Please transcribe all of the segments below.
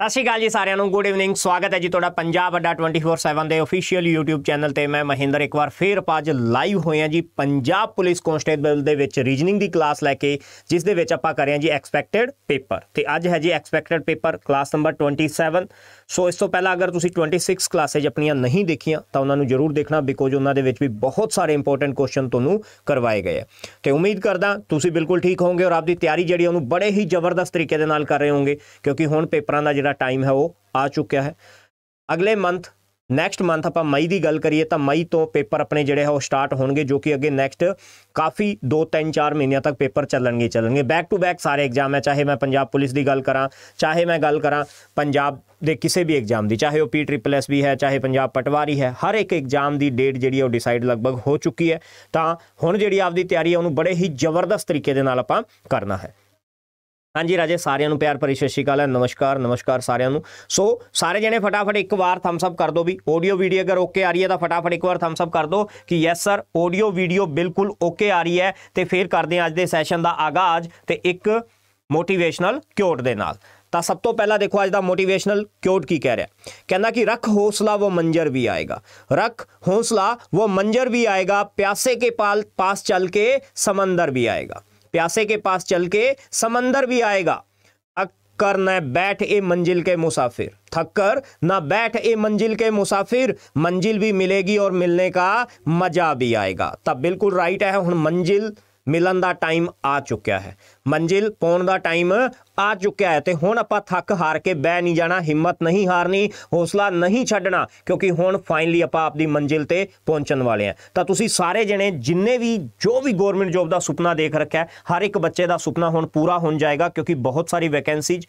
ਸਤਿ ਸ਼੍ਰੀ ਅਕਾਲ ਜੀ ਸਾਰਿਆਂ ਨੂੰ ਗੁੱਡ ਇਵਨਿੰਗ ਸਵਾਗਤ ਹੈ ਜੀ ਤੁਹਾਡਾ ਪੰਜਾਬ ਅੱਡਾ 24/7 ਦੇ ਅਫੀਸ਼ੀਅਲ YouTube ਚੈਨਲ ਤੇ ਮੈਂ ਮਹਿੰਦਰ ਇੱਕ ਵਾਰ ਫੇਰ ਅੱਜ ਲਾਈਵ ਹੋਏ ਆ ਜੀ ਪੰਜਾਬ ਪੁਲਿਸ ਕਨਸਟੇਬਲ ਦੇ ਵਿੱਚ ਰੀਜਨਿੰਗ ਦੀ ਕਲਾਸ ਲੈ ਕੇ ਜਿਸ ਦੇ ਵਿੱਚ ਆਪਾਂ ਕਰ ਰਹੇ ਆ ਜੀ ਐਕਸਪੈਕਟਡ ਪੇਪਰ ਤੇ ਅੱਜ ਹੈ ਜੀ expected paper class number 27 so ਇਸ ਤੋਂ ਪਹਿਲਾਂ ਅਗਰ ਤੁਸੀਂ 26 ਕਲਾਸੇਜ ਆਪਣੀਆਂ ਨਹੀਂ ਦੇਖੀਆਂ ਤਾਂ ਉਹਨਾਂ ਨੂੰ ਜ਼ਰੂਰ ਦੇਖਣਾ ਬਿਕੋਜ਼ ਉਹਨਾਂ ਦੇ ਵਿੱਚ ਵੀ ਬਹੁਤ ਸਾਰੇ ਇੰਪੋਰਟੈਂਟ ਕੁਐਸਚਨ ਤੁਹਾਨੂੰ ਕਰਵਾਏ ਗਏ ਤੇ ਉਮੀਦ ਕਰਦਾ ਤੁਸੀਂ ਬਿਲਕੁਲ ਠੀਕ ਹੋਵੋਗੇ ਔਰ ਆਪਦੀ ਤਿਆਰੀ ਜਿਹੜੀ ਉਹਨੂੰ ਬੜੇ ਹੀ ਜ਼ਬਰਦਸਤ ਤਰੀਕੇ ਦੇ ਨਾਲ ਕਰ ਰਹੇ ਹੋਵੋਗੇ ਕਿਉਂਕਿ ਹੁਣ ਪੇਪਰਾਂ ਦਾ ਜਿਹੜਾ ਟਾਈਮ ਹੈ ਉਹ ਆ ਚੁੱਕਿਆ ਹੈ ਅਗਲੇ ਮੰਥ ਨੈਕਸਟ ਮੰਥ ਆਪਾਂ ਮਈ ਦੀ ਗੱਲ ਕਰੀਏ ਤਾਂ ਮਈ ਤੋਂ ਪੇਪਰ ਆਪਣੇ ਜਿਹੜੇ ਹੈ ਉਹ ਸਟਾਰਟ ਹੋਣਗੇ ਜੋ ਕਿ ਅੱਗੇ ਨੈਕਸਟ ਕਾਫੀ 2 3 4 ਮਹੀਨਿਆਂ ਤੱਕ ਪੇਪਰ ਚੱਲਣਗੇ ਚੱਲਣਗੇ ਬੈਕ ਟੂ ਬੈਕ ਸਾਰੇ ਐਗਜ਼ਾਮ ਹੈ ਚਾਹੇ ਮੈਂ ਪੰਜਾਬ ਪੁਲਿਸ ਦੀ ਗੱਲ ਕਰਾਂ ਚਾਹੇ ਮੈਂ ਗੱਲ ਕਰਾਂ ਪੰਜਾਬ ਦੇ ਕਿਸੇ ਵੀ ਐਗਜ਼ਾਮ ਦੀ ਚਾਹੇ ਉਹ ਪੀ ਟ੍ਰਿਪਲ ਐਸ ਵੀ ਹੈ ਚਾਹੇ ਪੰਜਾਬ ਪਟਵਾਰੀ ਹੈ ਹਰ ਇੱਕ ਐਗਜ਼ਾਮ ਦੀ ਡੇਟ ਜਿਹੜੀ ਉਹ ਡਿਸਾਈਡ ਲਗਭਗ ਹੋ ਚੁੱਕੀ ਹੈ ਤਾਂ ਹੁਣ ਜਿਹੜੀ ਆਪਦੀ ਤਿਆਰੀ ਹੈ ਉਹਨੂੰ ਬੜੇ ਹੀ ਜ਼ਬਰਦਸਤ ਤਰੀਕੇ ਦੇ ਨਾਲ ਆਪਾਂ ਕਰਨਾ ਹੈ ਹਾਂਜੀ ਰਾਜੇ ਸਾਰਿਆਂ ਨੂੰ ਪਿਆਰ ਭਰੀ ਸਤਿ ਸ਼੍ਰੀ ਅਕਾਲ ਨਮਸਕਾਰ ਨਮਸਕਾਰ ਸਾਰਿਆਂ ਨੂੰ ਸੋ ਸਾਰੇ ਜਣੇ ਫਟਾਫਟ ਇੱਕ ਵਾਰ ਥੰਬਸ ਅਪ ਕਰ ਦਿਓ ਵੀ ਆਡੀਓ ਵੀਡੀਓ ਅਗਰ ਓਕੇ ਆ ਰਹੀ ਹੈ ਤਾਂ ਫਟਾਫਟ ਇੱਕ ਵਾਰ ਥੰਬਸ ਅਪ ਕਰ ਦਿਓ ਕਿ ਯੈਸ ਸਰ ਆਡੀਓ ਵੀਡੀਓ ਬਿਲਕੁਲ ਓਕੇ ਆ ਰਹੀ ਹੈ ਤੇ ਫਿਰ ਕਰਦੇ ਹਾਂ ਅੱਜ ਦੇ ਸੈਸ਼ਨ ਦਾ ਆਗਾਜ਼ ਤੇ ਇੱਕ ਮੋਟੀਵੇਸ਼ਨਲ ਕਿਓਟ ਦੇ ਨਾਲ ਤਾਂ ਸਭ ਤੋਂ ਪਹਿਲਾਂ ਦੇਖੋ ਅੱਜ ਦਾ ਮੋਟੀਵੇਸ਼ਨਲ ਕਿਓਟ ਕੀ ਕਹਿ ਰਿਹਾ ਕਹਿੰਦਾ ਕਿ ਰੱਖ ਹੌਸਲਾ ਉਹ ਮੰਜ਼ਰ ਵੀ ਆਏਗਾ ਰੱਖ ਹੌਸਲਾ ਉਹ ਮੰਜ਼ਰ ਵੀ ਆਏਗਾ ਪਿਆਸੇ ਕੇ ਪਾਸ ਚੱਲ ਕੇ ਸਮੁੰਦਰ ਵੀ ਆਏਗਾ प्यासे के पास चल के समंदर भी आएगा थक कर न बैठ ए मंजिल के मुसाफिर थक कर न बैठ ए मंजिल के मुसाफिर मंजिल भी मिलेगी और मिलने का मजा भी आएगा तब बिल्कुल राइट है हम मंजिल ਮਿਲਣ ਦਾ ਟਾਈਮ ਆ ਚੁੱਕਿਆ ਹੈ ਮੰਜ਼ਿਲ ਪਾਉਣ ਦਾ ਟਾਈਮ ਆ ਚੁੱਕਿਆ ਹੈ ਤੇ ਹੁਣ ਆਪਾਂ ਥੱਕ ਹਾਰ ਕੇ ਬਹਿ ਨਹੀਂ ਜਾਣਾ ਹਿੰਮਤ ਨਹੀਂ ਹਾਰਨੀ ਹੌਸਲਾ ਨਹੀਂ ਛੱਡਣਾ ਕਿਉਂਕਿ ਹੁਣ ਫਾਈਨਲੀ ਆਪਾਂ ਆਪਣੀ ਮੰਜ਼ਿਲ ਤੇ ਪਹੁੰਚਣ ਵਾਲੇ ਆ ਤਾਂ ਤੁਸੀਂ ਸਾਰੇ ਜਣੇ ਜਿੰਨੇ ਵੀ ਜੋ ਵੀ ਗਵਰਨਮੈਂਟ ਜੌਬ ਦਾ ਸੁਪਨਾ ਦੇਖ ਰੱਖਿਆ ਹਰ ਇੱਕ ਬੱਚੇ ਦਾ ਸੁਪਨਾ ਹੁਣ ਪੂਰਾ ਹੋਣ ਜਾਏਗਾ ਕਿਉਂਕਿ ਬਹੁਤ ਸਾਰੀ ਵੈਕੈਂਸੀਜ਼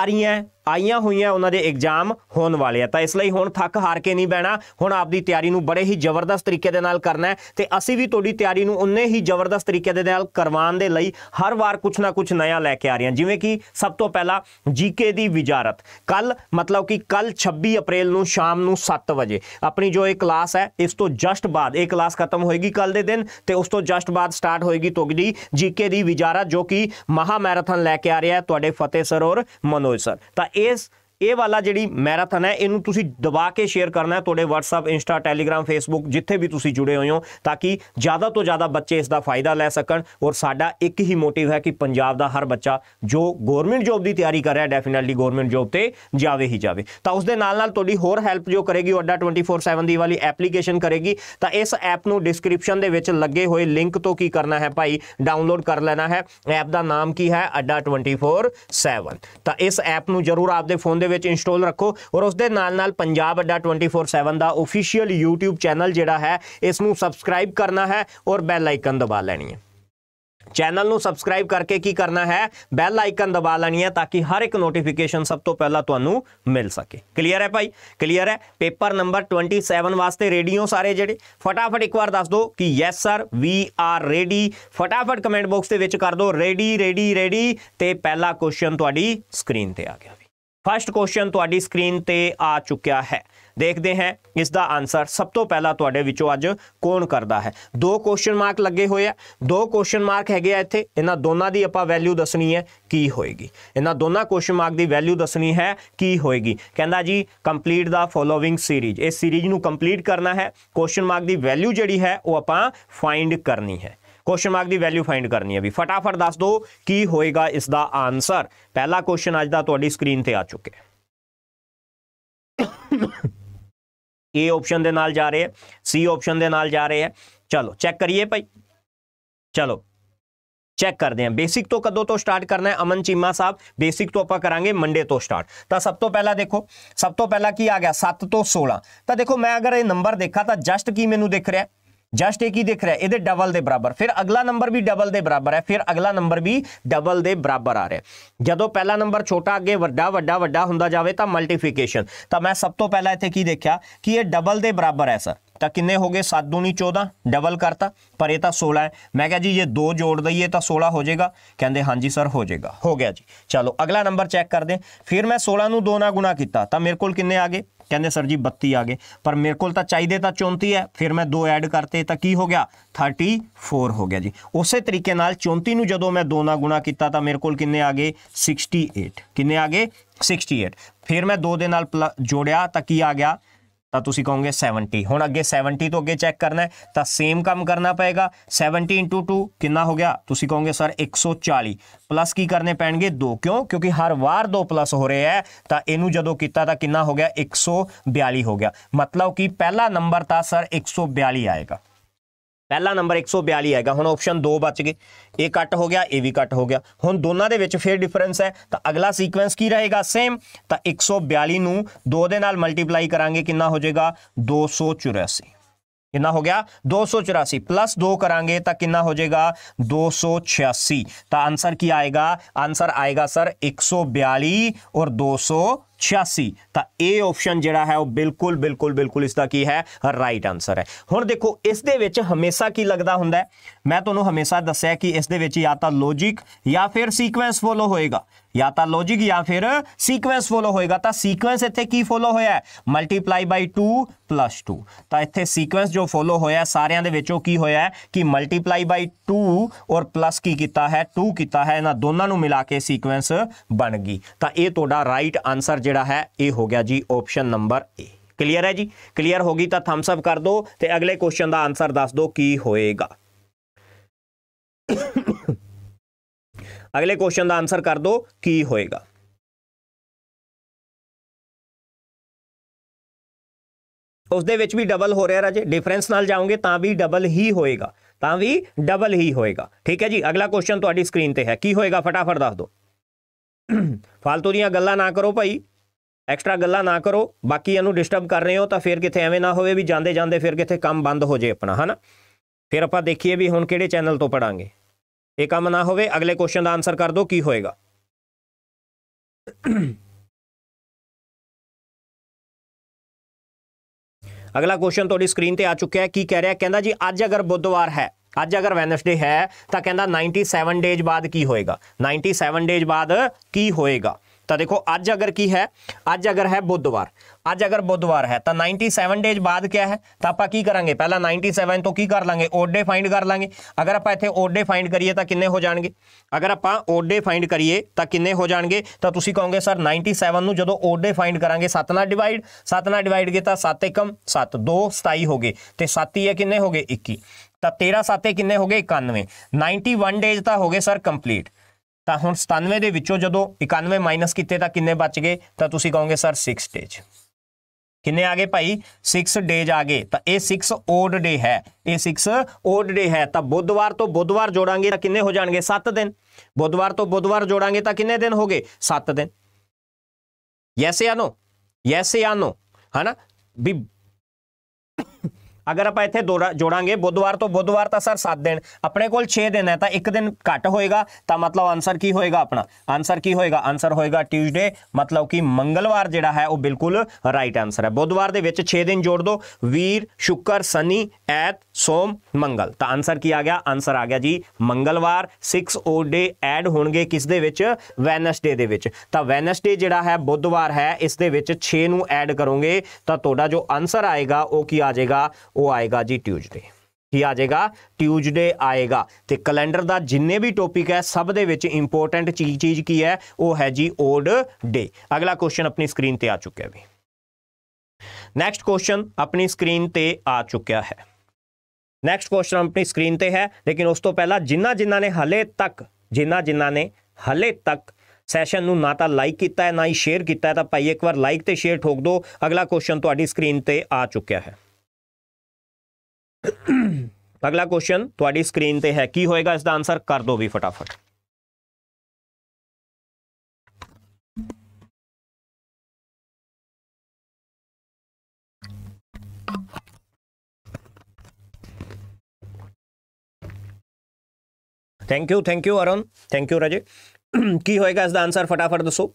ਆ ਰਹੀਆਂ ਆਈਆਂ ਹੋਈਆਂ ਉਹਨਾਂ ਦੇ ਐਗਜ਼ਾਮ ਹੋਣ ਵਾਲੇ ਆ ਤਾਂ ਇਸ ਲਈ ਹੁਣ ਥੱਕ ਹਾਰ ਕੇ ਨਹੀਂ ਬਹਿਣਾ ਹੁਣ ਆਪਦੀ ਤਿਆਰੀ ਨੂੰ ਬੜੇ ਹੀ ਜ਼ਬਰਦਸਤ ਤਰੀਕੇ ਦੇ ਨਾਲ ਕਰਨਾ ਹੈ ਤੇ ਅਸੀਂ ਵੀ ਤੁਹਾਡੀ ਤਿਆਰੀ ਨੂੰ ਉਨੇ ਹੀ ਜ਼ਬਰਦਸਤ ਤਰੀਕੇ ਦੇ ਨਾਲ ਕਰਵਾਉਣ ਦੇ ਲਈ ਹਰ ਵਾਰ ਕੁਝ ਨਾ ਕੁਝ ਨਵਾਂ ਲੈ ਕੇ ਆ ਰਹੇ ਹਾਂ ਜਿਵੇਂ ਕਿ ਸਭ ਤੋਂ ਪਹਿਲਾਂ ਜੀਕੇ ਦੀ ਵਿਜਾਰਤ ਕੱਲ ਮਤਲਬ ਕਿ ਕੱਲ 26 ਅਪ੍ਰੈਲ ਨੂੰ ਸ਼ਾਮ ਨੂੰ 7 ਵਜੇ ਆਪਣੀ ਜੋ ਇਹ ਕਲਾਸ ਹੈ ਇਸ ਤੋਂ ਜਸਟ ਬਾਅਦ ਇਹ ਕਲਾਸ ਖਤਮ ਹੋਏਗੀ ਕੱਲ ਦੇ ਦਿਨ ਤੇ ਉਸ ਤੋਂ ਜਸਟ ਬਾਅਦ ਸਟਾਰਟ ਹੋਏਗੀ ਤੁਹਾਡੀ ਜੀਕੇ ਦੀ ਵਿਜਾਰਤ ਜੋ ਕਿ ਮਹਾ ਮੈਰਾਥਨ ਲੈ ਕੇ ਆ ਰਿਹਾ ਹੈ ਤੁਹਾਡੇ ਫਤਿਹ ਸਰ ਔਰ ਮਨੋਜ ਸਰ ਤਾਂ is ਇਹ ਵਾਲਾ ਜਿਹੜੀ ਮੈਰਾਥਨ ਹੈ ਇਹਨੂੰ ਤੁਸੀਂ ਦਬਾ ਕੇ ਸ਼ੇਅਰ ਕਰਨਾ ਹੈ ਤੁਹਾਡੇ WhatsApp Insta Telegram Facebook ਜਿੱਥੇ ਵੀ ਤੁਸੀਂ ਜੁੜੇ ਹੋਏ ਹੋ ਤਾਂ ਕਿ ਜ਼ਿਆਦਾ ਤੋਂ ਜ਼ਿਆਦਾ ਬੱਚੇ ਇਸ ਦਾ ਫਾਇਦਾ ਲੈ ਸਕਣ ਔਰ ਸਾਡਾ ਇੱਕ ਹੀ ਮੋਟਿਵ ਹੈ ਕਿ ਪੰਜਾਬ ਦਾ ਹਰ ਬੱਚਾ ਜੋ ਗਵਰਨਮੈਂਟ ਜੌਬ ਦੀ ਤਿਆਰੀ ਕਰ ਰਿਹਾ ਡੈਫੀਨਿਟਲੀ ਗਵਰਨਮੈਂਟ ਜੌਬ ਤੇ ਜਾਵੇ ਹੀ ਜਾਵੇ ਤਾਂ ਉਸ ਦੇ ਨਾਲ ਨਾਲ ਤੁਹਾਡੀ ਹੋਰ ਹੈਲਪ ਜੋ ਕਰੇਗੀ ਅੱਡਾ 24/7 ਦੀ ਵਾਲੀ ਐਪਲੀਕੇਸ਼ਨ ਕਰੇਗੀ ਤਾਂ ਇਸ ਐਪ ਨੂੰ ਡਿਸਕ੍ਰਿਪਸ਼ਨ ਦੇ ਵਿੱਚ ਲੱਗੇ ਹੋਏ ਲਿੰਕ ਤੋਂ ਕੀ ਕਰਨਾ ਹੈ ਭਾਈ ਡਾਊਨਲੋਡ ਕਰ ਲੈਣਾ ਹੈ ਐਪ ਦਾ ਨਾਮ ਕੀ ਹੈ ਅੱਡਾ 24/7 ਤਾਂ ਇਸ ਐਪ ਨੂੰ ਜਰੂਰ ਆਪਦੇ ਫੋਨ ਦੇ ਵਿੱਚ ਇੰਸਟਾਲ ਰੱਖੋ ਔਰ ਉਸ ਦੇ ਨਾਲ ਨਾਲ ਪੰਜਾਬ ਅੱਡਾ 24/7 ਦਾ ਅਫੀਸ਼ੀਅਲ YouTube ਚੈਨਲ ਜਿਹੜਾ ਹੈ ਇਸ ਨੂੰ ਸਬਸਕ੍ਰਾਈਬ ਕਰਨਾ ਹੈ ਔਰ ਬੈਲ ਆਈਕਨ ਦਬਾ ਲੈਣੀ ਹੈ ਚੈਨਲ ਨੂੰ ਸਬਸਕ੍ਰਾਈਬ ਕਰਕੇ ਕੀ ਕਰਨਾ ਹੈ ਬੈਲ ਆਈਕਨ ਦਬਾ ਲੈਣੀ ਹੈ ਤਾਂ ਕਿ ਹਰ ਇੱਕ ਨੋਟੀਫਿਕੇਸ਼ਨ ਸਭ ਤੋਂ ਪਹਿਲਾਂ ਤੁਹਾਨੂੰ ਮਿਲ ਸਕੇ ਕਲੀਅਰ ਹੈ ਭਾਈ ਕਲੀਅਰ ਹੈ ਪੇਪਰ ਨੰਬਰ 27 ਵਾਸਤੇ ਰੇਡੀਓ ਸਾਰੇ ਜਿਹੜੇ ਫਟਾਫਟ ਇੱਕ ਵਾਰ ਦੱਸ ਦਿਓ ਕਿ yes sir we are ready ਫਟਾਫਟ ਕਮੈਂਟ ਬਾਕਸ ਦੇ ਵਿੱਚ ਕਰ ਦਿਓ ਰੈਡੀ ਰੈਡੀ ਰੈਡੀ ਤੇ ਪਹਿਲਾ ਕੁਐਸਚਨ ਤੁਹਾਡੀ ਸਕਰੀਨ ਤੇ ਆ ਗਿਆ ਫਸਟ ਕੁਐਸਚਨ ਤੁਹਾਡੀ ਸਕਰੀਨ ਤੇ ਆ ਚੁੱਕਿਆ ਹੈ ਦੇਖਦੇ ਹਾਂ ਇਸ ਦਾ ਆਨਸਰ ਸਭ ਤੋਂ ਪਹਿਲਾਂ ਤੁਹਾਡੇ ਵਿੱਚੋਂ ਅੱਜ ਕੌਣ ਕਰਦਾ ਹੈ ਦੋ ਕੁਐਸਚਨ ਮਾਰਕ ਲੱਗੇ ਹੋਏ ਆ ਦੋ ਕੁਐਸਚਨ ਮਾਰਕ ਹੈਗੇ ਆ ਇੱਥੇ ਇਹਨਾਂ ਦੋਨਾਂ ਦੀ ਆਪਾਂ ਵੈਲਿਊ ਦੱਸਣੀ ਹੈ ਕੀ ਹੋਏਗੀ ਇਹਨਾਂ ਦੋਨਾਂ ਕੁਐਸਚਨ ਮਾਰਕ ਦੀ ਵੈਲਿਊ ਦੱਸਣੀ ਹੈ ਕੀ ਹੋਏਗੀ ਕਹਿੰਦਾ ਜੀ ਕੰਪਲੀਟ ਦਾ ਫੋਲੋਇੰਗ ਸੀਰੀਜ਼ ਇਸ ਸੀਰੀਜ਼ ਨੂੰ ਕੰਪਲੀਟ ਕਰਨਾ ਹੈ ਕੁਐਸਚਨ ਮਾਰਕ ਦੀ ਵੈਲਿਊ ਜਿਹੜੀ ਹੈ ਉਹ ਆਪਾਂ ਫਾਈਂਡ ਕਰਨੀ ਹੈ ਕੁਐਸਚਨ ਮਾਰਕ ਦੀ ਵੈਲਿਊ ਫਾਈਂਡ ਕਰਨੀ ਹੈ ਵੀ ਫਟਾਫਟ ਦੱਸ ਦਿਓ ਕੀ ਹੋਏਗਾ ਇਸ ਦਾ ਆਨਸਰ ਪਹਿਲਾ ਕੁਐਸਚਨ ਅੱਜ ਦਾ ਤੁਹਾਡੀ ਸਕਰੀਨ ਤੇ ਆ ਚੁੱਕਿਆ ਏ ਆਪਸ਼ਨ ਦੇ ਨਾਲ ਜਾ ਰਹੇ ਹੈ ਸੀ ਆਪਸ਼ਨ ਦੇ ਨਾਲ ਜਾ ਰਹੇ ਹੈ ਚਲੋ ਚੈੱਕ ਕਰੀਏ ਭਾਈ ਚਲੋ ਚੈੱਕ ਕਰਦੇ ਹਾਂ ਬੇਸਿਕ ਤੋਂ ਕਦੋਂ ਤੋਂ ਸਟਾਰਟ ਕਰਨਾ ਹੈ ਅਮਨ ਚੀਮਾ ਸਾਹਿਬ ਬੇਸਿਕ ਤੋਂ ਆਪਾਂ ਕਰਾਂਗੇ ਮੰਡੇ ਤੋਂ ਸਟਾਰਟ ਤਾਂ ਸਭ ਤੋਂ ਪਹਿਲਾਂ ਦੇਖੋ ਸਭ ਤੋਂ ਪਹਿਲਾਂ ਕੀ ਆ ਗਿਆ 7 ਤੋਂ 16 ਤਾਂ ਦੇਖੋ ਮੈਂ ਅਗਰ ਇਹ ਨੰਬਰ ਦੇਖਾ ਤਾਂ ਜਸਟ ਕੀ ਮੈਨੂੰ ਦਿਖ ਰਿਹਾ ਜਸਟ ਇਹ ਕੀ ਦਿਖ ਰਿਹਾ ਇਹਦੇ ਡਬਲ ਦੇ ਬਰਾਬਰ ਫਿਰ ਅਗਲਾ ਨੰਬਰ ਵੀ ਡਬਲ ਦੇ ਬਰਾਬਰ ਹੈ ਫਿਰ ਅਗਲਾ ਨੰਬਰ ਵੀ ਡਬਲ ਦੇ ਬਰਾਬਰ ਆ ਰਿਹਾ ਜਦੋਂ ਪਹਿਲਾ ਨੰਬਰ ਛੋਟਾ ਅੱਗੇ ਵੱਡਾ ਵੱਡਾ ਵੱਡਾ ਹੁੰਦਾ ਜਾਵੇ ਤਾਂ ਮਲਟੀਪਲੀਕੇਸ਼ਨ ਤਾਂ ਮੈਂ ਸਭ ਤੋਂ ਪਹਿਲਾਂ ਇੱਥੇ ਕੀ ਦੇਖਿਆ ਕਿ ਇਹ ਡਬਲ ਦੇ ਬਰਾਬਰ ਹੈ ਸਰ ਤਾਂ ਕਿੰਨੇ ਹੋ ਗਏ 7 ਦੂਣੀ 14 ਡਬਲ ਕਰਤਾ ਪਰ ਇਹ ਤਾਂ 16 ਹੈ ਮੈਂ ਕਿਹਾ ਜੀ ਇਹ 2 ਜੋੜ ਦਈਏ ਤਾਂ 16 ਹੋ ਜਾਏਗਾ ਕਹਿੰਦੇ ਹਾਂਜੀ ਸਰ ਹੋ ਜਾਏਗਾ ਹੋ ਗਿਆ ਜੀ ਚਲੋ ਅਗਲਾ ਨੰਬਰ ਚੈੱਕ ਕਰਦੇ ਫਿਰ ਮੈਂ 16 ਨੂੰ 2 ਨਾਲ ਗੁਣਾ ਕੀਤਾ ਤਾਂ ਮੇਰੇ ਕੋਲ ਕਿੰਨੇ ਆ ਗਏ ਕਹਿੰਦੇ ਸਰ ਜੀ 32 ਆ ਗਏ ਪਰ ਮੇਰੇ ਕੋਲ ਤਾਂ ਚਾਹੀਦੇ ਤਾਂ 34 ਹੈ ਫਿਰ ਮੈਂ ਦੋ ਐਡ ਕਰਤੇ ਤਾਂ ਕੀ ਹੋ ਗਿਆ 34 ਹੋ ਗਿਆ ਜੀ ਉਸੇ ਤਰੀਕੇ ਨਾਲ 34 ਨੂੰ ਜਦੋਂ ਮੈਂ 2 ਨਾਲ ਗੁਣਾ ਕੀਤਾ ਤਾਂ ਮੇਰੇ ਕੋਲ ਕਿੰਨੇ ਆ ਗਏ 68 ਕਿੰਨੇ ਆ ਗਏ 68 ਫਿਰ ਮੈਂ 2 ਦੇ ਨਾਲ ਜੋੜਿਆ ਤਾਂ ਕੀ ਆ ਗਿਆ ਤਾਂ ਤੁਸੀਂ ਕਹੋਗੇ 70 ਹੁਣ ਅੱਗੇ 70 ਤੋਂ ਅੱਗੇ ਚੈੱਕ ਕਰਨਾ ਤਾਂ ਸੇਮ ਕੰਮ ਕਰਨਾ ਪਏਗਾ 70 2 ਕਿੰਨਾ ਹੋ ਗਿਆ ਤੁਸੀਂ ਕਹੋਗੇ ਸਰ 140 ਪਲੱਸ ਕੀ ਕਰਨੇ ਪੈਣਗੇ 2 ਕਿਉਂ ਕਿਉਂਕਿ ਹਰ ਵਾਰ 2 ਪਲੱਸ ਹੋ ਰਿਹਾ ਹੈ ਤਾਂ ਇਹਨੂੰ ਜਦੋਂ ਕੀਤਾ ਤਾਂ ਕਿੰਨਾ ਹੋ ਗਿਆ 142 ਹੋ ਗਿਆ ਮਤਲਬ ਕਿ ਪਹਿਲਾ ਨੰਬਰ ਤਾਂ ਸਰ 142 ਆਏਗਾ ਪਹਿਲਾ ਨੰਬਰ 142 ਆਏਗਾ ਹੁਣ ਆਪਸ਼ਨ 2 ਬਚ ਗਏ ਇਹ ਕੱਟ ਹੋ ਗਿਆ ਇਹ ਵੀ ਕੱਟ ਹੋ ਗਿਆ ਹੁਣ ਦੋਨਾਂ ਦੇ ਵਿੱਚ ਫੇਰ ਡਿਫਰੈਂਸ ਹੈ ਤਾਂ ਅਗਲਾ ਸੀਕੁਐਂਸ ਕੀ ਰਹੇਗਾ ਸੇਮ ਤਾਂ 142 ਨੂੰ 2 ਦੇ ਨਾਲ ਮਲਟੀਪਲਾਈ ਕਰਾਂਗੇ ਕਿੰਨਾ ਹੋ ਜਾਏਗਾ 284 ਕਿੰਨਾ ਹੋ ਗਿਆ 284 ਪਲੱਸ 2 ਕਰਾਂਗੇ ਤਾਂ ਕਿੰਨਾ ਹੋ ਜਾਏਗਾ 286 ਤਾਂ ਆਨਸਰ ਕੀ ਆਏਗਾ ਆਨਸਰ ਆਏਗਾ ਸਰ 142 ਔਰ 86 ਤਾਂ ਇਹ ਆਪਸ਼ਨ ਜਿਹੜਾ ਹੈ ਉਹ ਬਿਲਕੁਲ ਬਿਲਕੁਲ ਬਿਲਕੁਲ ਇਸ ਦਾ ਕੀ ਹੈ ਰਾਈਟ ਆਨਸਰ ਹੈ ਹੁਣ ਦੇਖੋ ਇਸ ਦੇ ਵਿੱਚ ਹਮੇਸ਼ਾ ਕੀ ਲੱਗਦਾ ਹੁੰਦਾ ਮੈਂ ਤੁਹਾਨੂੰ ਹਮੇਸ਼ਾ ਦੱਸਿਆ ਕਿ ਇਸ ਦੇ ਵਿੱਚ ਜਾਂ ਤਾਂ ਲੌਜੀਕ ਜਾਂ ਫਿਰ ਸੀਕੁਐਂਸ ਫੋਲੋ ਹੋਏਗਾ ਜਾਂ ਤਾਂ ਲੌਜੀਕ ਜਾਂ ਫਿਰ ਸੀਕੁਐਂਸ ਫੋਲੋ ਹੋਏਗਾ ਤਾਂ ਸੀਕੁਐਂਸ ਇੱਥੇ ਕੀ ਫੋਲੋ ਹੋਇਆ ਮਲਟੀਪਲਾਈ ਬਾਈ 2 2 ਤਾਂ ਇੱਥੇ ਸੀਕੁਐਂਸ ਜੋ ਫੋਲੋ ਹੋਇਆ ਸਾਰਿਆਂ ਦੇ ਵਿੱਚੋਂ ਕੀ ਹੋਇਆ ਕਿ ਮਲਟੀਪਲਾਈ ਬਾਈ 2 ਔਰ ਪਲੱਸ ਕੀ ਕੀਤਾ ਹੈ 2 ਕੀਤਾ ਹੈ ਇਹਨਾਂ ਦੋਨਾਂ ਨੂੰ ਮਿਲਾ ਕੇ ਸੀਕੁਐਂਸ ਬਣ ਗਈ ਤਾਂ ਇਹ ਤੁਹਾਡਾ ਰਾਈਟ ਆਨਸਰ ਜਿਹੜਾ ਹੈ ਇਹ ਹੋ ਗਿਆ ਜੀ ਆਪਸ਼ਨ ਨੰਬਰ A ਕਲੀਅਰ ਹੈ ਜੀ ਕਲੀਅਰ ਹੋ ਗਈ ਤਾਂ ਥੰਬਸ ਅਪ ਕਰ ਦਿਓ ਤੇ ਅਗਲੇ ਕੁਐਸਚਨ ਦਾ ਆਨਸਰ ਦੱਸ ਦਿਓ ਕੀ ਹੋਏਗਾ ਅਗਲੇ ਕੁਐਸਚਨ ਦਾ ਆਨਸਰ ਕਰ ਦਿਓ ਕੀ ਹੋਏਗਾ ਉਸ ਦੇ ਵਿੱਚ ਵੀ ਡਬਲ ਹੋ ਰਿਹਾ ਰਾਜੇ ਡਿਫਰੈਂਸ ਨਾਲ ਜਾਓਗੇ ਤਾਂ ਵੀ ਡਬਲ ਹੀ ਹੋਏਗਾ ਤਾਂ ਵੀ ਡਬਲ ਹੀ ਹੋਏਗਾ ਠੀਕ ਹੈ ਜੀ ਅਗਲਾ ਕੁਐਸਚਨ ਤੁਹਾਡੀ ਸਕਰੀਨ ਤੇ ਹੈ ਕੀ ਹੋਏਗਾ ਫਟਾਫਟ ਦੱਸ ਦਿਓ ਫालतू ਦੀਆਂ ਗੱਲਾਂ ਨਾ ਕਰੋ ਭਾਈ ਐਕਸਟਰਾ ਗੱਲਾਂ ਨਾ ਕਰੋ ਬਾਕੀ ਇਹਨੂੰ ਡਿਸਟਰਬ ਕਰ ਰਹੇ ਹੋ ਤਾਂ ਫਿਰ ਕਿੱਥੇ ਐਵੇਂ ਨਾ ਹੋਵੇ ਵੀ ਜਾਂਦੇ ਜਾਂਦੇ ਫਿਰ ਕਿੱਥੇ ਕੰਮ ਬੰਦ ਹੋ ਜੇ ਆਪਣਾ ਹਨਾ ਫਿਰ ਆਪਾਂ ਦੇਖੀਏ ਵੀ ਹੁਣ ਕਿਹੜੇ ਚੈਨਲ ਤੋਂ ਪੜਾਂਗੇ ਇਹ ਕੰਮ ਨਾ ਹੋਵੇ ਅਗਲੇ ਕੁਐਸਚਨ ਦਾ ਆਨਸਰ ਕਰ ਦਿਓ ਕੀ ਹੋਏਗਾ ਅਗਲਾ ਕੁਐਸਚਨ ਤੁਹਾਡੀ ਸਕਰੀਨ ਤੇ ਆ ਚੁੱਕਿਆ ਹੈ ਕੀ ਕਹਿ ਰਿਹਾ ਕਹਿੰਦਾ ਜੀ ਅੱਜ ਅਗਰ ਬੁੱਧਵਾਰ ਹੈ ਅੱਜ ਅਗਰ ਵੈਨਸਡੇ ਹੈ ਤਾਂ ਕਹਿੰਦਾ 97 ਡੇਜ਼ ਬਾਅਦ ਕੀ ਹੋਏਗਾ 97 ਡੇਜ਼ ਬਾਅਦ ਕੀ ਹੋਏਗਾ ਤਾਂ ਦੇਖੋ ਅੱਜ ਅਗਰ ਕੀ ਹੈ ਅੱਜ ਅਗਰ ਹੈ ਬੁੱਧਵਾਰ ਅੱਜ ਅਗਰ ਬੁੱਧਵਾਰ ਹੈ ਤਾਂ 97 ਡੇਜ਼ ਬਾਅਦ ਕਿਆ ਹੈ ਤਾਂ ਆਪਾਂ ਕੀ ਕਰਾਂਗੇ ਪਹਿਲਾਂ 97 ਤੋਂ ਕੀ ਕਰ ਲਾਂਗੇ ਓਡ ਡੇ ਫਾਈਂਡ ਕਰ ਲਾਂਗੇ ਅਗਰ ਆਪਾਂ ਇੱਥੇ ਓਡ ਡੇ ਫਾਈਂਡ ਕਰੀਏ ਤਾਂ ਕਿੰਨੇ ਹੋ ਜਾਣਗੇ ਅਗਰ ਆਪਾਂ ਓਡ ਡੇ ਫਾਈਂਡ ਕਰੀਏ ਤਾਂ ਕਿੰਨੇ ਹੋ ਜਾਣਗੇ ਤਾਂ ਤੁਸੀਂ ਕਹੋਗੇ ਸਰ 97 ਨੂੰ ਜਦੋਂ ਓਡ ਡੇ ਫਾਈਂਡ ਕਰਾਂਗੇ 7 ਨਾਲ ਡਿਵਾਈਡ 7 ਨਾਲ ਡਿਵਾਈਡ ਕੀਤਾ 7 1 7 2 27 ਹੋ ਗਏ ਤੇ 7 ਹੀ ਹੈ ਕਿੰਨੇ ਹੋ ਗਏ 21 ਤਾਂ 13 7 ਕਿੰਨੇ ਹੋ ਗਏ 91 91 ਡੇਜ਼ ਤਾਂ ਹੋ ਗਏ ਸਰ ਕੰਪਲੀਟ ਤਾਂ ਹੁਣ 97 ਦੇ ਵਿੱਚੋਂ ਜਦੋਂ 91 ਮਾਈਨਸ ਕੀਤੇ ਤਾਂ ਕਿੰਨੇ ਬਚ ਗਏ ਤਾਂ ਤੁਸੀਂ ਕਹੋਗੇ ਸਰ 6 ਡੇਜ ਕਿੰਨੇ ਆ ਗਏ ਭਾਈ 6 ਡੇਜ ਆ ਗਏ ਤਾਂ ਇਹ 6 ਓਡ ਡੇ ਹੈ ਇਹ 6 ਓਡ ਡੇ ਹੈ ਤਾਂ ਬੁੱਧਵਾਰ ਤੋਂ ਬੁੱਧਵਾਰ ਜੋੜਾਂਗੇ ਤਾਂ ਕਿੰਨੇ ਹੋ ਜਾਣਗੇ 7 ਦਿਨ ਬੁੱਧਵਾਰ ਤੋਂ ਬੁੱਧਵਾਰ ਜੋੜਾਂਗੇ ਤਾਂ ਕਿੰਨੇ ਦਿਨ ਹੋ ਗਏ 7 ਦਿਨ ਯੈਸ ਯਾ ਨੋ ਯੈਸ ਯਾ ਨੋ ਹਨਾ ਵੀ ਅਗਰ ਆਪਾਂ ਇੱਥੇ ਜੋੜਾਂਗੇ ਬੁੱਧਵਾਰ ਤੋਂ ਬੁੱਧਵਾਰ ਤਾਂ ਸਰ 7 ਦਿਨ ਆਪਣੇ ਕੋਲ 6 ਦਿਨ ਹੈ ਤਾਂ ਇੱਕ ਦਿਨ ਘੱਟ ਹੋਏਗਾ ਤਾਂ ਮਤਲਬ ਆਨਸਰ ਕੀ ਹੋਏਗਾ ਆਪਣਾ ਆਨਸਰ ਕੀ ਹੋਏਗਾ ਆਨਸਰ ਹੋਏਗਾ ਟਿਊਜ਼ਡੇ ਮਤਲਬ ਕਿ ਮੰਗਲਵਾਰ ਜਿਹੜਾ ਹੈ ਉਹ ਬਿਲਕੁਲ ਰਾਈਟ ਆਨਸਰ ਹੈ ਬੁੱਧਵਾਰ ਦੇ ਵਿੱਚ 6 ਦਿਨ ਜੋੜ ਦਿਓ ਵੀਰ ਸ਼ੁੱਕਰ ਸ਼ਨੀ ਐਤ ਸੋਮ ਮੰਗਲ ਤਾਂ ਆਨਸਰ ਕੀ ਆ ਗਿਆ ਆਨਸਰ ਆ ਗਿਆ ਜੀ ਮੰਗਲਵਾਰ 6 ਓ ਡੇ ਐਡ ਹੋਣਗੇ ਕਿਸ ਦੇ ਵਿੱਚ ਵੈਨਸਡੇ ਦੇ ਵਿੱਚ ਤਾਂ ਵੈਨਸਡੇ ਜਿਹੜਾ ਹੈ ਬੁੱਧਵਾਰ ਹੈ ਇਸ ਦੇ ਵਿੱਚ 6 ਨੂੰ ਐਡ ਕਰੋਗੇ ਤਾਂ ਤੁਹਾਡਾ ਜੋ ਆਨਸਰ ਆਏਗਾ ਉਹ ਕੀ ਆ ਜਾਏਗਾ ਉਹ ਆਏਗਾ ਜੀ ਟਿਊਜ਼ਡੇ ਕੀ ਆ ਜਾਏਗਾ ਟਿਊਜ਼ਡੇ ਆਏਗਾ ਤੇ ਕੈਲੰਡਰ ਦਾ ਜਿੰਨੇ ਵੀ ਟੌਪਿਕ ਹੈ ਸਭ ਦੇ ਵਿੱਚ ਇੰਪੋਰਟੈਂਟ ਚੀਜ਼ ਚੀਜ਼ ਕੀ ਹੈ ਉਹ ਹੈ ਜੀ ਓਡ ਡੇ ਅਗਲਾ ਕੁਐਸਚਨ ਆਪਣੀ ਸਕਰੀਨ ਤੇ ਆ ਚੁੱਕਿਆ ਵੀ ਨੈਕਸਟ ਕੁਐਸਚਨ ਆਪਣੀ ਸਕਰੀਨ ਤੇ ਆ ਚੁੱਕਿਆ ਹੈ ਨੈਕਸਟ ਕੁਐਸਚਨ ਆਪਣੀ ਸਕਰੀਨ ਤੇ ਹੈ ਲੇਕਿਨ ਉਸ ਤੋਂ ਪਹਿਲਾਂ ਜਿੰਨਾ ਜਿੰਨਾ ਨੇ ਹਲੇ ਤੱਕ ਜਿੰਨਾ ਜਿੰਨਾ ਨੇ ਹਲੇ ਤੱਕ ਸੈਸ਼ਨ ਨੂੰ ਨਾ ਤਾਂ ਲਾਈਕ ਕੀਤਾ ਹੈ ਨਾ ਹੀ ਸ਼ੇਅਰ ਕੀਤਾ ਹੈ ਤਾਂ ਭਾਈ ਇੱਕ ਵਾਰ ਲਾਈਕ ਤੇ ਸ਼ੇਅਰ ਠੋਕ ਦਿਓ ਅਗਲਾ ਕੁਐਸਚਨ ਤੁਹਾਡੀ ਸਕਰੀਨ ਤੇ ਆ ਚੁੱਕਿਆ ਹੈ ਅਗਲਾ ਕੁਐਸਚਨ ਤੁਹਾਡੀ ਸਕਰੀਨ ਤੇ ਹੈ ਕੀ ਹੋਏਗਾ ਇਸ ਦਾ ਆਨਸਰ ਕਰ ਦਿਓ ਵੀ ਫਟਾਫਟ thank you thank you Arun thank you Raje ਕੀ ਹੋਏਗਾ ਇਸ ਦਾ ਆਨਸਰ ਫਟਾਫਟ ਦੱਸੋ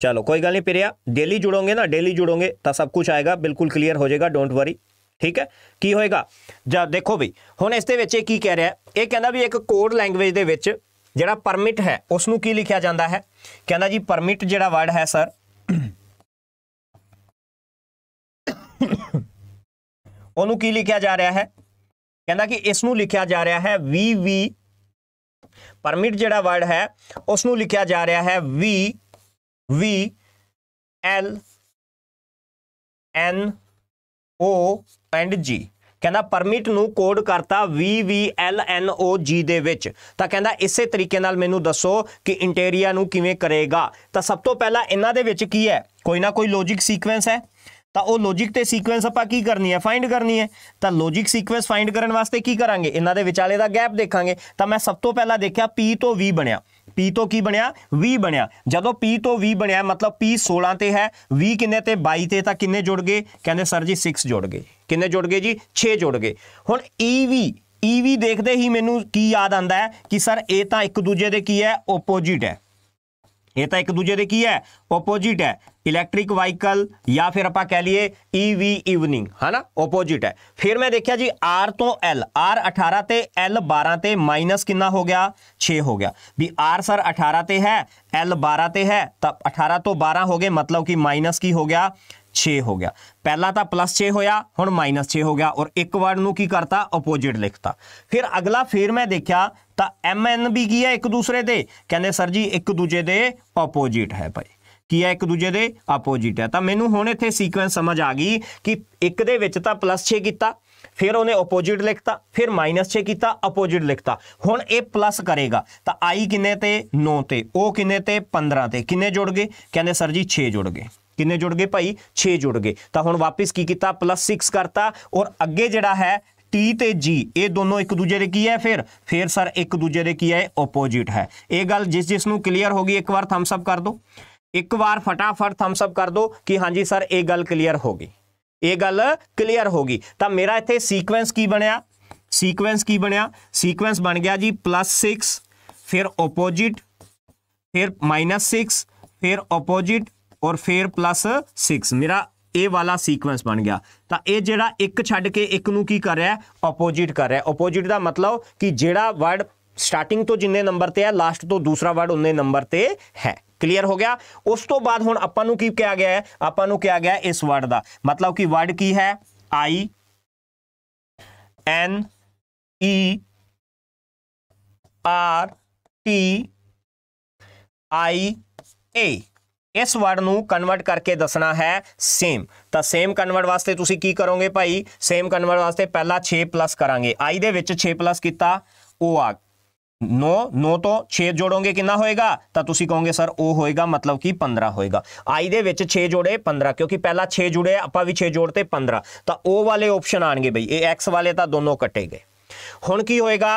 ਚਲੋ ਕੋਈ ਗੱਲ ਨਹੀਂ ਪਿਰਿਆ ਡੇਲੀ ਜੁੜੋਗੇ ਨਾ ਡੇਲੀ ਜੁੜੋਗੇ ਤਾਂ ਸਭ ਕੁਝ ਆਏਗਾ ਬਿਲਕੁਲ ਕਲੀਅਰ ਹੋ ਜਾਏਗਾ ਡੋਂਟ ਵਰੀ ਠੀਕ ਹੈ ਕੀ ਹੋਏਗਾ ਜਾਂ ਦੇਖੋ ਵੀ ਹੁਣ ਇਸ ਦੇ ਵਿੱਚ ਇਹ ਕੀ ਕਹਿ ਰਿਹਾ ਇਹ ਕਹਿੰਦਾ ਵੀ ਇੱਕ ਕੋਡ ਲੈਂਗੁਏਜ ਦੇ ਵਿੱਚ ਜਿਹੜਾ ਪਰਮਿਟ ਹੈ ਉਸ ਨੂੰ ਕੀ ਲਿਖਿਆ ਜਾਂਦਾ ਹੈ ਕਹਿੰਦਾ ਜੀ ਪਰਮਿਟ ਜਿਹੜਾ ਵਰਡ ਹੈ ਸਰ ਉਹਨੂੰ ਕੀ ਲਿਖਿਆ ਜਾ ਰਿਹਾ ਹੈ ਕਹਿੰਦਾ ਕਿ ਇਸ ਨੂੰ ਲਿਖਿਆ ਜਾ ਰਿਹਾ ਹੈ ਵੀ ਵੀ ਪਰਮਿਟ ਜਿਹੜਾ ਵਰਡ ਹੈ ਉਸ ਨੂੰ ਲਿਖਿਆ ਜਾ ਰਿਹਾ ਹੈ ਵੀ V L N O and G ਕਹਿੰਦਾ ਪਰਮਿਟ ਨੂੰ ਕੋਡ ਕਰਤਾ VVLNOG ਦੇ ਵਿੱਚ ਤਾਂ ਕਹਿੰਦਾ ਇਸੇ ਤਰੀਕੇ ਨਾਲ ਮੈਨੂੰ ਦੱਸੋ ਕਿ ਇੰਟੀਰੀਆ ਨੂੰ ਕਿਵੇਂ ਕਰੇਗਾ ਤਾਂ ਸਭ ਤੋਂ ਪਹਿਲਾਂ ਇਹਨਾਂ ਦੇ ਵਿੱਚ ਕੀ ਹੈ ਕੋਈ ਨਾ ਕੋਈ ਲੌਜੀਕ ਸੀਕੁਐਂਸ ਹੈ ਤਾਂ ਉਹ ਲੌਜੀਕ ਤੇ ਸੀਕੁਐਂਸ ਆਪਾਂ ਕੀ ਕਰਨੀ ਹੈ ਫਾਈਂਡ ਕਰਨੀ ਹੈ ਤਾਂ ਲੌਜੀਕ ਸੀਕੁਐਂਸ ਫਾਈਂਡ ਕਰਨ ਵਾਸਤੇ ਕੀ ਕਰਾਂਗੇ ਇਹਨਾਂ ਦੇ ਵਿਚਾਲੇ ਦਾ ਗੈਪ ਦੇਖਾਂਗੇ ਤਾਂ ਮੈਂ ਸਭ ਤੋਂ ਪਹਿਲਾਂ ਦੇਖਿਆ P ਤੋਂ V ਬਣਿਆ P ਤੋਂ ਕੀ ਬਣਿਆ 20 ਬਣਿਆ ਜਦੋਂ P ਤੋਂ 20 ਬਣਿਆ ਮਤਲਬ P 16 ਤੇ ਹੈ 20 ਕਿੰਨੇ ਤੇ 22 ਤੇ ਤਾਂ ਕਿੰਨੇ ਜੁੜ ਗਏ ਕਹਿੰਦੇ ਸਰ ਜੀ 6 ਜੁੜ ਗਏ ਕਿੰਨੇ ਜੁੜ ਗਏ ਜੀ 6 ਜੁੜ ਗਏ ਹੁਣ EV EV ਦੇਖਦੇ ਹੀ ਮੈਨੂੰ ਕੀ ਯਾਦ ਆਂਦਾ ਹੈ ਕਿ ਸਰ ਇਹ ਤਾਂ ਇੱਕ ਦੂਜੇ ਦੇ ਕੀ ਹੈ ਆਪੋਜੀਟ ਹੈ ਇਹ ਤਾਂ ਇੱਕ ਦੂਜੇ ਦੇ ਕੀ ਹੈ ਆਪੋਜੀਟ ਹੈ ਇਲੈਕਟ੍ਰਿਕ ਵਾਹੀਕਲ ਜਾਂ ਫਿਰ ਆਪਾਂ ਕਹਿ ਲਈਏ e EV ਈਵਨਿੰਗ ਹਨਾ ਆਪੋਜੀਟ ਹੈ ਫਿਰ ਮੈਂ ਦੇਖਿਆ ਜੀ R ਤੋਂ L R 18 ਤੇ L 12 ਤੇ ਮਾਈਨਸ ਕਿੰਨਾ ਹੋ ਗਿਆ 6 ਹੋ ਗਿਆ ਵੀ R ਸਰ 18 ਤੇ ਹੈ L 12 ਤੇ ਹੈ ਤਾਂ 18 ਤੋਂ 12 ਹੋ ਗਏ ਮਤਲਬ ਕਿ ਮਾਈਨਸ ਕੀ ਹੋ ਗਿਆ 6 ਹੋ ਗਿਆ ਪਹਿਲਾਂ ਤਾਂ ਪਲੱਸ 6 ਹੋਇਆ ਹੁਣ ਮਾਈਨਸ 6 ਹੋ ਗਿਆ ਔਰ ਇੱਕ ਵਾਰ ਨੂੰ ਕੀ ਕਰਤਾ ਆਪੋਜੀਟ ਲਿਖਤਾ ਫਿਰ ਅਗਲਾ ਫਿਰ ਮੈਂ ਦੇਖਿਆ ਤਾਂ MN ਵੀ ਕੀ ਹੈ ਇੱਕ ਦੂਸਰੇ ਦੇ ਕਹਿੰਦੇ ਸਰ ਜੀ ਇੱਕ ਦੂਜੇ ਦੇ ਆਪੋਜੀਟ ਹੈ ਭਾਈ ਕੀ ਹੈ ਇੱਕ ਦੂਜੇ ਦੇ ਆਪੋਜੀਟ ਹੈ ਤਾਂ ਮੈਨੂੰ ਹੁਣ ਇੱਥੇ ਸੀਕੁਐਂਸ ਸਮਝ ਆ ਗਈ ਕਿ ਇੱਕ ਦੇ ਵਿੱਚ ਤਾਂ ਪਲੱਸ +6 ਕੀਤਾ ਫਿਰ ਉਹਨੇ ਆਪੋਜੀਟ ਲਿਖਤਾ ਫਿਰ ਮਾਈਨਸ -6 ਕੀਤਾ ਆਪੋਜੀਟ ਲਿਖਤਾ ਹੁਣ ਇਹ ਪਲੱਸ ਕਰੇਗਾ ਤਾਂ i ਕਿੰਨੇ ਤੇ 9 ਤੇ ਉਹ ਕਿੰਨੇ ਤੇ 15 ਤੇ ਕਿੰਨੇ ਜੁੜ ਗਏ ਕਹਿੰਦੇ ਸਰ ਜੀ 6 ਜੁੜ ਗਏ ਕਿੰਨੇ ਜੁੜ ਗਏ ਭਾਈ 6 ਜੁੜ ਗਏ ਤਾਂ ਹੁਣ ਵਾਪਸ ਕੀ ਕੀਤਾ ਪਲੱਸ +6 ਕਰਤਾ ਔਰ ਅੱਗੇ ਜਿਹੜਾ ਹੈ T ਤੇ G ਇਹ ਦੋਨੋਂ ਇੱਕ ਦੂਜੇ ਦੇ ਕੀ ਹੈ ਫਿਰ ਫਿਰ ਸਰ ਇੱਕ ਦੂਜੇ ਦੇ ਕੀ ਹੈ ਆਪੋਜੀਟ ਹੈ ਇਹ ਗੱਲ ਜਿਸ ਜਿਸ ਨੂੰ ਕਲੀਅਰ ਹੋ ਗਈ ਇੱਕ ਵਾਰ ਥੰਬਸ ਅਪ ਕਰ ਦਿਓ ਇੱਕ ਵਾਰ ਫਟਾਫਟ ਥੰਬਸ ਅਪ ਕਰ ਦਿਓ ਕਿ ਹਾਂਜੀ ਸਰ ਇਹ ਗੱਲ ਕਲੀਅਰ ਹੋ ਗਈ ਇਹ ਗੱਲ ਕਲੀਅਰ ਹੋ ਗਈ ਤਾਂ ਮੇਰਾ ਇੱਥੇ ਸੀਕੁਐਂਸ ਕੀ ਬਣਿਆ ਸੀਕੁਐਂਸ ਕੀ ਬਣਿਆ ਸੀਕੁਐਂਸ ਬਣ ਗਿਆ ਜੀ +6 ਫਿਰ ਆਪੋਜੀਟ ਫਿਰ -6 ਫਿਰ ਆਪੋਜੀਟ ਔਰ ਫਿਰ +6 ਮੇਰਾ ਇਹ ਵਾਲਾ ਸੀਕੁਐਂਸ ਬਣ ਗਿਆ ਤਾਂ ਇਹ ਜਿਹੜਾ ਇੱਕ ਛੱਡ ਕੇ ਇੱਕ ਨੂੰ ਕੀ ਕਰ ਰਿਹਾ ਆਪੋਜੀਟ ਕਰ ਰਿਹਾ ਆਪੋਜੀਟ ਦਾ ਮਤਲਬ ਕਿ ਜਿਹੜਾ ਵਰਡ ਸਟਾਰਟਿੰਗ ਤੋਂ ਜਿੰਨੇ ਨੰਬਰ ਤੇ ਹੈ ਲਾਸਟ ਤੋਂ ਦੂਸਰਾ ਵਰਡ ਉਹਨੇ ਨੰਬਰ ਤੇ ਹੈ ਕਲੀਅਰ ਹੋ ਗਿਆ ਉਸ ਤੋਂ ਬਾਅਦ ਹੁਣ ਆਪਾਂ ਨੂੰ ਕੀ ਕਿਹਾ ਗਿਆ ਹੈ ਆਪਾਂ ਨੂੰ ਕਿਹਾ ਗਿਆ ਇਸ ਵਰਡ ਦਾ ਮਤਲਬ ਕਿ ਵਰਡ ਕੀ ਹੈ ਆਈ ਐਨ ਈ ਆਰ ਟੀ ਆਈ ਏ ਇਸ ਵਰਡ ਨੂੰ ਕਨਵਰਟ ਕਰਕੇ ਦੱਸਣਾ ਹੈ ਸੇਮ ਤਾਂ ਸੇਮ ਕਨਵਰਟ ਵਾਸਤੇ ਤੁਸੀਂ ਕੀ ਕਰੋਗੇ ਭਾਈ ਸੇਮ ਕਨਵਰਟ ਵਾਸਤੇ ਪਹਿਲਾਂ 6 ਪਲੱਸ ਕਰਾਂਗੇ i ਦੇ ਵਿੱਚ 6 ਪਲੱਸ ਕੀਤਾ ਉਹ ਆ 9 9 ਤੋਂ 6 ਜੋੜੋਗੇ ਕਿੰਨਾ ਹੋਏਗਾ ਤਾਂ ਤੁਸੀਂ ਕਹੋਗੇ ਸਰ ਉਹ ਹੋਏਗਾ ਮਤਲਬ ਕਿ 15 ਹੋਏਗਾ i ਦੇ ਵਿੱਚ 6 ਜੋੜੇ 15 ਕਿਉਂਕਿ ਪਹਿਲਾਂ 6 ਜੁੜੇ ਆਪਾਂ ਵੀ 6 ਜੋੜਤੇ 15 ਤਾਂ ਉਹ ਵਾਲੇ ਆਪਸ਼ਨ ਆਣਗੇ ਬਈ ਇਹ x ਵਾਲੇ ਤਾਂ ਦੋਨੋਂ ਕੱਟੇ ਗਏ ਹੁਣ ਕੀ ਹੋਏਗਾ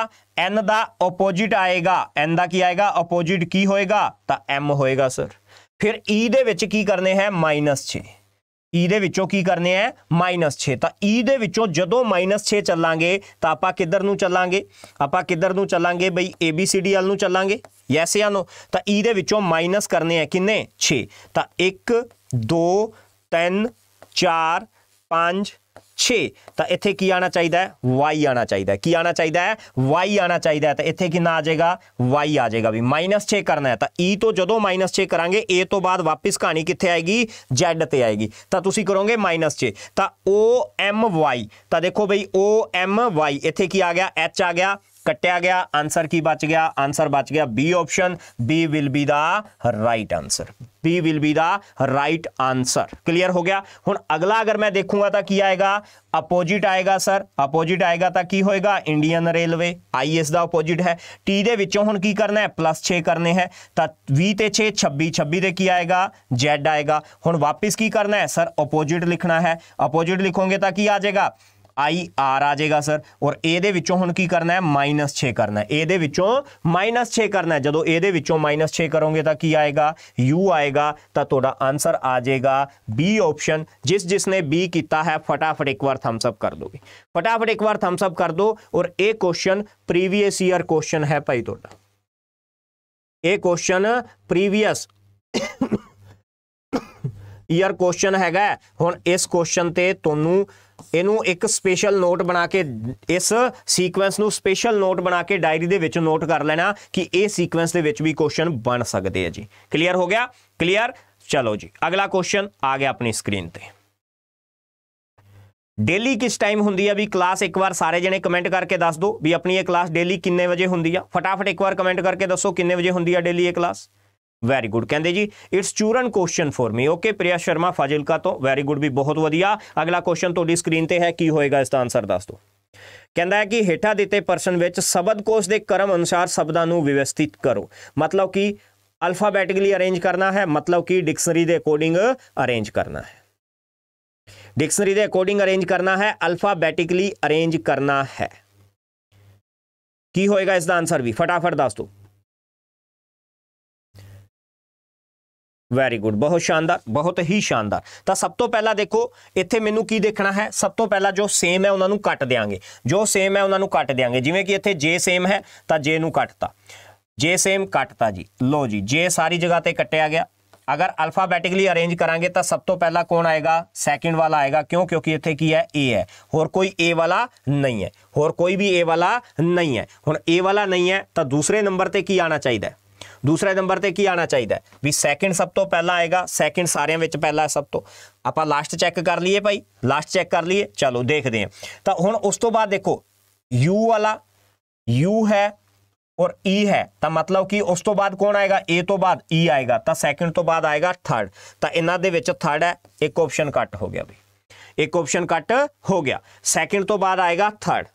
n ਦਾ ਆਪੋਜੀਟ ਆਏਗਾ n ਦਾ ਕੀ ਆਏਗਾ ਆਪੋਜੀਟ ਕੀ ਹੋਏਗਾ ਤਾਂ m ਹੋਏਗਾ ਸਰ ਫਿਰ e ਦੇ ਵਿੱਚ ਕੀ ਕਰਨੇ ਹੈ -6 e ਦੇ ਵਿੱਚੋਂ ਕੀ ਕਰਨੇ ਆ -6 ਤਾਂ e ਦੇ ਵਿੱਚੋਂ ਜਦੋਂ -6 ਚੱਲਾਂਗੇ ਤਾਂ ਆਪਾਂ ਕਿੱਧਰ ਨੂੰ ਚੱਲਾਂਗੇ ਆਪਾਂ ਕਿੱਧਰ ਨੂੰ ਚੱਲਾਂਗੇ ਬਈ ABCD ਵੱਲ ਨੂੰ ਚੱਲਾਂਗੇ ਯੈਸ ਜਾਂ ਨੋ ਤਾਂ e ਦੇ ਵਿੱਚੋਂ ਮਾਈਨਸ ਕਰਨੇ ਆ ਕਿੰਨੇ 6 ਤਾਂ 1 2 3 4 5 6 ਤਾਂ ਇੱਥੇ ਕੀ ਆਣਾ ਚਾਹੀਦਾ ਹੈ y ਆਣਾ ਚਾਹੀਦਾ ਹੈ ਕੀ ਆਣਾ ਚਾਹੀਦਾ ਹੈ y ਆਣਾ ਚਾਹੀਦਾ ਹੈ ਤਾਂ ਇੱਥੇ ਕਿੰਨਾ ਆ ਜਾਏਗਾ y ਆ ਜਾਏਗਾ ਵੀ -6 ਕਰਨਾ ਹੈ ਤਾਂ e ਤੋਂ ਜਦੋਂ -6 ਕਰਾਂਗੇ a ਤੋਂ ਬਾਅਦ ਵਾਪਸ ਕਹਾਣੀ ਕਿੱਥੇ ਆਏਗੀ z ਤੇ ਆਏਗੀ ਤਾਂ ਤੁਸੀਂ ਕਰੋਗੇ -6 ਤਾਂ o m y ਤਾਂ ਦੇਖੋ ਬਈ o m y ਇੱਥੇ ਕੀ ਆ ਗਿਆ h ਆ ਗਿਆ ਕੱਟਿਆ ਗਿਆ ਆਨਸਰ ਕੀ ਬਚ ਗਿਆ ਆਨਸਰ ਬਚ ਗਿਆ B option B will be the right answer B will be the right answer clear ਹੋ ਗਿਆ ਹੁਣ ਅਗਲਾ ਅਗਰ ਮੈਂ ਦੇਖੂੰਗਾ ਤਾਂ ਕੀ ਆਏਗਾ ਅਪੋਜੀਟ ਆਏਗਾ ਸਰ ਅਪੋਜੀਟ ਆਏਗਾ ਤਾਂ ਕੀ ਹੋਏਗਾ ਇੰਡੀਅਨ ਰੇਲਵੇ ਆਈਐਸ ਦਾ ਅਪੋਜੀਟ ਹੈ ਟੀ ਦੇ ਵਿੱਚੋਂ ਹੁਣ ਕੀ ਕਰਨਾ ਹੈ ਪਲੱਸ 6 ਕਰਨੇ ਹੈ ਤਾਂ 20 ਤੇ 6 26 26 ਦੇ ਕੀ ਆਏਗਾ ਜ਼ੈਡ ਆਏਗਾ ਹੁਣ ਵਾਪਸ ਕੀ ਕਰਨਾ ਹੈ ਸਰ ਅਪੋਜੀਟ ਲਿਖਣਾ ਹੈ ਅਪੋਜੀਟ ਲਿਖੋਗੇ ਤਾਂ ਕੀ ਆ ਜਾਏਗਾ ਆਈ ਆਰ ਆ ਜਾਏਗਾ ਸਰ ਔਰ ਦੇ ਵਿੱਚੋਂ ਹੁਣ ਕੀ ਕਰਨਾ ਹੈ -6 ਕਰਨਾ ਹੈ ਦੇ ਵਿੱਚੋਂ -6 ਕਰਨਾ ਹੈ ਜਦੋਂ ਇਹਦੇ ਵਿੱਚੋਂ -6 ਕਰੋਗੇ ਤਾਂ ਕੀ ਆਏਗਾ u ਆਏਗਾ ਤਾਂ ਤੁਹਾਡਾ ਆਨਸਰ ਆ ਜਾਏਗਾ B ਆਪਸ਼ਨ ਜਿਸ ਜਿਸ ਨੇ B ਕੀਤਾ ਹੈ ਫਟਾਫਟ ਇੱਕ ਵਾਰ ਥੰਬਸ ਅਪ ਕਰ ਦੋਗੇ ਫਟਾਫਟ ਇੱਕ ਵਾਰ ਥੰਬਸ ਅਪ ਕਰ ਦੋ ਔਰ ਇਹ ਕੁਐਸਚਨ ਪ੍ਰੀਵੀਅਸ ਈਅਰ ਕੁਐਸਚਨ ਹੈ ਭਾਈ ਤੁਹਾਡਾ ਇਹ ਕੁਐਸਚਨ ਪ੍ਰੀਵੀਅਸ ਈਅਰ ਕੁਐਸਚਨ ਹੈਗਾ ਹੁਣ ਇਸ ਕੁਐਸਚਨ ਤੇ ਤੁਹਾਨੂੰ ਇਹਨੂੰ ਇੱਕ ਸਪੈਸ਼ਲ ਨੋਟ ਬਣਾ ਕੇ ਇਸ ਸੀਕੁਐਂਸ ਨੂੰ ਸਪੈਸ਼ਲ ਨੋਟ ਬਣਾ ਕੇ ਡਾਇਰੀ ਦੇ ਵਿੱਚ ਨੋਟ ਕਰ ਲੈਣਾ ਕਿ ਇਹ ਸੀਕੁਐਂਸ ਦੇ ਵਿੱਚ ਵੀ ਕੁਐਸਚਨ ਬਣ ਸਕਦੇ ਆ ਜੀ ਕਲੀਅਰ ਹੋ ਗਿਆ ਕਲੀਅਰ ਚਲੋ ਜੀ ਅਗਲਾ ਕੁਐਸਚਨ ਆ ਗਿਆ ਆਪਣੀ ਸਕਰੀਨ ਤੇ ਡੇਲੀ ਕਿਸ ਟਾਈਮ ਹੁੰਦੀ ਆ ਵੀ ਕਲਾਸ ਇੱਕ ਵਾਰ ਸਾਰੇ ਜਣੇ ਕਮੈਂਟ ਕਰਕੇ ਦੱਸ ਦਿਓ ਵੀ ਆਪਣੀ ਇਹ ਕਲਾਸ ਡੇਲੀ ਕਿੰਨੇ ਵਜੇ ਹੁੰਦੀ ਆ ਫਟਾਫਟ ਇੱਕ ਵਾਰ ਕਮੈਂਟ ਕਰਕੇ ਦੱਸੋ ਕਿੰਨੇ ਵਜੇ ਹੁੰਦੀ ਆ ਡੇਲੀ ਇਹ ਕਲਾਸ ਵੈਰੀ ਗੁੱਡ ਕਹਿੰਦੇ ਜੀ it's churan question for me okay Priya Sharma Fazilka ਤੋਂ ਵੈਰੀ ਗੁੱਡ ਵੀ ਬਹੁਤ ਵਧੀਆ ਅਗਲਾ ਕੁਐਸਚਨ ਤੁਹਾਡੀ ਸਕਰੀਨ ਤੇ ਹੈ ਕੀ ਹੋਏਗਾ ਇਸ ਦਾ ਆਨਸਰ ਦੱਸ ਦਿਓ ਕਹਿੰਦਾ ਹੈ ਕਿ ਹੇਠਾਂ ਦਿੱਤੇ ਪ੍ਰਸ਼ਨ ਵਿੱਚ ਸ਼ਬਦ ਕੋਸ਼ ਦੇ ਕਰਮ ਅਨੁਸਾਰ ਸ਼ਬਦਾਂ ਨੂੰ ਵਿਵਸਥਿਤ ਕਰੋ ਮਤਲਬ ਕਿ ਅਲਫਾਬੈਟਿਕਲੀ ਅਰੇਂਜ ਕਰਨਾ ਹੈ ਮਤਲਬ ਕਿ ਡਿਕਸ਼ਨਰੀ ਦੇ ਅਕੋਰਡਿੰਗ ਅਰੇਂਜ ਕਰਨਾ ਹੈ ਡਿਕਸ਼ਨਰੀ ਦੇ ਅਕੋਰਡਿੰਗ ਅਰੇਂਜ ਕਰਨਾ ਹੈ ਅਲਫਾਬੈਟਿਕਲੀ ਅਰੇਂਜ ਕਰਨਾ ਹੈ ਕੀ ਹੋਏਗਾ ਇਸ ਦਾ ਆਨਸਰ ਵੀ ਫਟਾਫਟ ਦੱਸ ਦਿਓ ਵੈਰੀ ਗੁੱਡ ਬਹੁਤ ਸ਼ਾਨਦਾਰ ਬਹੁਤ ਹੀ ਸ਼ਾਨਦਾਰ ਤਾਂ ਸਭ ਤੋਂ ਪਹਿਲਾਂ ਦੇਖੋ ਇੱਥੇ ਮੈਨੂੰ ਕੀ ਦੇਖਣਾ ਹੈ ਸਭ ਤੋਂ ਪਹਿਲਾਂ ਜੋ ਸੇਮ ਹੈ ਉਹਨਾਂ ਨੂੰ ਕੱਟ ਦੇਾਂਗੇ ਜੋ ਸੇਮ ਹੈ ਉਹਨਾਂ ਨੂੰ ਕੱਟ ਦੇਾਂਗੇ ਜਿਵੇਂ ਕਿ ਇੱਥੇ ਜੇ ਸੇਮ ਹੈ ਤਾਂ ਜੇ ਨੂੰ ਕੱਟਤਾ ਜੇ ਸੇਮ ਕੱਟਤਾ ਜੀ ਲੋ ਜੀ ਜੇ ਸਾਰੀ ਜਗ੍ਹਾ ਤੇ ਕੱਟਿਆ ਗਿਆ ਅਗਰ ਅਲਫਾਬੈਟਿਕਲੀ ਅਰੇਂਜ ਕਰਾਂਗੇ ਤਾਂ ਸਭ ਤੋਂ ਪਹਿਲਾਂ ਕੌਣ ਆਏਗਾ ਸੈਕਿੰਡ ਵਾਲਾ ਆਏਗਾ ਕਿਉਂ ਕਿਉਂਕਿ ਇੱਥੇ ਕੀ ਹੈ A ਹੈ ਹੋਰ ਕੋਈ A ਵਾਲਾ ਨਹੀਂ ਹੈ ਹੋਰ ਕੋਈ ਵੀ A ਵਾਲਾ ਨਹੀਂ ਹੈ ਹੁਣ A ਵਾਲਾ ਨਹੀਂ ਹੈ ਤਾਂ ਦੂਸਰੇ ਨੰਬਰ ਤੇ ਕੀ ਆਣਾ ਚਾਹੀਦਾ ਹੈ ਦੂਸਰੇ ਨੰਬਰ ਤੇ ਕੀ ਆਣਾ ਚਾਹੀਦਾ ਵੀ ਸੈਕਿੰਡ ਸਭ ਤੋਂ ਪਹਿਲਾਂ ਆਏਗਾ ਸੈਕਿੰਡ ਸਾਰਿਆਂ ਵਿੱਚ ਪਹਿਲਾ ਸਭ ਤੋਂ ਆਪਾਂ ਲਾਸਟ ਚੈੱਕ ਕਰ ਲਈਏ ਭਾਈ ਲਾਸਟ ਚੈੱਕ ਕਰ ਲਈਏ ਚਲੋ ਦੇਖਦੇ ਹਾਂ ਤਾਂ ਹੁਣ ਉਸ ਤੋਂ ਬਾਅਦ ਦੇਖੋ U ਵਾਲਾ U ਹੈ ਔਰ E ਹੈ ਤਾਂ ਮਤਲਬ ਕਿ ਉਸ ਤੋਂ ਬਾਅਦ ਕੌਣ ਆਏਗਾ A ਤੋਂ ਬਾਅਦ E ਆਏਗਾ ਤਾਂ ਸੈਕਿੰਡ ਤੋਂ ਬਾਅਦ ਆਏਗਾ ਥਰਡ ਤਾਂ ਇਹਨਾਂ ਦੇ ਵਿੱਚ ਥਰਡ ਹੈ ਇੱਕ ਆਪਸ਼ਨ ਕੱਟ ਹੋ ਗਿਆ ਵੀ ਇੱਕ ਆਪਸ਼ਨ ਕੱਟ ਹੋ ਗਿਆ ਸੈਕਿੰਡ ਤੋਂ ਬਾਅਦ ਆਏਗਾ ਥਰਡ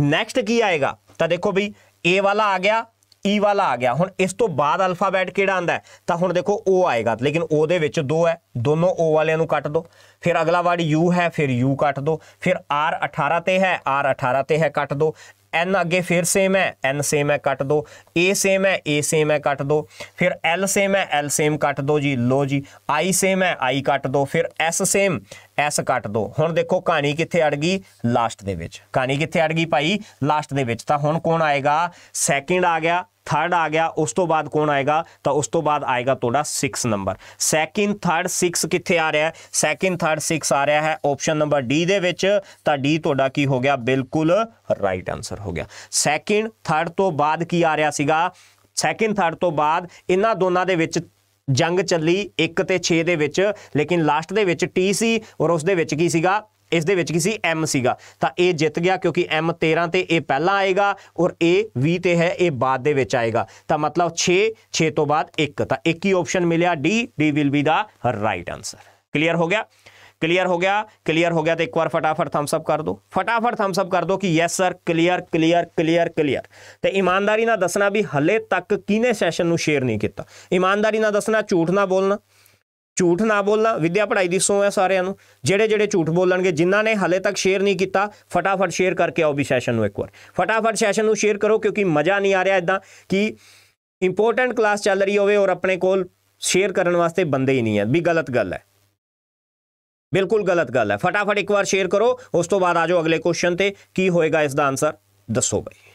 ਨੈਕਸਟ ਕੀ ਆਏਗਾ ਤਾਂ ਦੇਖੋ ਵੀ A ਵਾਲਾ ਆ ਗਿਆ ਈ e ਵਾਲਾ ਆ ਗਿਆ ਹੁਣ ਇਸ ਤੋਂ ਬਾਅਦ ਅਲਫਾਬੈਟ ਕਿਹੜਾ ਆਂਦਾ ਤਾਂ ਹੁਣ ਦੇਖੋ ਓ ਆਏਗਾ ਲੇਕਿਨ ਓ ਦੇ ਵਿੱਚ ਦੋ ਹੈ ਦੋਨੋਂ ਓ ਵਾਲਿਆਂ ਨੂੰ ਕੱਟ ਦੋ ਫਿਰ ਅਗਲਾ ਵਰਡ ਯੂ ਹੈ ਫਿਰ ਯੂ ਕੱਟ ਦੋ ਫਿਰ ਆਰ 18 ਤੇ ਹੈ ਆਰ 18 ਤੇ ਹੈ ਕੱਟ ਦੋ ਐਨ ਅੱਗੇ ਫਿਰ ਸੇਮ ਹੈ ਐਨ ਸੇਮ ਹੈ ਕੱਟ ਦੋ ਏ ਸੇਮ ਹੈ ਏ ਸੇਮ ਹੈ ਕੱਟ ਦੋ ਫਿਰ ਐਲ ਸੇਮ ਹੈ ਐਲ ਸੇਮ ਕੱਟ ਦੋ ਜੀ ਲੋ ਜੀ ਆਈ ਸੇਮ ਹੈ ਆਈ ਕੱਟ ਦੋ ਫਿਰ ਐਸ ਸੇਮ ਐਸ ਕੱਟ ਦੋ ਹੁਣ ਦੇਖੋ ਕਹਾਣੀ ਕਿੱਥੇ ਅੜ ਗਈ ਲਾਸਟ ਦੇ ਵਿੱਚ ਕਹਾਣੀ ਕਿੱਥੇ ਅੜ ਗਈ ਭਾਈ ਲਾਸਟ ਦੇ ਵਿੱਚ ਤਾਂ ਹੁਣ ਕੌਣ ਆਏਗਾ ਸੈਕਿੰਡ ਆ ਗਿਆ ਥਰਡ ਆ ਗਿਆ ਉਸ ਤੋਂ ਬਾਅਦ ਕੌਣ ਆਏਗਾ ਤਾਂ ਉਸ ਤੋਂ ਬਾਅਦ ਆਏਗਾ ਤੁਹਾਡਾ 6 ਨੰਬਰ ਸੈਕਿੰਡ ਥਰਡ 6 ਕਿੱਥੇ ਆ ਰਿਹਾ ਹੈ ਸੈਕਿੰਡ ਥਰਡ 6 ਆ ਰਿਹਾ ਹੈ ਆਪਸ਼ਨ ਨੰਬਰ ਡੀ ਦੇ ਵਿੱਚ ਤਾਂ ਡੀ ਤੁਹਾਡਾ ਕੀ ਹੋ ਗਿਆ ਬਿਲਕੁਲ ਰਾਈਟ ਆਨਸਰ ਹੋ ਗਿਆ ਸੈਕਿੰਡ ਥਰਡ ਤੋਂ ਬਾਅਦ ਕੀ ਆ ਰਿਹਾ ਸੀਗਾ ਸੈਕਿੰਡ ਥਰਡ ਤੋਂ ਬਾਅਦ ਇਹਨਾਂ ਦੋਨਾਂ ਦੇ ਵਿੱਚ ਜੰਗ ਚੱਲੀ 1 ਤੇ 6 ਦੇ ਵਿੱਚ ਲੇਕਿਨ ਲਾਸਟ ਦੇ ਵਿੱਚ ਟੀ ਸੀ ਔਰ ਉਸ ਦੇ ਵਿੱਚ ਕੀ ਸੀਗਾ ਇਸ ਦੇ ਵਿੱਚ ਕੀ ਸੀ m ਸੀਗਾ ਤਾਂ ਇਹ ਜਿੱਤ ਗਿਆ ਕਿਉਂਕਿ m 13 ਤੇ ਇਹ ਪਹਿਲਾਂ ਆਏਗਾ ਔਰ ਇਹ 20 ਤੇ ਹੈ ਇਹ ਬਾਅਦ ਦੇ ਵਿੱਚ ਆਏਗਾ ਤਾਂ ਮਤਲਬ 6 6 ਤੋਂ ਬਾਅਦ 1 ਤਾਂ ਇੱਕ ਹੀ ਆਪਸ਼ਨ ਮਿਲਿਆ d d will be the right answer clear ਹੋ ਗਿਆ ਕਲੀਅਰ ਹੋ ਗਿਆ ਕਲੀਅਰ ਹੋ ਗਿਆ ਤਾਂ ਇੱਕ ਵਾਰ ਫਟਾਫਟ ਥੰਬਸ ਅਪ ਕਰ ਦਿਓ ਫਟਾਫਟ ਥੰਬਸ ਅਪ ਕਰ ਦਿਓ ਕਿ yes sir clear clear clear clear ਤੇ ਇਮਾਨਦਾਰੀ ਨਾਲ ਦੱਸਣਾ ਵੀ ਹੱਲੇ ਤੱਕ ਕਿਨੇ ਸੈਸ਼ਨ ਨੂੰ ਸ਼ੇਅਰ ਨਹੀਂ ਕੀਤਾ ਇਮਾਨਦਾਰੀ ਨਾਲ ਦੱਸਣਾ ਝੂਠ ਨਾ ਬੋਲਣਾ ਝੂਠ ਨਾ ਬੋਲਣਾ ਵਿਦਿਆ ਪੜਾਈ ਦੀ ਸੋਹ ਹੈ ਸਾਰਿਆਂ ਨੂੰ ਜਿਹੜੇ ਜਿਹੜੇ ਝੂਠ ਬੋਲਣਗੇ ਜਿਨ੍ਹਾਂ ਨੇ ਹਲੇ ਤੱਕ ਸ਼ੇਅਰ ਨਹੀਂ ਕੀਤਾ ਫਟਾਫਟ ਸ਼ੇਅਰ ਕਰਕੇ ਆਓ ਵੀ ਸੈਸ਼ਨ ਨੂੰ ਇੱਕ ਵਾਰ ਫਟਾਫਟ ਸੈਸ਼ਨ ਨੂੰ ਸ਼ੇਅਰ ਕਰੋ ਕਿਉਂਕਿ ਮਜ਼ਾ ਨਹੀਂ ਆ ਰਿਹਾ ਇਦਾਂ ਕਿ ਇੰਪੋਰਟੈਂਟ ਕਲਾਸ ਚੱਲ ਰਹੀ ਹੋਵੇ ਔਰ ਆਪਣੇ ਕੋਲ ਸ਼ੇਅਰ ਕਰਨ ਵਾਸਤੇ ਬੰਦੇ ਹੀ ਨਹੀਂ ਹੈ ਵੀ ਗਲਤ ਗੱਲ ਹੈ ਬਿਲਕੁਲ ਗਲਤ ਗੱਲ ਹੈ ਫਟਾਫਟ ਇੱਕ ਵਾਰ ਸ਼ੇਅਰ ਕਰੋ ਉਸ ਤੋਂ ਬਾਅਦ ਆਜੋ ਅਗਲੇ ਕੁਐਸਚਨ ਤੇ ਕੀ ਹੋਏਗਾ ਇਸ ਦਾ ਆਨਸਰ ਦੱਸੋ ਬਈ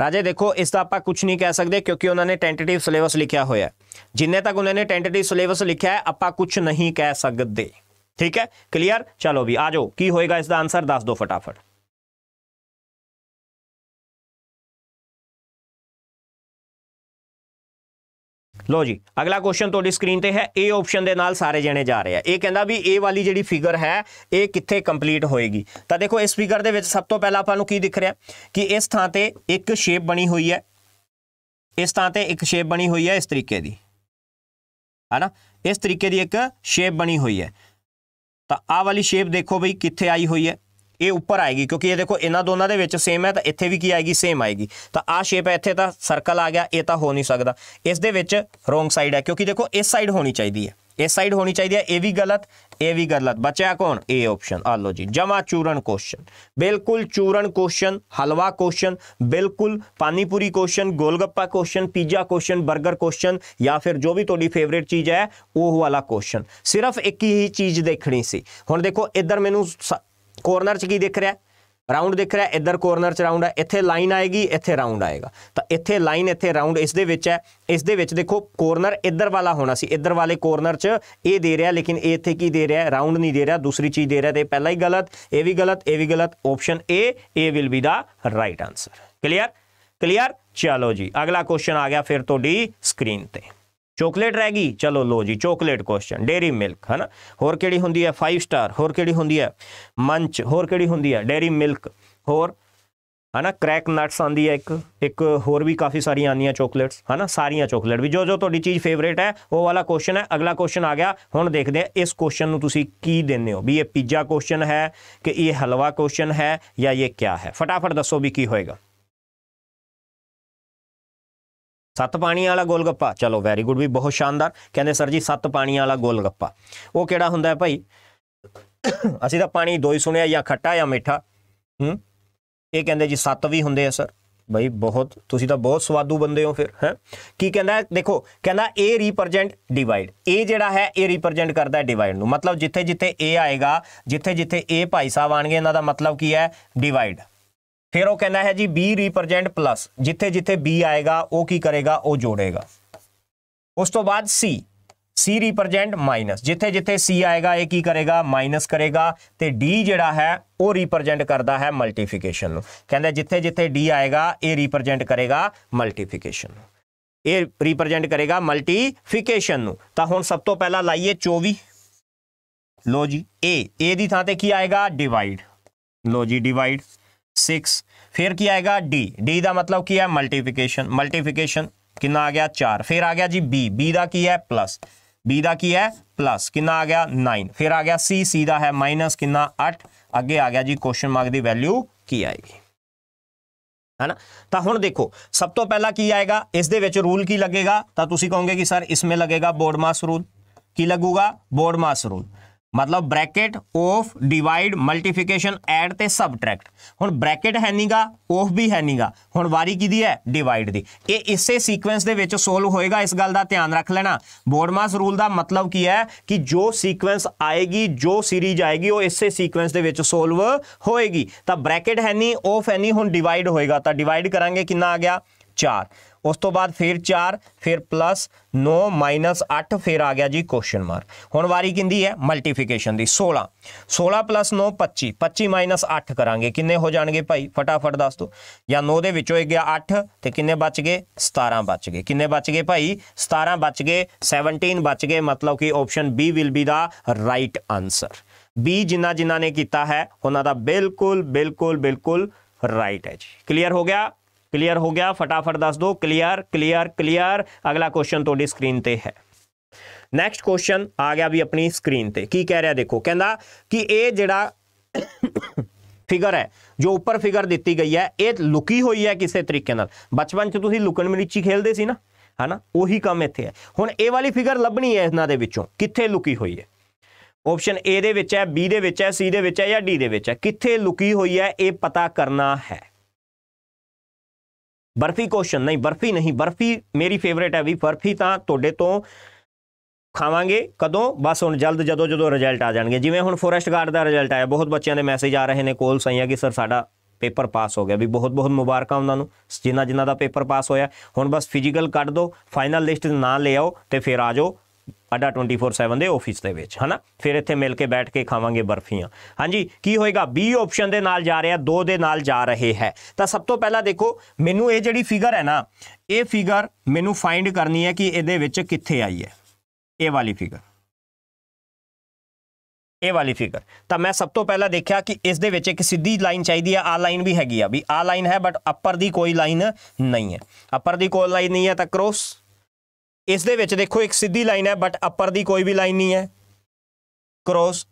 ਰਾਜੇ ਦੇਖੋ ਇਸ ਦਾ ਆਪਾਂ ਕੁਝ ਨਹੀਂ ਕਹਿ ਸਕਦੇ ਕਿਉਂਕਿ ਉਹਨਾਂ ਨੇ ਟੈਂਟੇਟਿਵ ਸਿਲੇਬਸ ਲਿਖਿਆ ਹੋਇਆ ਹੈ ਜਿੰਨੇ ਤੱਕ ਉਹਨਾਂ ਨੇ ਟੈਂਟੇਟਿਵ ਸਿਲੇਬਸ ਲਿਖਿਆ ਹੈ ਆਪਾਂ ਕੁਝ ਨਹੀਂ ਕਹਿ ਸਕਦੇ ਠੀਕ ਹੈ ਕਲੀਅਰ ਚਲੋ ਵੀ ਆ ਜਾਓ ਕੀ ਹੋਏਗਾ ਇਸ ਦਾ ਆਨਸਰ ਦੱਸ ਦਿਓ ਫਟਾਫਟ ਲੋ ਜੀ ਅਗਲਾ ਕੁਐਸਚਨ ਤੁਹਾਡੀ ਸਕਰੀਨ ਤੇ ਹੈ A ਆਪਸ਼ਨ ਦੇ ਨਾਲ ਸਾਰੇ ਜਣੇ ਜਾ ਰਹੇ ਆ ਇਹ ਕਹਿੰਦਾ ਵੀ A ਵਾਲੀ ਜਿਹੜੀ ਫਿਗਰ ਹੈ ਇਹ ਕਿੱਥੇ ਕੰਪਲੀਟ ਹੋਏਗੀ ਤਾਂ ਦੇਖੋ ਇਸ ਫਿਗਰ ਦੇ ਵਿੱਚ ਸਭ ਤੋਂ ਪਹਿਲਾਂ ਆਪਾਂ ਨੂੰ ਕੀ ਦਿਖ ਰਿਹਾ ਕਿ ਇਸ ਥਾਂ ਤੇ ਇੱਕ ਸ਼ੇਪ ਬਣੀ ਹੋਈ ਹੈ ਇਸ ਥਾਂ ਤੇ ਇੱਕ ਸ਼ੇਪ ਬਣੀ ਹੋਈ ਹੈ ਇਸ ਤਰੀਕੇ ਦੀ ਹੈਨਾ ਇਸ ਤਰੀਕੇ ਦੀ ਇੱਕ ਸ਼ੇਪ ਬਣੀ ਹੋਈ ਹੈ ਤਾਂ ਆ ਵਾਲੀ ਸ਼ੇਪ ਦੇਖੋ ਬਈ ਕਿੱਥੇ ਆਈ ਹੋਈ ਹੈ ਇਹ ਉੱਪਰ ਆਏਗੀ ਕਿਉਂਕਿ ਇਹ ਦੇਖੋ ਇਹਨਾਂ ਦੋਨਾਂ ਦੇ ਵਿੱਚ ਸੇਮ ਹੈ ਤਾਂ ਇੱਥੇ ਵੀ ਕੀ ਆਏਗੀ ਸੇਮ ਆਏਗੀ ਤਾਂ ਆ ਸ਼ੇਪ ਹੈ ਇੱਥੇ ਤਾਂ ਸਰਕਲ ਆ ਗਿਆ ਇਹ ਤਾਂ ਹੋ ਨਹੀਂ ਸਕਦਾ ਇਸ ਦੇ ਵਿੱਚ ਰੋਂਗ ਸਾਈਡ ਹੈ ਕਿਉਂਕਿ ਦੇਖੋ ਇਸ ਸਾਈਡ ਹੋਣੀ ਚਾਹੀਦੀ ਹੈ ਇਸ ਸਾਈਡ ਹੋਣੀ ਚਾਹੀਦੀ ਹੈ ਇਹ ਵੀ ਗਲਤ ਇਹ ਵੀ ਗਲਤ ਬਚਿਆ ਕੌਣ ਏ ਆਪਸ਼ਨ ਆ ਲੋ ਜੀ ਜਮਾ ਚੂਰਨ ਕੁਐਸਚਨ ਬਿਲਕੁਲ ਚੂਰਨ ਕੁਐਸਚਨ ਹਲਵਾ ਕੁਐਸਚਨ ਬਿਲਕੁਲ panipuri question golgappa question pizza question 버ਗਰ ਕੁਐਸਚਨ ਜਾਂ ਫਿਰ ਜੋ ਵੀ ਤੁਹਾਡੀ ਫੇਵਰੇਟ ਚੀਜ਼ ਹੈ ਉਹ ਵਾਲਾ ਕੁਐਸਚਨ ਸਿਰਫ ਇੱਕ ਹੀ ਚੀਜ਼ ਦੇਖਣੀ ਸੀ ਹੁਣ ਦੇਖੋ ਇੱਧਰ ਮੈਨੂੰ ਕੋਰਨਰ 'ਚ ਕੀ ਦਿਖ ਰਿਹਾ ਰਾਉਂਡ ਦਿਖ ਰਿਹਾ ਇੱਧਰ ਕੋਰਨਰ 'ਚ ਰਾਉਂਡ ਹੈ ਇੱਥੇ ਲਾਈਨ ਆਏਗੀ ਇੱਥੇ ਰਾਉਂਡ ਆਏਗਾ ਤਾਂ ਇੱਥੇ ਲਾਈਨ ਇੱਥੇ ਰਾਉਂਡ ਇਸ ਦੇ ਵਿੱਚ ਹੈ ਇਸ ਦੇ ਵਿੱਚ ਦੇਖੋ ਕੋਰਨਰ ਇੱਧਰ ਵਾਲਾ ਹੋਣਾ ਸੀ ਇੱਧਰ ਵਾਲੇ ਕੋਰਨਰ 'ਚ ਇਹ ਦੇ ਰਿਹਾ ਲੇਕਿਨ ਇਹ ਇੱਥੇ ਕੀ ਦੇ ਰਿਹਾ ਰਾਉਂਡ ਨਹੀਂ ਦੇ ਰਿਹਾ ਦੂਸਰੀ ਚੀਜ਼ ਦੇ ਰਿਹਾ ਤੇ ਪਹਿਲਾ ਹੀ ਗਲਤ ਇਹ ਵੀ ਗਲਤ ਇਹ ਵੀ ਗਲਤ option A A will be the right answer clear clear ਚਲੋ ਜੀ ਅਗਲਾ ਕੁਐਸਚਨ ਆ ਗਿਆ ਫਿਰ ਤੁਹਾਡੀ ਸਕਰੀਨ ਤੇ चॉकलेट रह गई चलो लो जी चॉकलेट क्वेश्चन डेयरी मिल्क है ना होर कि होंगी है फाइव स्टार होर कि होंगी है मंच होर कि होंगी है डेयरी मिल्क होर है ना क्रैक नट्स आँदी है एक एक होर भी काफ़ी सारिया आदि चॉकलेट्स है ना सारिया चॉकलेट भी जो जो थोड़ी तो चीज़ फेवरेट है वो वाला क्वेश्चन है अगला क्वेश्चन आ गया हूँ देखते हैं इस क्वेश्चन तुम की दें हो भी ये पिज्जा क्वेश्चन है कि ये हलवा क्वेश्चन है या ये क्या है फटाफट दसो भी की होएगा ਸੱਤ ਪਾਣੀ ਵਾਲਾ ਗੋਲਗੱਪਾ ਚਲੋ ਵੈਰੀ ਗੁੱਡ ਵੀ ਬਹੁਤ ਸ਼ਾਨਦਾਰ ਕਹਿੰਦੇ ਸਰ ਜੀ ਸੱਤ ਪਾਣੀ ਵਾਲਾ ਗੋਲਗੱਪਾ ਉਹ ਕਿਹੜਾ ਹੁੰਦਾ ਹੈ ਭਾਈ ਅਸੀਂ ਤਾਂ ਪਾਣੀ ਦੋ ਹੀ ਸੁਣਿਆ ਜਾਂ ਖੱਟਾ ਜਾਂ ਮਿੱਠਾ ਹੂੰ ਇਹ ਕਹਿੰਦੇ ਜੀ ਸੱਤ ਵੀ ਹੁੰਦੇ ਆ ਸਰ ਭਾਈ ਬਹੁਤ ਤੁਸੀਂ ਤਾਂ ਬਹੁਤ ਸਵਾਦੂ ਬੰਦੇ ਹੋ ਫਿਰ ਹੈ ਕੀ ਕਹਿੰਦਾ ਦੇਖੋ ਕਹਿੰਦਾ A ਰਿਪਰੈਜ਼ੈਂਟ ਡਿਵਾਈਡ A ਜਿਹੜਾ ਹੈ A ਰਿਪਰੈਜ਼ੈਂਟ ਕਰਦਾ ਹੈ ਡਿਵਾਈਡ ਨੂੰ ਮਤਲਬ ਜਿੱਥੇ ਜਿੱਥੇ A ਆਏਗਾ ਜਿੱਥੇ ਜਿੱਥੇ A ਭਾਈ ਸਾਹਿਬ ਆਣਗੇ ਇਹਨਾਂ ਦਾ ਮਤਲਬ ਕੀ ਹੈ ਡਿਵਾਈਡ ਫਿਰ ਉਹ ਕਹਿੰਦਾ ਹੈ ਜੀ b ਰਿਪਰੈਜ਼ੈਂਟ ਪਲੱਸ ਜਿੱਥੇ ਜਿੱਥੇ b ਆਏਗਾ ਉਹ ਕੀ ਕਰੇਗਾ ਉਹ ਜੋੜੇਗਾ ਉਸ ਤੋਂ ਬਾਅਦ c c ਰਿਪਰੈਜ਼ੈਂਟ ਮਾਈਨਸ ਜਿੱਥੇ ਜਿੱਥੇ c ਆਏਗਾ ਇਹ ਕੀ ਕਰੇਗਾ ਮਾਈਨਸ ਕਰੇਗਾ ਤੇ d ਜਿਹੜਾ ਹੈ ਉਹ ਰਿਪਰੈਜ਼ੈਂਟ ਕਰਦਾ ਹੈ ਮਲਟੀਪਲੀਕੇਸ਼ਨ ਨੂੰ ਕਹਿੰਦਾ ਜਿੱਥੇ ਜਿੱਥੇ d ਆਏਗਾ ਇਹ ਰਿਪਰੈਜ਼ੈਂਟ ਕਰੇਗਾ ਮਲਟੀਪਲੀਕੇਸ਼ਨ ਨੂੰ ਇਹ ਰਿਪਰੈਜ਼ੈਂਟ ਕਰੇਗਾ ਮਲਟੀਪਲੀਕੇਸ਼ਨ ਨੂੰ ਤਾਂ ਹੁਣ ਸਭ ਤੋਂ ਪਹਿਲਾਂ ਲਾਈਏ 24 ਲੋ ਜੀ a a ਦੀ ਥਾਂ ਤੇ ਕੀ ਆਏਗਾ ਡਿਵਾਈਡ ਲੋ ਜੀ ਡਿਵਾਈਡ सिक्स फिर किया आएगा डी डी का मतलब किया है मल्टीफिकेशन मल्टीफिकेशन कि आ गया चार फिर आ गया जी बी बी का किया है प्लस बी का की है प्लस कि आ गया नाइन फिर आ गया सी सी का है माइनस कि अठ अगे आ गया जी क्वेश्चन मार्क की वैल्यू की आएगी है ना तो हूँ देखो सब तो पहला की आएगा इस रूल की लगेगा तो तुम कहोगे कि सर इसमें लगेगा बोर्ड रूल की लगेगा बोर्डमास रूल ਮਤਲਬ bracket of divide multiplication add ਤੇ ਸਬਟ੍ਰੈਕਟ ਹੁਣ ਬ੍ਰੈਕਟ ਹੈ ਨਹੀਂਗਾ ਆਫ ਵੀ ਹੈ ਨਹੀਂਗਾ ਹੁਣ ਵਾਰੀ ਕਿਦੀ ਹੈ ਡਿਵਾਈਡ ਦੀ ਇਹ ਇਸੇ ਸੀਕੁਐਂਸ ਦੇ ਵਿੱਚ ਸੋਲਵ ਹੋਏਗਾ ਇਸ ਗੱਲ ਦਾ ਧਿਆਨ ਰੱਖ ਲੈਣਾ ਬੋਰਡਮਾਸ ਰੂਲ ਦਾ ਮਤਲਬ ਕੀ ਹੈ ਕਿ ਜੋ ਸੀਕੁਐਂਸ ਆਏਗੀ ਜੋ ਸੀਰੀਜ਼ ਆਏਗੀ ਉਹ ਇਸੇ ਸੀਕੁਐਂਸ ਦੇ ਵਿੱਚ ਸੋਲਵ ਹੋਏਗੀ ਤਾਂ ਬ੍ਰੈਕਟ ਹੈ ਨਹੀਂ ਆਫ ਹੈ ਨਹੀਂ ਹੁਣ ਡਿਵਾਈਡ ਹੋਏਗਾ ਤਾਂ ਡਿਵਾਈਡ ਕਰਾਂਗੇ ਕਿੰਨਾ ਆ ਗਿਆ 4 ਉਸ ਤੋਂ ਬਾਅਦ ਫਿਰ 4 ਫਿਰ ਪਲੱਸ 9 ਮਾਈਨਸ 8 ਫਿਰ ਆ ਗਿਆ ਜੀ ਕੁਐਸਚਨ ਮਾਰਕ ਹੁਣ ਵਾਰੀ ਕਿੰਦੀ ਹੈ ਮਲਟੀਪਲੀਕੇਸ਼ਨ ਦੀ 16 16 ਪਲੱਸ 9 25 25 ਮਾਈਨਸ 8 ਕਰਾਂਗੇ ਕਿੰਨੇ ਹੋ ਜਾਣਗੇ ਭਾਈ ਫਟਾਫਟ ਦੱਸ ਦੋ ਜਾਂ 9 ਦੇ ਵਿੱਚੋਂ ਗਿਆ 8 ਤੇ ਕਿੰਨੇ ਬਚ ਗਏ 17 ਬਚ ਗਏ ਕਿੰਨੇ ਬਚ ਗਏ ਭਾਈ 17 ਬਚ ਗਏ 17 ਬਚ ਗਏ ਮਤਲਬ ਕਿ option B will be the right answer B ਜਿਨ੍ਹਾਂ ਜਿਨ੍ਹਾਂ ਨੇ ਕੀਤਾ ਹੈ ਉਹਨਾਂ ਦਾ ਬਿਲਕੁਲ ਬਿਲਕੁਲ ਬਿਲਕੁਲ ਰਾਈਟ ਹੈ ਜੀ ਕਲੀਅਰ ਹੋ ਗਿਆ ਕਲੀਅਰ ਹੋ ਗਿਆ ਫਟਾਫਟ ਦੱਸ ਦਿਓ ਕਲੀਅਰ ਕਲੀਅਰ ਕਲੀਅਰ ਅਗਲਾ ਕੁਐਸਚਨ ਤੁਹਾਡੀ ਸਕਰੀਨ ਤੇ ਹੈ ਨੈਕਸਟ ਕੁਐਸਚਨ ਆ ਗਿਆ ਵੀ ਆਪਣੀ ਸਕਰੀਨ ਤੇ ਕੀ ਕਹਿ ਰਿਹਾ ਦੇਖੋ ਕਹਿੰਦਾ ਕਿ ਇਹ ਜਿਹੜਾ ਫਿਗਰ ਹੈ ਜੋ ਉੱਪਰ ਫਿਗਰ ਦਿੱਤੀ ਗਈ ਹੈ ਇਹ ਲੁਕੀ ਹੋਈ ਹੈ ਕਿਸੇ ਤਰੀਕੇ ਨਾਲ ਬਚਪਨ 'ਚ ਤੁਸੀਂ ਲੁਕਣ ਮਿਲੀਚੀ ਖੇਲਦੇ ਸੀ ਨਾ ਹਨਾ ਉਹੀ ਕੰਮ ਇੱਥੇ ਹੈ ਹੁਣ ਇਹ ਵਾਲੀ ਫਿਗਰ ਲੱਭਣੀ ਹੈ ਇਹਨਾਂ ਦੇ ਵਿੱਚੋਂ ਕਿੱਥੇ ਲੁਕੀ ਹੋਈ ਹੈ ਆਪਸ਼ਨ A ਦੇ ਵਿੱਚ ਹੈ B ਦੇ ਵਿੱਚ ਹੈ C ਦੇ ਵਿੱਚ ਹੈ ਜਾਂ D ਦੇ ਵਿੱਚ ਹੈ ਕਿੱਥੇ ਲੁਕੀ ਹੋਈ ਹੈ ਇਹ ਪਤਾ ਕਰਨਾ ਹੈ ਬਰਫੀ ਕੁਐਸਚਨ ਨਹੀਂ ਬਰਫੀ ਨਹੀਂ ਬਰਫੀ ਮੇਰੀ ਫੇਵਰੇਟ ਹੈ ਵੀ ਬਰਫੀ ਤਾਂ ਤੁਹਾਡੇ ਤੋਂ ਖਾਵਾਂਗੇ ਕਦੋਂ ਬਸ ਹੁਣ ਜਲਦ ਜਦੋਂ ਜਦੋਂ ਰਿਜ਼ਲਟ ਆ ਜਾਣਗੇ ਜਿਵੇਂ ਹੁਣ ਫੋਰੈਸਟ ਗਾਰਡ ਦਾ ਰਿਜ਼ਲਟ ਆਇਆ ਬਹੁਤ ਬੱਚਿਆਂ ਦੇ ਮੈਸੇਜ ਆ ਰਹੇ ਨੇ ਕੋਲ ਸਈਆ ਕਿ ਸਰ ਸਾਡਾ ਪੇਪਰ ਪਾਸ ਹੋ ਗਿਆ ਵੀ ਬਹੁਤ ਬਹੁਤ ਮੁਬਾਰਕਾਂ ਉਹਨਾਂ ਨੂੰ ਜਿਨ੍ਹਾਂ ਜਿਨ੍ਹਾਂ ਦਾ ਪੇਪਰ ਪਾਸ ਹੋਇਆ ਹੁਣ ਬਸ ਫਿਜ਼ੀਕਲ ਕੱਢ ਦਿਓ ਫਾਈਨਲ ਲਿਸਟ ਨਾ ਲੈ ਆਓ ਤੇ ਫਿਰ ਆ ਜਾਓ ਸਾਡਾ 24/7 ਦੇ ਆਫਿਸ ਦੇ ਵਿੱਚ ਹਨਾ ਫਿਰ ਇੱਥੇ ਮਿਲ ਕੇ ਬੈਠ ਕੇ ਖਾਵਾਂਗੇ ਬਰਫੀਆਂ ਹਾਂਜੀ ਕੀ ਹੋਏਗਾ ਬੀ ਆਪਸ਼ਨ ਦੇ ਨਾਲ ਜਾ ਰਿਹਾ 2 ਦੇ ਨਾਲ ਜਾ ਰਹੇ ਹੈ ਤਾਂ ਸਭ ਤੋਂ ਪਹਿਲਾਂ ਦੇਖੋ ਮੈਨੂੰ ਇਹ ਜਿਹੜੀ ਫਿਗਰ ਹੈ ਨਾ ਇਹ ਫਿਗਰ ਮੈਨੂੰ ਫਾਈਂਡ ਕਰਨੀ ਹੈ ਕਿ ਇਹਦੇ ਵਿੱਚ ਕਿੱਥੇ ਆਈ ਹੈ ਇਹ ਵਾਲੀ ਫਿਗਰ ਇਹ ਵਾਲੀ ਫਿਗਰ ਤਾਂ ਮੈਂ ਸਭ ਤੋਂ ਪਹਿਲਾਂ ਦੇਖਿਆ ਕਿ ਇਸ ਦੇ ਵਿੱਚ ਇੱਕ ਸਿੱਧੀ ਲਾਈਨ ਚਾਹੀਦੀ ਆ ਆ ਲਾਈਨ ਵੀ ਹੈਗੀ ਆ ਵੀ ਆ ਲਾਈਨ ਹੈ ਬਟ ਅਪਰ ਦੀ ਕੋਈ ਲਾਈਨ ਨਹੀਂ ਹੈ ਅਪਰ ਦੀ ਕੋਈ ਲਾਈਨ ਨਹੀਂ ਹੈ ਤਾਂ ਕ੍ਰੋਸ ਇਸ ਦੇ ਵਿੱਚ ਦੇਖੋ ਇੱਕ ਸਿੱਧੀ ਲਾਈਨ ਹੈ ਬਟ ਅਪਰ ਦੀ ਕੋਈ ਵੀ ਲਾਈਨ ਨਹੀਂ ਹੈ ਕ੍ਰੋਸ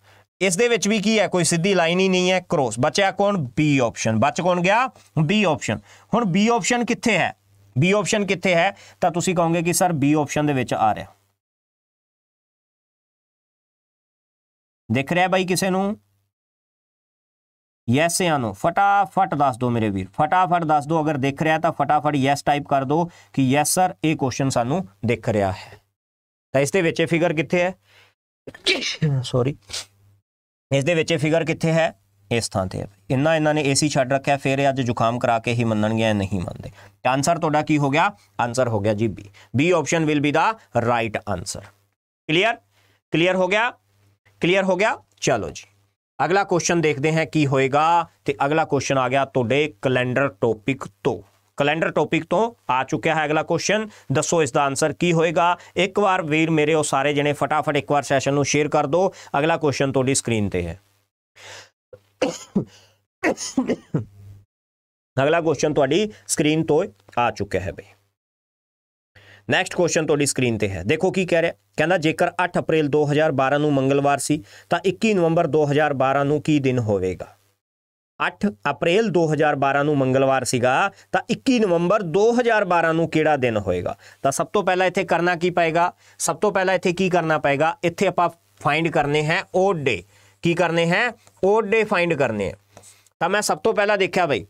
ਇਸ ਦੇ ਵਿੱਚ ਵੀ ਕੀ ਹੈ ਕੋਈ ਸਿੱਧੀ ਲਾਈਨ ਹੀ ਨਹੀਂ ਹੈ ਕ੍ਰੋਸ ਬਚਿਆ ਕੌਣ ਬੀ ਆਪਸ਼ਨ ਬਚ ਕੌਣ ਗਿਆ ਬੀ ਆਪਸ਼ਨ ਹੁਣ ਬੀ ਆਪਸ਼ਨ ਕਿੱਥੇ ਹੈ ਬੀ ਆਪਸ਼ਨ ਕਿੱਥੇ ਹੈ ਤਾਂ ਤੁਸੀਂ ਕਹੋਗੇ ਕਿ ਸਰ ਬੀ ਆਪਸ਼ਨ ਦੇ ਵਿੱਚ ਆ ਰਿਹਾ ਦਿਖ ਰਿਹਾ ਬਾਈ ਕਿਸੇ ਨੂੰ ਯੈਸ ਜਾਂ ਨੋ ਫਟਾਫਟ ਦੱਸ ਦਿਓ ਮੇਰੇ ਵੀਰ ਫਟਾਫਟ ਦੱਸ ਦਿਓ ਅਗਰ ਦੇਖ ਰਿਹਾ ਤਾਂ ਫਟਾਫਟ ਯੈਸ ਟਾਈਪ ਕਰ ਦਿਓ ਕਿ ਯੈਸ ਸਰ ਇਹ ਕੁਐਸਚਨ ਸਾਨੂੰ ਦਿਖ ਰਿਹਾ ਹੈ ਤਾਂ ਇਸ ਦੇ ਵਿੱਚ ਇਹ ਫਿਗਰ ਕਿੱਥੇ ਹੈ ਸੌਰੀ ਇਸ ਦੇ ਵਿੱਚ ਇਹ ਫਿਗਰ ਕਿੱਥੇ ਹੈ ਇਸ ਥਾਂ ਤੇ ਹੈ ਇੰਨਾ ਇਹਨਾਂ ਨੇ ਏਸੀ ਛੱਡ ਰੱਖਿਆ ਫਿਰ ਅੱਜ ਜ਼ੁਕਾਮ ਕਰਾ ਕੇ ਹੀ ਮੰਨਣਗੇ ਨਹੀਂ ਮੰਨਦੇ ਆਨਸਰ ਤੁਹਾਡਾ ਕੀ ਹੋ ਗਿਆ ਆਨਸਰ ਹੋ ਗਿਆ ਜੀ B B option will be the right answer clear clear ਹੋ ਗਿਆ ਕਲੀਅਰ ਹੋ ਗਿਆ ਚਲੋ ਜੀ ਅਗਲਾ ਕੁਐਸਚਨ ਦੇਖਦੇ ਹਾਂ ਕੀ ਹੋਏਗਾ ਤੇ ਅਗਲਾ ਕੁਐਸਚਨ ਆ ਗਿਆ ਤੁਹਾਡੇ ਕੈਲੰਡਰ ਟੌਪਿਕ ਤੋਂ ਕੈਲੰਡਰ ਟੌਪਿਕ ਤੋਂ ਆ ਚੁੱਕਿਆ ਹੈ ਅਗਲਾ ਕੁਐਸਚਨ ਦੱਸੋ ਇਸ ਦਾ ਆਨਸਰ ਕੀ ਹੋਏਗਾ ਇੱਕ ਵਾਰ ਵੀਰ ਮੇਰੇ ਉਹ ਸਾਰੇ ਜਣੇ ਫਟਾਫਟ ਇੱਕ ਵਾਰ ਸੈਸ਼ਨ ਨੂੰ ਸ਼ੇਅਰ ਕਰ ਦਿਓ ਅਗਲਾ ਕੁਐਸਚਨ ਤੁਹਾਡੀ ਸਕਰੀਨ ਤੇ ਹੈ ਅਗਲਾ ਕੁਐਸਚਨ ਤੁਹਾਡੀ ਸਕਰੀਨ ਤੋਂ ਆ ਚੁੱਕਿਆ ਹੈ ਬਈ ਨੈਕਸਟ ਕੁਐਸਚਨ ਤੁਹਾਡੀ ਸਕਰੀਨ ਤੇ ਹੈ ਦੇਖੋ ਕੀ ਕਹਿ ਰਿਹਾ ਕਹਿੰਦਾ ਜੇਕਰ 8 ਅਪ੍ਰੈਲ 2012 ਨੂੰ ਮੰਗਲਵਾਰ ਸੀ ਤਾਂ 21 ਨਵੰਬਰ 2012 ਨੂੰ ਕੀ ਦਿਨ ਹੋਵੇਗਾ 8 ਅਪ੍ਰੈਲ 2012 ਨੂੰ ਮੰਗਲਵਾਰ ਸੀਗਾ ਤਾਂ 21 ਨਵੰਬਰ 2012 ਨੂੰ ਕਿਹੜਾ ਦਿਨ ਹੋਏਗਾ ਤਾਂ ਸਭ ਤੋਂ ਪਹਿਲਾਂ ਇੱਥੇ ਕਰਨਾ ਕੀ ਪਏਗਾ ਸਭ ਤੋਂ ਪਹਿਲਾਂ ਇੱਥੇ ਕੀ ਕਰਨਾ ਪਏਗਾ ਇੱਥੇ ਆਪਾਂ ਫਾਈਂਡ ਕਰਨੇ ਹੈ ਓਡ ਡੇ ਕੀ ਕਰਨੇ ਹੈ ਓਡ ਡੇ ਫਾਈਂਡ ਕਰਨੇ ਹੈ ਤਾਂ ਮੈਂ ਸਭ ਤੋਂ ਪਹਿਲਾਂ ਦੇਖਿਆ ਬਈ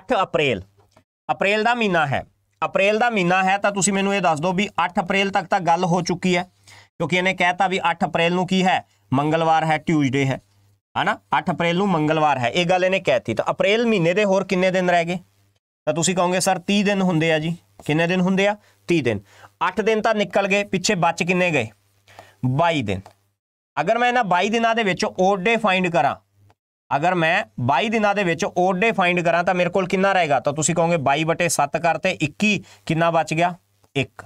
8 ਅਪ੍ਰੈਲ ਅਪ੍ਰੈਲ ਦਾ ਮਹੀਨਾ ਹੈ ਅਪ੍ਰੈਲ ਦਾ ਮਹੀਨਾ ਹੈ ਤਾਂ ਤੁਸੀਂ ਮੈਨੂੰ ਇਹ ਦੱਸ ਦਿਓ ਵੀ 8 ਅਪ੍ਰੈਲ ਤੱਕ ਤਾਂ ਗੱਲ ਹੋ ਚੁੱਕੀ ਹੈ ਕਿਉਂਕਿ ਇਹਨੇ ਕਹਿਤਾ ਵੀ 8 ਅਪ੍ਰੈਲ ਨੂੰ ਕੀ ਹੈ ਮੰਗਲਵਾਰ ਹੈ ਟਿਊਜ਼ਡੇ ਹੈ ਹਨਾ 8 ਅਪ੍ਰੈਲ ਨੂੰ ਮੰਗਲਵਾਰ ਹੈ ਇਹ ਗੱਲ ਇਹਨੇ ਕਹਿਤੀ ਤਾਂ ਅਪ੍ਰੈਲ ਮਹੀਨੇ ਦੇ ਹੋਰ ਕਿੰਨੇ ਦਿਨ ਰਹਿ ਗਏ ਤਾਂ ਤੁਸੀਂ ਕਹੋਗੇ ਸਰ 30 ਦਿਨ ਹੁੰਦੇ ਆ ਜੀ ਕਿੰਨੇ ਦਿਨ ਹੁੰਦੇ ਆ 30 ਦਿਨ 8 ਦਿਨ ਤਾਂ ਨਿਕਲ ਗਏ ਪਿੱਛੇ ਬਚ ਕਿੰਨੇ ਗਏ 22 ਦਿਨ ਅਗਰ ਮੈਂ ਇਹਨਾਂ 22 ਦਿਨਾਂ ਦੇ ਵਿੱਚ ਓਡੇ ਫਾਈਂਡ ਕਰਾਂ ਅਗਰ ਮੈਂ 22 ਦਿਨਾਂ ਦੇ ਵਿੱਚ ਓਡੇ ਫਾਈਂਡ ਕਰਾਂ ਤਾਂ ਮੇਰੇ ਕੋਲ ਕਿੰਨਾ ਰਹੇਗਾ ਤਾਂ ਤੁਸੀਂ ਕਹੋਗੇ 22 7 ਕਰਤੇ 21 ਕਿੰਨਾ ਬਚ ਗਿਆ 1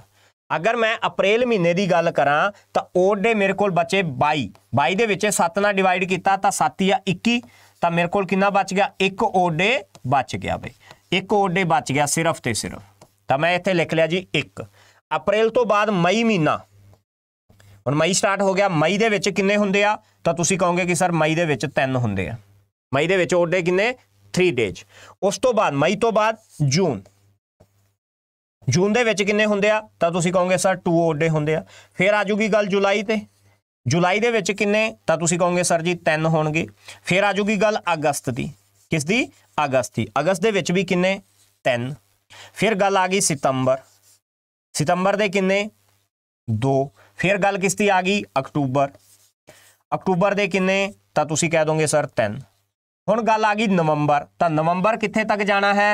ਅਗਰ ਮੈਂ ਅਪ੍ਰੈਲ ਮਹੀਨੇ ਦੀ ਗੱਲ ਕਰਾਂ ਤਾਂ ਓਡੇ ਮੇਰੇ ਕੋਲ ਬਚੇ 22 22 ਦੇ ਵਿੱਚ 7 ਨਾਲ ਡਿਵਾਈਡ ਕੀਤਾ ਤਾਂ 7 ਆ 21 ਤਾਂ ਮੇਰੇ ਕੋਲ ਕਿੰਨਾ ਬਚ ਗਿਆ 1 ਓਡੇ ਬਚ ਗਿਆ ਬਈ 1 ਓਡੇ ਬਚ ਗਿਆ ਸਿਰਫ ਤੇ ਸਿਰਫ ਤਾਂ ਮੈਂ ਇੱਥੇ ਲਿਖ ਲਿਆ ਜੀ 1 ਅਪ੍ਰੈਲ ਤੋਂ ਬਾਅਦ ਮਈ ਮਹੀਨਾ ਹੁਣ ਮਈ ਸਟਾਰਟ ਹੋ ਗਿਆ ਮਈ ਦੇ ਵਿੱਚ ਕਿੰਨੇ ਹੁੰਦੇ ਆ ਤਾਂ ਤੁਸੀਂ ਕਹੋਗੇ ਕਿ ਸਰ ਮਈ ਦੇ ਵਿੱਚ 3 ਹੁੰਦੇ ਆ ਮਈ ਦੇ ਵਿੱਚ ਉਹਦੇ ਕਿੰਨੇ 3 ਡੇਜ਼ ਉਸ ਤੋਂ ਬਾਅਦ ਮਈ ਤੋਂ ਬਾਅਦ ਜੂਨ ਜੂਨ ਦੇ ਵਿੱਚ ਕਿੰਨੇ ਹੁੰਦੇ ਆ ਤਾਂ ਤੁਸੀਂ ਕਹੋਗੇ ਸਰ 2 ਓਡੇ ਹੁੰਦੇ ਆ ਫਿਰ ਆ ਜੂਗੀ ਗੱਲ ਜੁਲਾਈ ਤੇ ਜੁਲਾਈ ਦੇ ਵਿੱਚ ਕਿੰਨੇ ਤਾਂ ਤੁਸੀਂ ਕਹੋਗੇ ਸਰ ਜੀ 3 ਹੋਣਗੇ ਫਿਰ ਆ ਜੂਗੀ ਗੱਲ ਅਗਸਤ ਦੀ ਕਿਸ ਦੀ ਅਗਸਤ ਦੀ ਅਗਸਤ ਦੇ ਵਿੱਚ ਵੀ ਕਿੰਨੇ 3 ਫਿਰ ਗੱਲ ਆ ਗਈ ਸਤੰਬਰ ਸਤੰਬਰ ਦੇ ਕਿੰਨੇ 2 ਫਿਰ ਗੱਲ ਕਿਸ ਦੀ ਆ ਗਈ ਅਕਤੂਬਰ ਅਕਤੂਬਰ ਦੇ ਕਿੰਨੇ ਤਾਂ ਤੁਸੀਂ ਕਹਿ ਦੋਗੇ ਸਰ 3 ਹੁਣ ਗੱਲ ਆ ਗਈ ਨਵੰਬਰ ਤਾਂ ਨਵੰਬਰ ਕਿੱਥੇ ਤੱਕ ਜਾਣਾ ਹੈ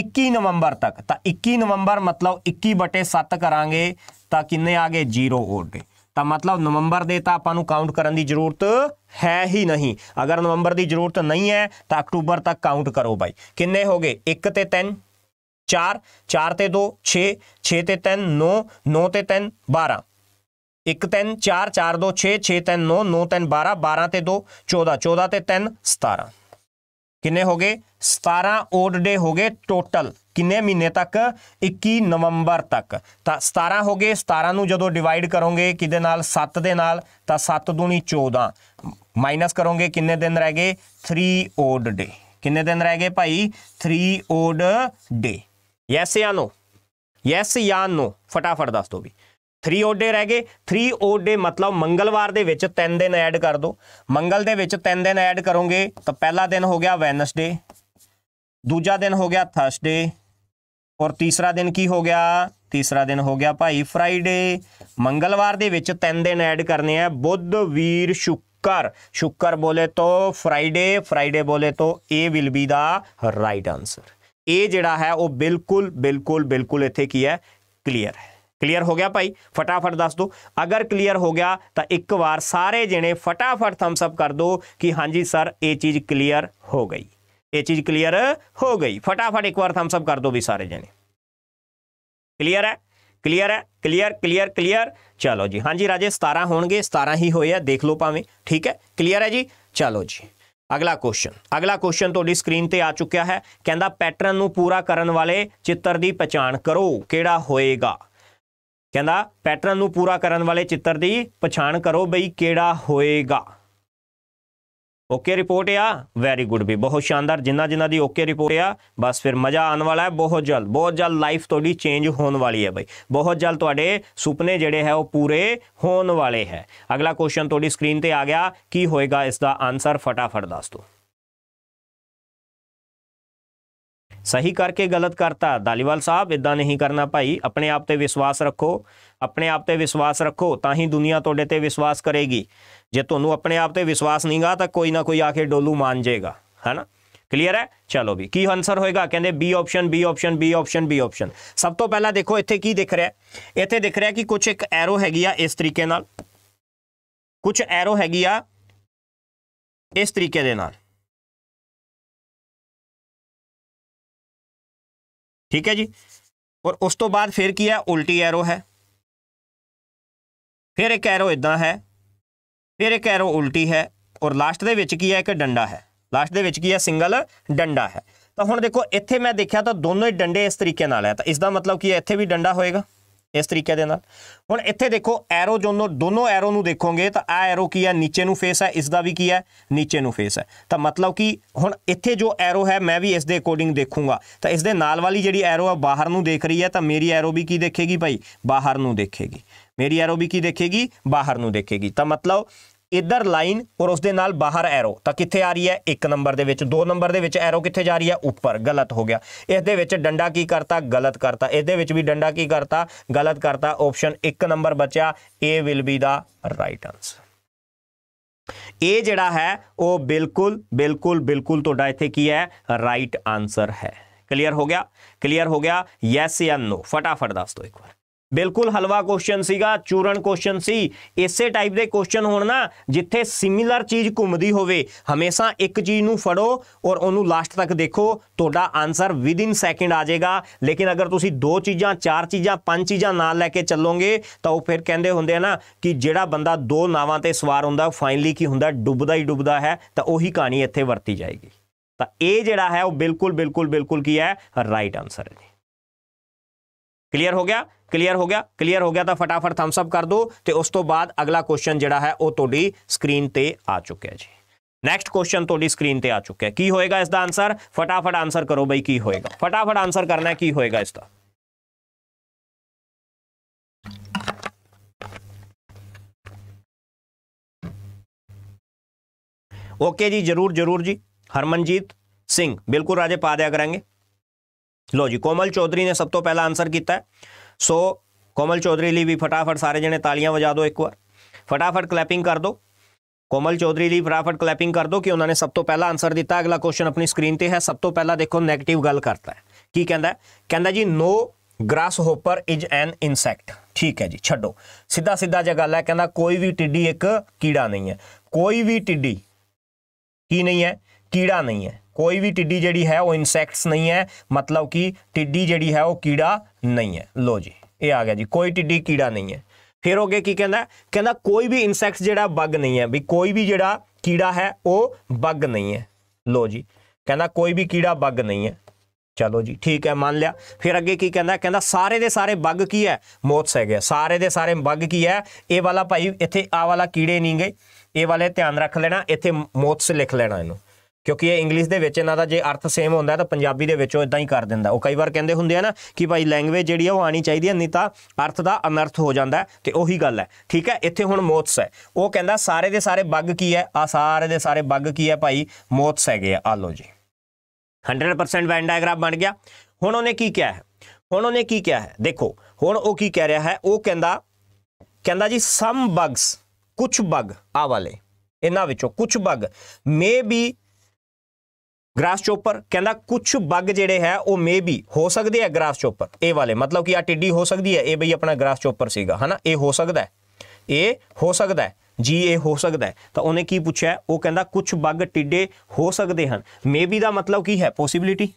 21 ਨਵੰਬਰ ਤੱਕ ਤਾਂ 21 ਨਵੰਬਰ ਮਤਲਬ 21 ਬਟੇ 7 ਕਰਾਂਗੇ ਤਾਂ ਕਿੰਨੇ ਆ ਗਏ 0 ਗਏ ਤਾਂ ਮਤਲਬ ਨਵੰਬਰ ਦੇ ਤਾਂ ਆਪਾਂ ਨੂੰ ਕਾਊਂਟ ਕਰਨ ਦੀ ਜ਼ਰੂਰਤ ਹੈ ਹੀ ਨਹੀਂ ਅਗਰ ਨਵੰਬਰ ਦੀ ਜ਼ਰੂਰਤ ਨਹੀਂ ਹੈ ਤਾਂ ਅਕਤੂਬਰ ਤੱਕ ਕਾਊਂਟ ਕਰੋ ਬਾਈ ਕਿੰਨੇ ਹੋ ਗਏ 1 ਤੇ 3 4 4 ਤੇ 2 6 6 ਤੇ 3 9 9 ਤੇ 3 12 1 3 4 4 2 6 6 3 9 9 3 12 12 ਤੇ 2 14 14 ਤੇ 3 17 ਕਿੰਨੇ ਹੋ ਗਏ 17 ਓਡ ਡੇ ਹੋ ਗਏ ਟੋਟਲ ਕਿੰਨੇ ਮਹੀਨੇ ਤੱਕ 21 ਨਵੰਬਰ ਤੱਕ ਤਾਂ 17 ਹੋ ਗਏ 17 ਨੂੰ ਜਦੋਂ ਡਿਵਾਈਡ ਕਰੋਗੇ ਕਿਦੇ ਨਾਲ 7 ਦੇ ਨਾਲ ਤਾਂ 7 ਦੂਣੀ 14 ਮਾਈਨਸ ਕਰੋਗੇ ਕਿੰਨੇ ਦਿਨ ਰਹਿ ਗਏ 3 ਓਡ ਡੇ ਕਿੰਨੇ ਦਿਨ ਰਹਿ ਗਏ ਭਾਈ 3 ਓਡ ਡੇ ਯੈਸ ਜਾਂ ਨੋ ਯੈਸ ਜਾਂ ਨੋ ਫਟਾਫਟ ਦੱਸ ਦਿਓ ਵੀ 3 ਓਡ ਡੇ ਰਹਿ ਗਏ 3 ਓਡ ਡੇ ਮਤਲਬ ਮੰਗਲਵਾਰ ਦੇ ਵਿੱਚ 3 ਦਿਨ ਐਡ ਕਰ ਦਿਓ ਮੰਗਲ ਦੇ ਵਿੱਚ 3 ਦਿਨ ਐਡ ਕਰੋਗੇ ਤਾਂ ਪਹਿਲਾ ਦਿਨ ਹੋ ਗਿਆ ਵੈਨਸਡੇ ਦੂਜਾ ਦਿਨ ਹੋ ਗਿਆ ਥਰਸਡੇ ਔਰ ਤੀਸਰਾ ਦਿਨ ਕੀ ਹੋ ਗਿਆ ਤੀਸਰਾ ਦਿਨ ਹੋ ਗਿਆ ਭਾਈ ਫਰਾਈਡੇ ਮੰਗਲਵਾਰ ਦੇ ਵਿੱਚ 3 ਦਿਨ ਐਡ ਕਰਨੇ ਆ ਬੁੱਧ ਵੀਰ ਸ਼ੁੱਕਰ ਸ਼ੁੱਕਰ ਬੋਲੇ ਤੋਂ ਫਰਾਈਡੇ ਫਰਾਈਡੇ ਬੋਲੇ ਤੋਂ A will be the right answer ਇਹ ਜਿਹੜਾ ਹੈ ਉਹ ਬਿਲਕੁਲ ਬਿਲਕੁਲ ਬਿਲਕੁਲ ਇੱਥੇ ਕੀ ਹੈ ਕਲੀਅਰ ਹੈ ਕਲੀਅਰ ਹੋ ਗਿਆ ਭਾਈ ਫਟਾਫਟ ਦੱਸ ਦਿਓ ਅਗਰ ਕਲੀਅਰ ਹੋ ਗਿਆ ਤਾਂ ਇੱਕ ਵਾਰ ਸਾਰੇ ਜਣੇ ਫਟਾਫਟ ਥੰਬਸ ਅਪ ਕਰ ਦਿਓ ਕਿ ਹਾਂਜੀ ਸਰ ਇਹ ਚੀਜ਼ ਕਲੀਅਰ ਹੋ ਗਈ ਇਹ ਚੀਜ਼ ਕਲੀਅਰ ਹੋ ਗਈ ਫਟਾਫਟ ਇੱਕ ਵਾਰ ਥੰਬਸ ਅਪ ਕਰ ਦਿਓ ਵੀ ਸਾਰੇ ਜਣੇ ਕਲੀਅਰ ਹੈ ਕਲੀਅਰ ਹੈ ਕਲੀਅਰ ਕਲੀਅਰ ਕਲੀਅਰ ਚਲੋ ਜੀ ਹਾਂਜੀ ਰਾਜੇ 17 ਹੋਣਗੇ 17 ਹੀ ਹੋਏ ਆ ਦੇਖ ਲਓ ਭਾਵੇਂ ਠੀਕ ਹੈ ਕਲੀਅਰ ਹੈ ਜੀ ਚਲੋ ਜੀ ਅਗਲਾ ਕੁਐਸਚਨ ਅਗਲਾ ਕੁਐਸਚਨ ਤੁਹਾਡੀ ਸਕਰੀਨ ਤੇ ਆ ਚੁੱਕਿਆ ਹੈ ਕਹਿੰਦਾ ਪੈਟਰਨ ਨੂੰ ਪੂਰਾ ਕਰਨ ਵਾਲੇ ਚਿੱਤਰ ਦੀ ਪਛਾਣ ਕਰੋ ਕਿਹੜਾ ਹੋਏਗਾ ਕਹਿੰਦਾ ਪੈਟਰਨ ਨੂੰ ਪੂਰਾ ਕਰਨ ਵਾਲੇ ਚਿੱਤਰ ਦੀ ਪਛਾਣ ਕਰੋ ਬਈ ਕਿਹੜਾ ਹੋਏਗਾ ਓਕੇ ਰਿਪੋਰਟ ਆ ਵੈਰੀ ਗੁੱਡ ਵੀ ਬਹੁਤ ਸ਼ਾਨਦਾਰ ਜਿੰਨਾ ਜਿੰਨਾ ਦੀ ਓਕੇ ਰਿਪੋਰਟ ਆ ਬਸ ਫਿਰ ਮਜ਼ਾ ਆਉਣ ਵਾਲਾ ਹੈ ਬਹੁਤ ਜਲ ਬਹੁਤ ਜਲ ਲਾਈਫ ਤੁਹਾਡੀ ਚੇਂਜ ਹੋਣ ਵਾਲੀ ਹੈ ਬਈ ਬਹੁਤ ਜਲ ਤੁਹਾਡੇ ਸੁਪਨੇ ਜਿਹੜੇ ਹੈ ਉਹ ਪੂਰੇ ਹੋਣ ਵਾਲੇ ਹੈ ਅਗਲਾ ਕੁਐਸਚਨ ਤੁਹਾਡੀ ਸਕਰੀਨ ਤੇ ਆ ਗਿਆ ਕੀ ਹੋਏਗਾ ਇਸ ਦਾ ਆਨਸਰ ਫਟਾਫਟ ਦੱਸ ਦਿਓ ਸਹੀ ਕਰਕੇ ਗਲਤ ਕਰਤਾ ਦਾਲੀਵਾਲ ਸਾਹਿਬ ਇਦਾਂ ਨਹੀਂ ਕਰਨਾ ਭਾਈ ਆਪਣੇ ਆਪ ਤੇ ਵਿਸ਼ਵਾਸ ਰੱਖੋ ਆਪਣੇ ਆਪ ਤੇ ਵਿਸ਼ਵਾਸ ਰੱਖੋ ਤਾਂ ਹੀ ਦੁਨੀਆ ਤੁਹਾਡੇ ਤੇ ਵਿਸ਼ਵਾਸ ਕਰੇਗੀ ਜੇ ਤੁਹਾਨੂੰ ਆਪਣੇ ਆਪ ਤੇ ਵਿਸ਼ਵਾਸ ਨਹੀਂਗਾ ਤਾਂ ਕੋਈ ਨਾ ਕੋਈ ਆ ਕੇ ਡੋਲੂ ਮੰਨ ਜਾਏਗਾ ਹੈਨਾ ਕਲੀਅਰ ਹੈ ਚਲੋ ਵੀ ਕੀ ਆਨਸਰ ਹੋਏਗਾ ਕਹਿੰਦੇ B option B option B option B option ਸਭ ਤੋਂ ਪਹਿਲਾਂ ਦੇਖੋ ਇੱਥੇ ਕੀ ਦਿਖ ਰਿਹਾ ਇੱਥੇ ਦਿਖ ਰਿਹਾ ਕਿ ਕੁਝ ਇੱਕ ਐਰੋ ਹੈਗੀ ਆ ਇਸ ਤਰੀਕੇ ਨਾਲ ਕੁਝ ਐਰੋ ਹੈਗੀ ਆ ਇਸ ਤਰੀਕੇ ਦੇ ਨਾਲ ਠੀਕ ਹੈ ਜੀ ਔਰ ਉਸ ਤੋਂ ਬਾਅਦ ਫਿਰ ਕੀ ਹੈ ਉਲਟੀ ਐਰੋ ਹੈ ਫਿਰ ਇੱਕ ਐਰੋ ਇਦਾਂ ਹੈ ਫਿਰ ਇੱਕ ਐਰੋ ਉਲਟੀ ਹੈ ਔਰ ਲਾਸਟ ਦੇ ਵਿੱਚ ਕੀ ਹੈ ਇੱਕ ਡੰਡਾ ਹੈ ਲਾਸਟ ਦੇ ਵਿੱਚ ਕੀ ਹੈ ਸਿੰਗਲ ਡੰਡਾ ਹੈ ਤਾਂ ਹੁਣ ਦੇਖੋ ਇੱਥੇ ਮੈਂ ਦੇਖਿਆ ਤਾਂ ਦੋਨੋਂ ਹੀ ਡੰਡੇ ਇਸ ਤਰੀਕੇ ਨਾਲ ਹੈ ਤਾਂ ਇਸ ਦਾ ਮਤਲਬ ਕੀ ਹੈ ਇੱਥੇ ਵੀ ਡੰਡਾ ਹੋਏਗਾ ਇਸ ਤਰੀਕੇ ਦੇ ਨਾਲ ਹੁਣ ਇੱਥੇ ਦੇਖੋ ਐਰੋ ਜੋਨੋ ਦੋਨੋਂ ਐਰੋ ਨੂੰ ਦੇਖੋਗੇ ਤਾਂ ਆ ਐਰੋ ਕੀ ਹੈ ਨੀਚੇ ਨੂੰ ਫੇਸ ਹੈ ਇਸ ਦਾ ਵੀ ਕੀ ਹੈ ਨੀਚੇ ਨੂੰ ਫੇਸ ਹੈ ਤਾਂ ਮਤਲਬ ਕਿ ਹੁਣ ਇੱਥੇ ਜੋ ਐਰੋ ਹੈ ਮੈਂ ਵੀ ਇਸ ਦੇ ਅਕੋਰਡਿੰਗ ਦੇਖੂੰਗਾ ਤਾਂ ਇਸ ਦੇ ਨਾਲ ਵਾਲੀ ਜਿਹੜੀ ਐਰੋ ਹੈ ਬਾਹਰ ਨੂੰ ਦੇਖ ਰਹੀ ਹੈ ਤਾਂ ਮੇਰੀ ਐਰੋ ਵੀ ਕੀ ਦੇਖੇਗੀ ਭਾਈ ਬਾਹਰ ਨੂੰ ਦੇਖੇਗੀ ਮੇਰੀ ਐਰੋ ਵੀ ਕੀ ਦੇਖੇਗੀ ਬਾਹਰ ਨੂੰ ਦੇਖੇਗੀ ਤਾਂ ਮਤਲਬ ਇਧਰ ਲਾਈਨ ਔਰ ਉਸ ਦੇ ਨਾਲ ਬਾਹਰ ਐਰੋ ਤਾਂ ਕਿੱਥੇ ਆ ਰਹੀ ਹੈ 1 ਨੰਬਰ ਦੇ ਵਿੱਚ 2 ਨੰਬਰ ਦੇ ਵਿੱਚ ਐਰੋ ਕਿੱਥੇ ਜਾ ਰਹੀ ਹੈ ਉੱਪਰ ਗਲਤ ਹੋ ਗਿਆ ਇਸ ਦੇ ਵਿੱਚ ਡੰਡਾ ਕੀ ਕਰਤਾ ਗਲਤ ਕਰਤਾ ਇਸ ਦੇ ਵਿੱਚ ਵੀ ਡੰਡਾ ਕੀ ਕਰਤਾ ਗਲਤ ਕਰਤਾ ਆਪਸ਼ਨ 1 ਨੰਬਰ ਬਚਿਆ A will be the right answer A ਜਿਹੜਾ ਹੈ ਉਹ ਬਿਲਕੁਲ ਬਿਲਕੁਲ ਬਿਲਕੁਲ ਤੁਹਾਡਾ ਇੱਥੇ ਕੀ ਹੈ ਰਾਈਟ ਆਨਸਰ ਹੈ ਕਲੀਅਰ ਹੋ ਗਿਆ ਕਲੀਅਰ ਹੋ ਗਿਆ ਯੈਸ ਜਾਂ ਨੋ ਫਟਾਫਟ ਦੱਸ ਦਿਓ ਇੱਕ ਵਾਰ ਬਿਲਕੁਲ ਹਲਵਾ ਕੁਐਸਚਨ ਸੀਗਾ ਚੂਰਨ ਕੁਐਸਚਨ ਸੀ ਇਸੇ ਟਾਈਪ ਦੇ ਕੁਐਸਚਨ ਹੋਣ ਨਾ ਜਿੱਥੇ ਸਿਮਿਲਰ ਚੀਜ਼ ਘੁੰਮਦੀ ਹੋਵੇ ਹਮੇਸ਼ਾ ਇੱਕ ਚੀਜ਼ ਨੂੰ ਫੜੋ ਔਰ ਉਹਨੂੰ ਲਾਸਟ ਤੱਕ ਦੇਖੋ ਤੁਹਾਡਾ ਆਨਸਰ ਵਿਦ ਇਨ ਸੈਕਿੰਡ ਆ ਜਾਏਗਾ ਲੇਕਿਨ ਅਗਰ ਤੁਸੀਂ ਦੋ ਚੀਜ਼ਾਂ ਚਾਰ ਚੀਜ਼ਾਂ ਪੰਜ ਚੀਜ਼ਾਂ ਨਾਲ ਲੈ ਕੇ ਚੱਲੋਗੇ ਤਾਂ ਉਹ ਫਿਰ ਕਹਿੰਦੇ ਹੁੰਦੇ ਆ ਨਾ ਕਿ ਜਿਹੜਾ ਬੰਦਾ ਦੋ ਨਾਵਾਂ ਤੇ ਸਵਾਰ ਹੁੰਦਾ ਫਾਈਨਲੀ ਕੀ ਹੁੰਦਾ ਡੁੱਬਦਾ ਹੀ ਡੁੱਬਦਾ ਹੈ ਤਾਂ ਉਹੀ ਕਹਾਣੀ ਇੱਥੇ ਵਰਤੀ ਜਾਏਗੀ ਤਾਂ ਇਹ ਜਿਹੜਾ ਹੈ ਉਹ ਬਿਲਕੁਲ ਬਿਲਕੁਲ ਬਿਲਕੁਲ ਕੀ ਹੈ ਰਾਈਟ ਆਨਸਰ ਹੈ ਕਲੀਅਰ ਹੋ ਗਿਆ ਕਲੀਅਰ ਹੋ ਗਿਆ ਕਲੀਅਰ ਹੋ ਗਿਆ ਤਾਂ ਫਟਾਫਟ ਥੰਬਸ ਅਪ ਕਰ ਦਿਓ ਤੇ ਉਸ ਤੋਂ ਬਾਅਦ ਅਗਲਾ ਕੁਐਸਚਨ ਜਿਹੜਾ ਹੈ ਉਹ ਤੁਹਾਡੀ ਸਕਰੀਨ ਤੇ ਆ ਚੁੱਕਿਆ ਜੀ ਨੈਕਸਟ ਕੁਐਸਚਨ ਤੁਹਾਡੀ ਸਕਰੀਨ ਤੇ ਆ ਚੁੱਕਿਆ ਕੀ ਹੋਏਗਾ ਇਸ ਦਾ ਆਨਸਰ ਫਟਾਫਟ ਆਨਸਰ ਕਰੋ ਬਈ ਕੀ ਹੋਏਗਾ ਫਟਾਫਟ ਆਨਸਰ ਕਰਨਾ ਕੀ ਹੋਏਗਾ ਇਸ ਦਾ ओके जी जरूर जरूर जी हरमनजीत सिंह बिल्कुल राजे पा दिया करेंगे ਲੋ ਜੀ ਕੋਮਲ ਚੌਧਰੀ ਨੇ ਸਭ ਤੋਂ ਪਹਿਲਾ ਆਨਸਰ ਕੀਤਾ ਸੋ ਕੋਮਲ ਚੌਧਰੀ ਲਈ ਵੀ ਫਟਾਫਟ ਸਾਰੇ ਜਣੇ ਤਾਲੀਆਂ ਵਜਾ ਦਿਓ ਇੱਕ ਵਾਰ ਫਟਾਫਟ ਕਲੈਪਿੰਗ ਕਰ ਦਿਓ ਕੋਮਲ ਚੌਧਰੀ ਲਈ ਫਟਾਫਟ ਕਲੈਪਿੰਗ ਕਰ ਦਿਓ ਕਿ ਉਹਨਾਂ ਨੇ ਸਭ ਤੋਂ ਪਹਿਲਾ ਆਨਸਰ ਦਿੱਤਾ ਅਗਲਾ ਕੁਐਸਚਨ ਆਪਣੀ ਸਕਰੀਨ ਤੇ ਹੈ ਸਭ ਤੋਂ ਪਹਿਲਾ ਦੇਖੋ 네ਗੇਟਿਵ ਗੱਲ ਕਰਤਾ ਹੈ ਕੀ ਕਹਿੰਦਾ ਕਹਿੰਦਾ ਜੀ no grasshopper is an insect ਠੀਕ ਹੈ ਜੀ ਛੱਡੋ ਸਿੱਧਾ ਸਿੱਧਾ ਜਿਹਾ ਗੱਲ ਹੈ ਕਹਿੰਦਾ ਕੋਈ ਵੀ ਟਿੱਡੀ ਇੱਕ ਕੀੜਾ ਨਹੀਂ ਹੈ ਕੋਈ ਵੀ ਟਿੱਡੀ ਕੀ ਨਹੀਂ ਹੈ ਕੀੜਾ ਨਹੀਂ ਹੈ ਕੋਈ ਵੀ ਟਿੱਡੀ ਜਿਹੜੀ ਹੈ ਉਹ ਇਨਸੈਕਟਸ ਨਹੀਂ ਹੈ ਮਤਲਬ ਕਿ ਟਿੱਡੀ ਜਿਹੜੀ ਹੈ ਉਹ ਕੀੜਾ ਨਹੀਂ ਹੈ ਲੋ ਜੀ ਇਹ ਆ ਗਿਆ ਜੀ ਕੋਈ ਟਿੱਡੀ ਕੀੜਾ ਨਹੀਂ ਹੈ ਫਿਰ ਹੋ ਗਿਆ ਕੀ ਕਹਿੰਦਾ ਕਹਿੰਦਾ ਕੋਈ ਵੀ ਇਨਸੈਕਟਸ ਜਿਹੜਾ ਬੱਗ ਨਹੀਂ ਹੈ ਵੀ ਕੋਈ ਵੀ ਜਿਹੜਾ ਕੀੜਾ ਹੈ ਉਹ ਬੱਗ ਨਹੀਂ ਹੈ ਲੋ ਜੀ ਕਹਿੰਦਾ ਕੋਈ ਵੀ ਕੀੜਾ ਬੱਗ ਨਹੀਂ ਹੈ ਚਲੋ ਜੀ ਠੀਕ ਹੈ ਮੰਨ ਲਿਆ ਫਿਰ ਅੱਗੇ ਕੀ ਕਹਿੰਦਾ ਕਹਿੰਦਾ ਸਾਰੇ ਦੇ ਸਾਰੇ ਬੱਗ ਕੀ ਹੈ ਮੋਥਸ ਹੈਗੇ ਸਾਰੇ ਦੇ ਸਾਰੇ ਬੱਗ ਕੀ ਹੈ ਇਹ ਵਾਲਾ ਭਾਈ ਇੱਥੇ ਆ ਵਾਲਾ ਕੀੜੇ ਨਹੀਂ ਗਏ ਇਹ ਵਾਲੇ ਧਿਆਨ ਰੱਖ ਲੈਣਾ ਇੱਥੇ ਸੇ ਲਿਖ ਲੈਣਾ ਇਹਨੂੰ ਕਿਉਂਕਿ ਇਹ ਇੰਗਲਿਸ਼ ਦੇ ਵਿੱਚ ਇਹਨਾਂ ਦਾ ਜੇ ਅਰਥ ਸੇਮ ਹੁੰਦਾ ਤਾਂ ਪੰਜਾਬੀ ਦੇ ਵਿੱਚੋਂ ਇਦਾਂ ਹੀ ਕਰ ਦਿੰਦਾ ਉਹ ਕਈ ਵਾਰ ਕਹਿੰਦੇ ਹੁੰਦੇ ਆ ਨਾ ਕਿ ਭਾਈ ਲੈਂਗੁਏਜ ਜਿਹੜੀ ਆ ਉਹ ਆਣੀ ਚਾਹੀਦੀ ਆ ਨਹੀਂ ਤਾਂ ਅਰਥ ਦਾ ਅਨਰਥ ਹੋ ਜਾਂਦਾ ਤੇ ਉਹੀ ਗੱਲ ਹੈ ਠੀਕ ਹੈ ਇੱਥੇ ਹੁਣ ਮੋਤਸ ਹੈ ਉਹ ਕਹਿੰਦਾ ਸਾਰੇ ਦੇ ਸਾਰੇ ਬੱਗ ਕੀ ਹੈ ਆ ਸਾਰੇ ਦੇ ਸਾਰੇ ਬੱਗ ਕੀ ਹੈ ਭਾਈ ਮੋਤਸ ਹੈਗੇ ਆ ਆ ਲੋ ਜੀ 100% ਵੈਨ ਡਾਇਗ੍ਰਾਮ ਬਣ ਗਿਆ ਹੁਣ ਉਹਨੇ ਕੀ ਕਿਹਾ ਹੈ ਹੁਣ ਉਹਨੇ ਕੀ ਕਿਹਾ ਹੈ ਦੇਖੋ ਹੁਣ ਉਹ ਕੀ ਕਹਿ ਰਿਹਾ ਹੈ ਉਹ ਕਹਿੰਦਾ ਕਹਿੰਦਾ ਜੀ ਸਮ ਬੱਗਸ ਕੁਝ ਬੱਗ ਆ ਵਾਲੇ ਇਹਨਾਂ ਵਿੱਚੋਂ ਕੁਝ bug may be grasshopper ਕਹਿੰਦਾ ਕੁਝ ਬੱਗ ਜਿਹੜੇ ਹੈ ਉਹ ਮੇਬੀ ਹੋ ਸਕਦੇ ਆ ਗ੍ਰਾਸ ਚੋਪਰ ਇਹ ਵਾਲੇ ਮਤਲਬ ਕਿ ਆ ਟਿੱਡੀ ਹੋ ਸਕਦੀ ਹੈ ਇਹ ਬਈ ਆਪਣਾ ਗ੍ਰਾਸ ਚੋਪਰ ਸੀਗਾ ਹਨਾ ਇਹ ਹੋ ਸਕਦਾ ਹੈ ਇਹ ਹੋ ਸਕਦਾ ਹੈ ਜੀ ਇਹ ਹੋ ਸਕਦਾ ਹੈ ਤਾਂ ਉਹਨੇ ਕੀ ਪੁੱਛਿਆ ਉਹ ਕਹਿੰਦਾ ਕੁਝ ਬੱਗ ਟਿੱਡੇ ਹੋ ਸਕਦੇ ਹਨ ਮੇਬੀ ਦਾ ਮਤਲਬ ਕੀ ਹੈ ਪੋਸਿਬਿਲਿਟੀ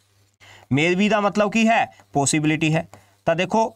ਮੇਬੀ ਦਾ ਮਤਲਬ ਕੀ ਹੈ ਪੋਸਿਬਿਲਿਟੀ ਹੈ ਤਾਂ ਦੇਖੋ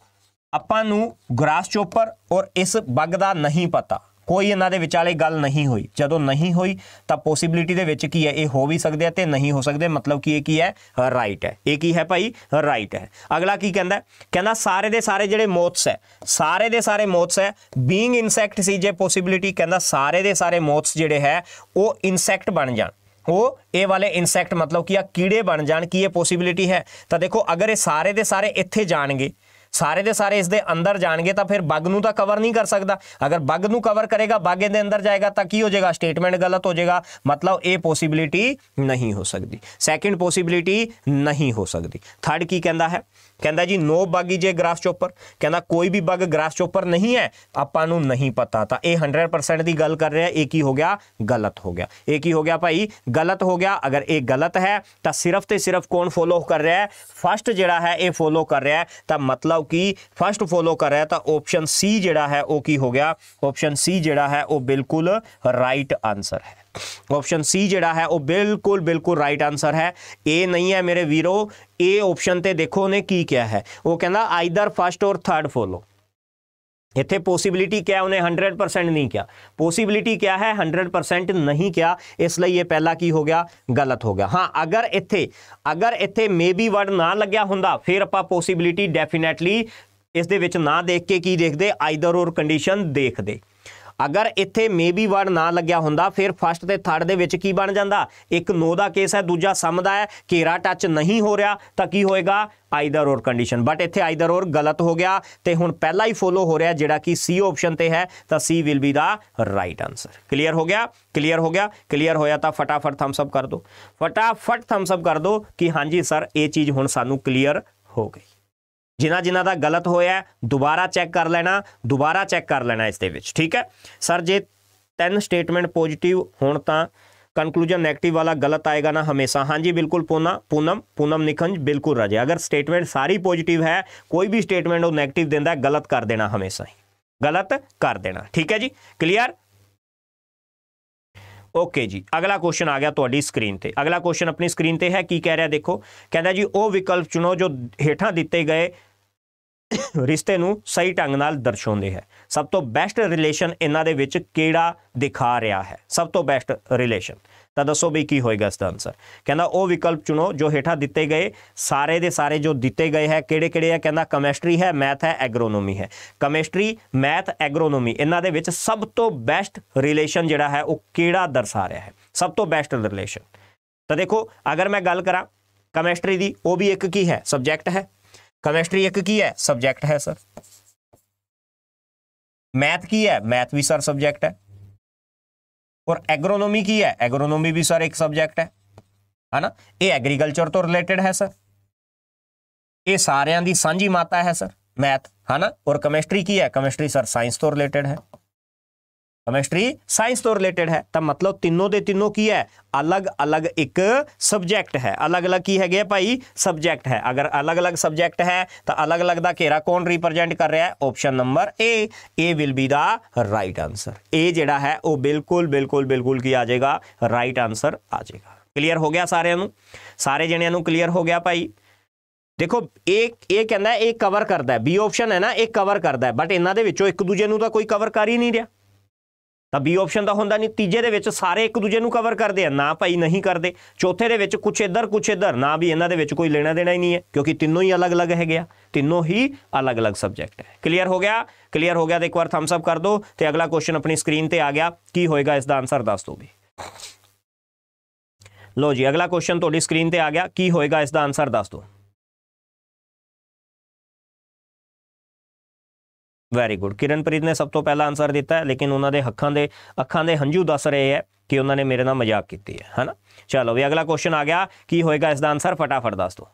ਆਪਾਂ ਨੂੰ ਗ੍ਰਾਸ ਚੋਪਰ ਔਰ ਇਸ ਬੱਗ ਦਾ ਨਹੀਂ ਪਤਾ ਕੋਈ ਇਹਨਾਂ ਦੇ ਵਿਚਾਲੇ ਗੱਲ ਨਹੀਂ ਹੋਈ ਜਦੋਂ ਨਹੀਂ ਹੋਈ ਤਾਂ ਪੋਸਿਬਿਲਿਟੀ ਦੇ ਵਿੱਚ ਕੀ ਹੈ ਇਹ ਹੋ ਵੀ ਸਕਦੇ ਆ ਤੇ ਨਹੀਂ ਹੋ ਸਕਦੇ ਮਤਲਬ ਕਿ ਇਹ ਕੀ ਹੈ ਰਾਈਟ ਹੈ ਇਹ ਕੀ ਹੈ ਭਾਈ ਰਾਈਟ ਹੈ ਅਗਲਾ ਕੀ ਕਹਿੰਦਾ ਕਹਿੰਦਾ ਸਾਰੇ ਦੇ ਸਾਰੇ ਜਿਹੜੇ ਮੋਥਸ ਹੈ ਸਾਰੇ ਦੇ ਸਾਰੇ ਮੋਥਸ ਹੈ ਬੀਇੰਗ ਇਨਸੈਕਟ ਸੀ ਜੇ ਪੋਸਿਬਿਲਿਟੀ ਕਹਿੰਦਾ ਸਾਰੇ ਦੇ ਸਾਰੇ ਮੋਥਸ ਜਿਹੜੇ ਹੈ ਉਹ ਇਨਸੈਕਟ ਬਣ ਜਾਣ ਉਹ ਇਹ ਵਾਲੇ ਇਨਸੈਕਟ ਮਤਲਬ ਕਿ ਆ ਕੀੜੇ ਬਣ ਜਾਣ ਕੀ ਇਹ ਪੋਸਿਬਿਲਿਟੀ ਹੈ ਤਾਂ ਦੇਖੋ ਅਗਰ ਇਹ ਸਾਰੇ ਦੇ ਸਾਰੇ ਇੱਥੇ ਜਾਣਗੇ ਸਾਰੇ ਦੇ ਸਾਰੇ ਇਸ ਦੇ ਅੰਦਰ ਜਾਣਗੇ ਤਾਂ ਫਿਰ ਬੱਗ ਨੂੰ ਤਾਂ ਕਵਰ ਨਹੀਂ ਕਰ ਸਕਦਾ ਅਗਰ ਬੱਗ ਨੂੰ ਕਵਰ ਕਰੇਗਾ ਬੱਗ ਦੇ ਅੰਦਰ ਜਾਏਗਾ ਤਾਂ ਕੀ ਹੋ ਜਾਏਗਾ ਸਟੇਟਮੈਂਟ ਗਲਤ ਹੋ ਜਾਏਗਾ ਮਤਲਬ ਇਹ ਪੋਸਿਬਿਲਿਟੀ ਨਹੀਂ ਹੋ ਸਕਦੀ ਸੈਕਿੰਡ ਪੋਸਿਬਿਲਿਟੀ ਨਹੀਂ ਹੋ ਸਕਦੀ ਥਰਡ ਕੀ ਕਹਿੰਦਾ ਹੈ ਕਹਿੰਦਾ ਜੀ no bug is grasshopper ਕਹਿੰਦਾ ਕੋਈ ਵੀ ਬੱਗ ਗ੍ਰਾਸ ਚੋਪਰ ਨਹੀਂ ਹੈ ਆਪਾਂ ਨੂੰ ਨਹੀਂ ਪਤਾ ਤਾਂ ਇਹ 100% ਦੀ ਗੱਲ ਕਰ ਰਿਹਾ ਇਹ ਕੀ ਹੋ ਗਿਆ ਗਲਤ ਹੋ ਗਿਆ ਇਹ ਕੀ ਹੋ ਗਿਆ ਭਾਈ ਗਲਤ ਹੋ ਗਿਆ ਅਗਰ ਇਹ ਗਲਤ ਹੈ ਤਾਂ ਸਿਰਫ ਤੇ ਸਿਰਫ ਕੌਣ ਫੋਲੋ ਕਰ ਰਿਹਾ ਹੈ ਫਸਟ ਜਿਹੜਾ ਹੈ ਇਹ ਫੋਲੋ ਕਰ ਰਿਹਾ ਹੈ ਤਾਂ ਮਤਲਬ ਕਿ ਫਸਟ ਫੋਲੋ ਕਰ ਰਿਹਾ ਤਾਂ ਆਪਸ਼ਨ ਸੀ ਜਿਹੜਾ ਹੈ ਉਹ ਕੀ ਹੋ ਗਿਆ ਆਪਸ਼ਨ ਸੀ ਜਿਹੜਾ ਹੈ ਉਹ ਬਿਲਕੁਲ ਰਾਈਟ ਆਨਸਰ ਹੈ ਆਪਸ਼ਨ ਸੀ ਜਿਹੜਾ ਹੈ ਉਹ ਬਿਲਕੁਲ ਬਿਲਕੁਲ ਰਾਈਟ ਆਨਸਰ ਹੈ ਇਹ ਨਹੀਂ ਹੈ ਮੇਰੇ ਵੀਰੋ ਇਹ ਆਪਸ਼ਨ ਤੇ ਦੇਖੋ ਉਹਨੇ ਕੀ ਕਿਹਾ ਹੈ ਉਹ ਕਹਿੰਦਾ either first or third follow ਇੱਥੇ ਪੋਸਿਬਿਲਿਟੀ ਕਿਹਾ ਉਹਨੇ 100% ਨਹੀਂ ਕਿਹਾ ਪੋਸਿਬਿਲਿਟੀ ਕਿਆ ਹੈ 100% ਨਹੀਂ ਕਿਹਾ ਇਸ ਲਈ ਇਹ ਪਹਿਲਾ ਕੀ ਹੋ ਗਿਆ ਗਲਤ ਹੋ ਗਿਆ ਹਾਂ ਅਗਰ ਇੱਥੇ ਅਗਰ ਇੱਥੇ ਮੇਬੀ ਵਰਡ ਨਾ ਲੱਗਿਆ ਹੁੰਦਾ ਫਿਰ ਆਪਾਂ ਪੋਸਿਬਿਲਿਟੀ ਡੈਫੀਨਿਟਲੀ ਇਸ ਦੇ ਵਿੱਚ ਨਾ ਦੇਖ ਕੇ ਕੀ ਦੇਖਦੇ ਆਈਦਰ ਔਰ ਕੰਡੀਸ਼ਨ ਦੇਖਦੇ ਅਗਰ ਇੱਥੇ ਮੇਬੀ ਵਰਡ ਨਾ ਲੱਗਿਆ ਹੁੰਦਾ ਫਿਰ ਫਸਟ ਤੇ ਥਰਡ ਦੇ ਵਿੱਚ ਕੀ ਬਣ ਜਾਂਦਾ ਇੱਕ ਨੋ ਦਾ ਕੇਸ ਹੈ ਦੂਜਾ ਸਮ ਦਾ ਹੈ ਘੇਰਾ ਟੱਚ ਨਹੀਂ ਹੋ ਰਿਹਾ ਤਾਂ ਕੀ ਹੋਏਗਾ ਆਈਦਰ ਔਰ ਕੰਡੀਸ਼ਨ ਬਟ ਇੱਥੇ ਆਈਦਰ ਔਰ ਗਲਤ ਹੋ ਗਿਆ ਤੇ ਹੁਣ ਪਹਿਲਾ ਹੀ ਫੋਲੋ ਹੋ ਰਿਹਾ ਜਿਹੜਾ ਕਿ ਸੀ ਆਪਸ਼ਨ ਤੇ ਹੈ ਤਾਂ C will be the right answer clear ਹੋ ਗਿਆ ਕਲੀਅਰ ਹੋ ਗਿਆ ਕਲੀਅਰ ਹੋਇਆ ਤਾਂ ਫਟਾਫਟ ਥੰਬਸ ਅਪ ਕਰ ਦਿਓ ਫਟਾਫਟ ਥੰਬਸ ਅਪ ਕਰ ਦਿਓ ਕਿ ਹਾਂਜੀ ਸਰ ਇਹ ਚੀਜ਼ ਹੁਣ ਸਾਨੂੰ ਕਲੀਅਰ ਹੋ ਗਈ ਜਿਨ੍ਹਾਂ ਜਿਨ੍ਹਾਂ ਦਾ ਗਲਤ ਹੋਇਆ ਦੁਬਾਰਾ ਚੈੱਕ ਕਰ ਲੈਣਾ ਦੁਬਾਰਾ ਚੈੱਕ ਕਰ ਲੈਣਾ ਇਸ ਦੇ ਵਿੱਚ ਠੀਕ ਹੈ ਸਰ ਜੇ ਤਿੰਨ ਸਟੇਟਮੈਂਟ ਪੋਜ਼ਿਟਿਵ ਹੋਣ ਤਾਂ ਕਨਕਲੂਜਨ 네ਗੇਟਿਵ ਵਾਲਾ ਗਲਤ ਆਏਗਾ ਨਾ ਹਮੇਸ਼ਾ ਹਾਂਜੀ ਬਿਲਕੁਲ ਪੂਨਾ ਪੂਨਮ ਪੂਨਮ ਨਿਖੰਜ ਬਿਲਕੁਲ ਰਾਜੇ ਅਗਰ ਸਟੇਟਮੈਂਟ ਸਾਰੀ ਪੋਜ਼ਿਟਿਵ ਹੈ ਕੋਈ ਵੀ ਸਟੇਟਮੈਂਟ ਉਹ 네ਗੇਟਿਵ ਦਿੰਦਾ ਗਲਤ ਕਰ ਦੇਣਾ ਹਮੇਸ਼ਾ ਹੀ ਗਲਤ ਕਰ ਦੇਣਾ ਠੀਕ ਹੈ ਜੀ ਕਲੀਅਰ ਓਕੇ ਜੀ ਅਗਲਾ ਕੁਐਸਚਨ ਆ ਗਿਆ ਤੁਹਾਡੀ ਸਕਰੀਨ ਤੇ ਅਗਲਾ ਕੁਐਸਚਨ ਆਪਣੀ ਸਕਰੀਨ ਤੇ ਹੈ ਕੀ ਕਹਿ ਰਿਹਾ ਦੇਖੋ ਕਹਿੰਦਾ ਜੀ ਉਹ ਵਿਕਲਪ ਚੁਣੋ ਜੋ ਹੇਠਾਂ ਦਿੱਤੇ ਗਏ ਰਿਸ਼ਤੇ ਨੂੰ ਸਹੀ ਢੰਗ ਨਾਲ ਦਰਸਾਉਂਦੇ ਹੈ ਸਭ ਤੋਂ ਬੈਸਟ ਰਿਲੇਸ਼ਨ ਇਹਨਾਂ ਦੇ ਵਿੱਚ ਕਿਹੜਾ ਦਿਖਾ ਰਿਹਾ ਹੈ ਸਭ ਤੋਂ ਬੈਸਟ ਰਿਲੇਸ਼ਨ ਤਾਂ ਦੱਸੋ ਵੀ ਕੀ ਹੋਏਗਾ ਇਸ ਦਾ ਆਨਸਰ ਕਹਿੰਦਾ ਉਹ ਵਿਕਲਪ ਚੁਣੋ ਜੋ ਹੇਠਾਂ ਦਿੱਤੇ ਗਏ ਸਾਰੇ ਦੇ ਸਾਰੇ ਜੋ ਦਿੱਤੇ ਗਏ ਹੈ ਕਿਹੜੇ ਕਿਹੜੇ ਆ ਕਹਿੰਦਾ ਕੈਮਿਸਟਰੀ ਹੈ ਮੈਥ ਹੈ ਐਗਰੋਨੋਮੀ ਹੈ ਕੈਮਿਸਟਰੀ ਮੈਥ ਐਗਰੋਨੋਮੀ ਇਹਨਾਂ ਦੇ ਵਿੱਚ ਸਭ ਤੋਂ ਬੈਸਟ ਰਿਲੇਸ਼ਨ ਜਿਹੜਾ ਹੈ ਉਹ ਕਿਹੜਾ ਦਰਸਾ ਰਿਹਾ ਹੈ ਸਭ ਤੋਂ ਬੈਸਟ ਰਿਲੇਸ਼ਨ ਤਾਂ ਦੇਖੋ ਅਗਰ ਮੈਂ ਗੱਲ ਕਰਾਂ ਕੈਮਿਸਟਰੀ ਦੀ ਉਹ ਵੀ ਇੱਕ ਕੀ ਹੈ ਸਬਜੈਕਟ ਹੈ ਕੈਮਿਸਟਰੀ ਇੱਕ ਕੀ ਹੈ ਸਬਜੈਕਟ ਹੈ ਸਰ ਮੈਥ ਕੀ ਹੈ ਮੈਥ ਵੀ ਸਰ ਸਬਜੈਕਟ ਹੈ ਔਰ ਐਗਰੋਨੋਮੀ ਕੀ ਹੈ ਐਗਰੋਨੋਮੀ ਵੀ ਸਰ ਇੱਕ ਸਬਜੈਕਟ ਹੈ ਨਾ ਇਹ ਐਗਰੀਕਲਚਰ ਤੋਂ ਰਿਲੇਟਡ ਹੈ ਸਰ ਇਹ ਸਾਰਿਆਂ ਦੀ ਸਾਂਝੀ ਮਾਤਾ ਹੈ ਸਰ ਮੈਥ ਹੈ ਔਰ ਕੈਮਿਸਟਰੀ ਕੀ ਹੈ ਕੈਮਿਸਟਰੀ ਸਰ ਸਾਇੰਸ ਤੋਂ ਰਿਲੇਟਡ ਹੈ ਕੈਮਿਸਟਰੀ ਸਾਇੰਸ ਤੋਂ ਰਿਲੇਟਡ ਹੈ ਤਾਂ ਮਤਲਬ ਤਿੰਨੋਂ ਦੇ ਤਿੰਨੋਂ ਕੀ ਹੈ ਅਲੱਗ-ਅਲੱਗ ਇੱਕ ਸਬਜੈਕਟ ਹੈ ਅਲੱਗ-ਅਲੱਗ ਕੀ ਹੈਗੇ ਭਾਈ ਸਬਜੈਕਟ ਹੈ ਅਗਰ ਅਲੱਗ-ਅਲੱਗ ਸਬਜੈਕਟ ਹੈ ਤਾਂ ਅਲੱਗ-ਅਲੱਗ ਦਾ ਘੇਰਾ ਕੌਣ ਰਿਪਰੈਜ਼ੈਂਟ ਕਰ ਰਿਹਾ ਹੈ option number A A will be the right answer A ਜਿਹੜਾ ਹੈ ਉਹ ਬਿਲਕੁਲ ਬਿਲਕੁਲ ਬਿਲਕੁਲ ਕੀ ਆ ਜਾਏਗਾ ਰਾਈਟ ਆਨਸਰ ਆ ਜਾਏਗਾ ਕਲੀਅਰ ਹੋ ਗਿਆ ਸਾਰਿਆਂ ਨੂੰ ਸਾਰੇ ਜਣਿਆਂ ਨੂੰ ਕਲੀਅਰ ਹੋ ਗਿਆ ਭਾਈ ਦੇਖੋ ਇਹ ਇਹ ਕਹਿੰਦਾ ਇਹ ਕਵਰ ਕਰਦਾ ਹੈ ਬੀ ਆਪਸ਼ਨ ਹੈ ਨਾ ਇਹ ਕਵਰ ਕਰਦਾ ਹੈ ਬਟ ਇਹਨਾਂ ਦੇ ਵਿੱਚੋਂ ਇੱਕ ਦੂਜੇ ਨੂੰ ਤਾਂ ਕੋਈ ਕਵਰ ਕਰ ਹੀ ਨਹੀਂ ਰਿਹਾ ਤਾਂ ਬੀ ਆਪਸ਼ਨ ਦਾ ਹੁੰਦਾ ਨਹੀਂ ਤੀਜੇ ਦੇ ਵਿੱਚ ਸਾਰੇ ਇੱਕ ਦੂਜੇ ਨੂੰ ਕਵਰ ਕਰਦੇ ਆ ਨਾ ਭਾਈ ਨਹੀਂ ਕਰਦੇ ਚੌਥੇ ਦੇ ਵਿੱਚ ਕੁਛ ਇੱਧਰ ਕੁਛ ਇੱਧਰ ਨਾ ਵੀ ਇਹਨਾਂ ਦੇ ਵਿੱਚ ਕੋਈ ਲੈਣਾ ਦੇਣਾ ਹੀ ਨਹੀਂ ਹੈ ਕਿਉਂਕਿ ਤਿੰਨੋਂ ਹੀ ਅਲੱਗ-ਅਲੱਗ ਹੈਗੇ ਆ ਤਿੰਨੋਂ ਹੀ ਅਲੱਗ-ਅਲੱਗ ਸਬਜੈਕਟ ਹੈ ਕਲੀਅਰ ਹੋ ਗਿਆ ਕਲੀਅਰ ਹੋ ਗਿਆ ਤਾਂ ਇੱਕ ਵਾਰ ਥੰਬਸ ਅਪ ਕਰ ਦਿਓ ਤੇ ਅਗਲਾ ਕੁਐਸਚਨ ਆਪਣੀ ਸਕਰੀਨ ਤੇ ਆ ਗਿਆ ਕੀ ਹੋਏਗਾ ਇਸ ਦਾ ਆਨਸਰ ਦੱਸ ਦਿਓ ਵੀ ਲੋ ਜੀ ਅਗਲਾ ਕੁਐਸਚਨ ਤੁਹਾਡੀ ਸਕਰੀਨ ਤੇ ਆ ਗਿਆ ਕੀ ਹੋਏਗਾ ਇਸ ਦਾ ਆਨਸਰ ਦੱਸ ਦਿਓ ਵੈਰੀ ਗੁੱਡ ਕਿਰਨਪ੍ਰੀਤ ਨੇ ਸਭ ਤੋਂ ਪਹਿਲਾਂ ਆਨਸਰ ਦਿੱਤਾ ਲੇਕਿਨ ਉਹਨਾਂ ਦੇ ਅੱਖਾਂ ਦੇ ਅੱਖਾਂ ਦੇ ਹੰਝੂ ਦੱਸ ਰਹੇ ਹੈ ਕਿ ਉਹਨਾਂ ਨੇ ਮੇਰੇ ਨਾਲ ਮਜ਼ਾਕ ਕੀਤੀ ਹੈ ਹਨਾ ਚਲੋ ਵੀ ਅਗਲਾ ਕੁਐਸਚਨ ਆ ਗਿਆ ਕੀ ਹੋਏਗਾ ਇਸ ਦਾ ਆਨਸਰ ਫਟਾਫਟ ਦੱਸ ਦਿਓ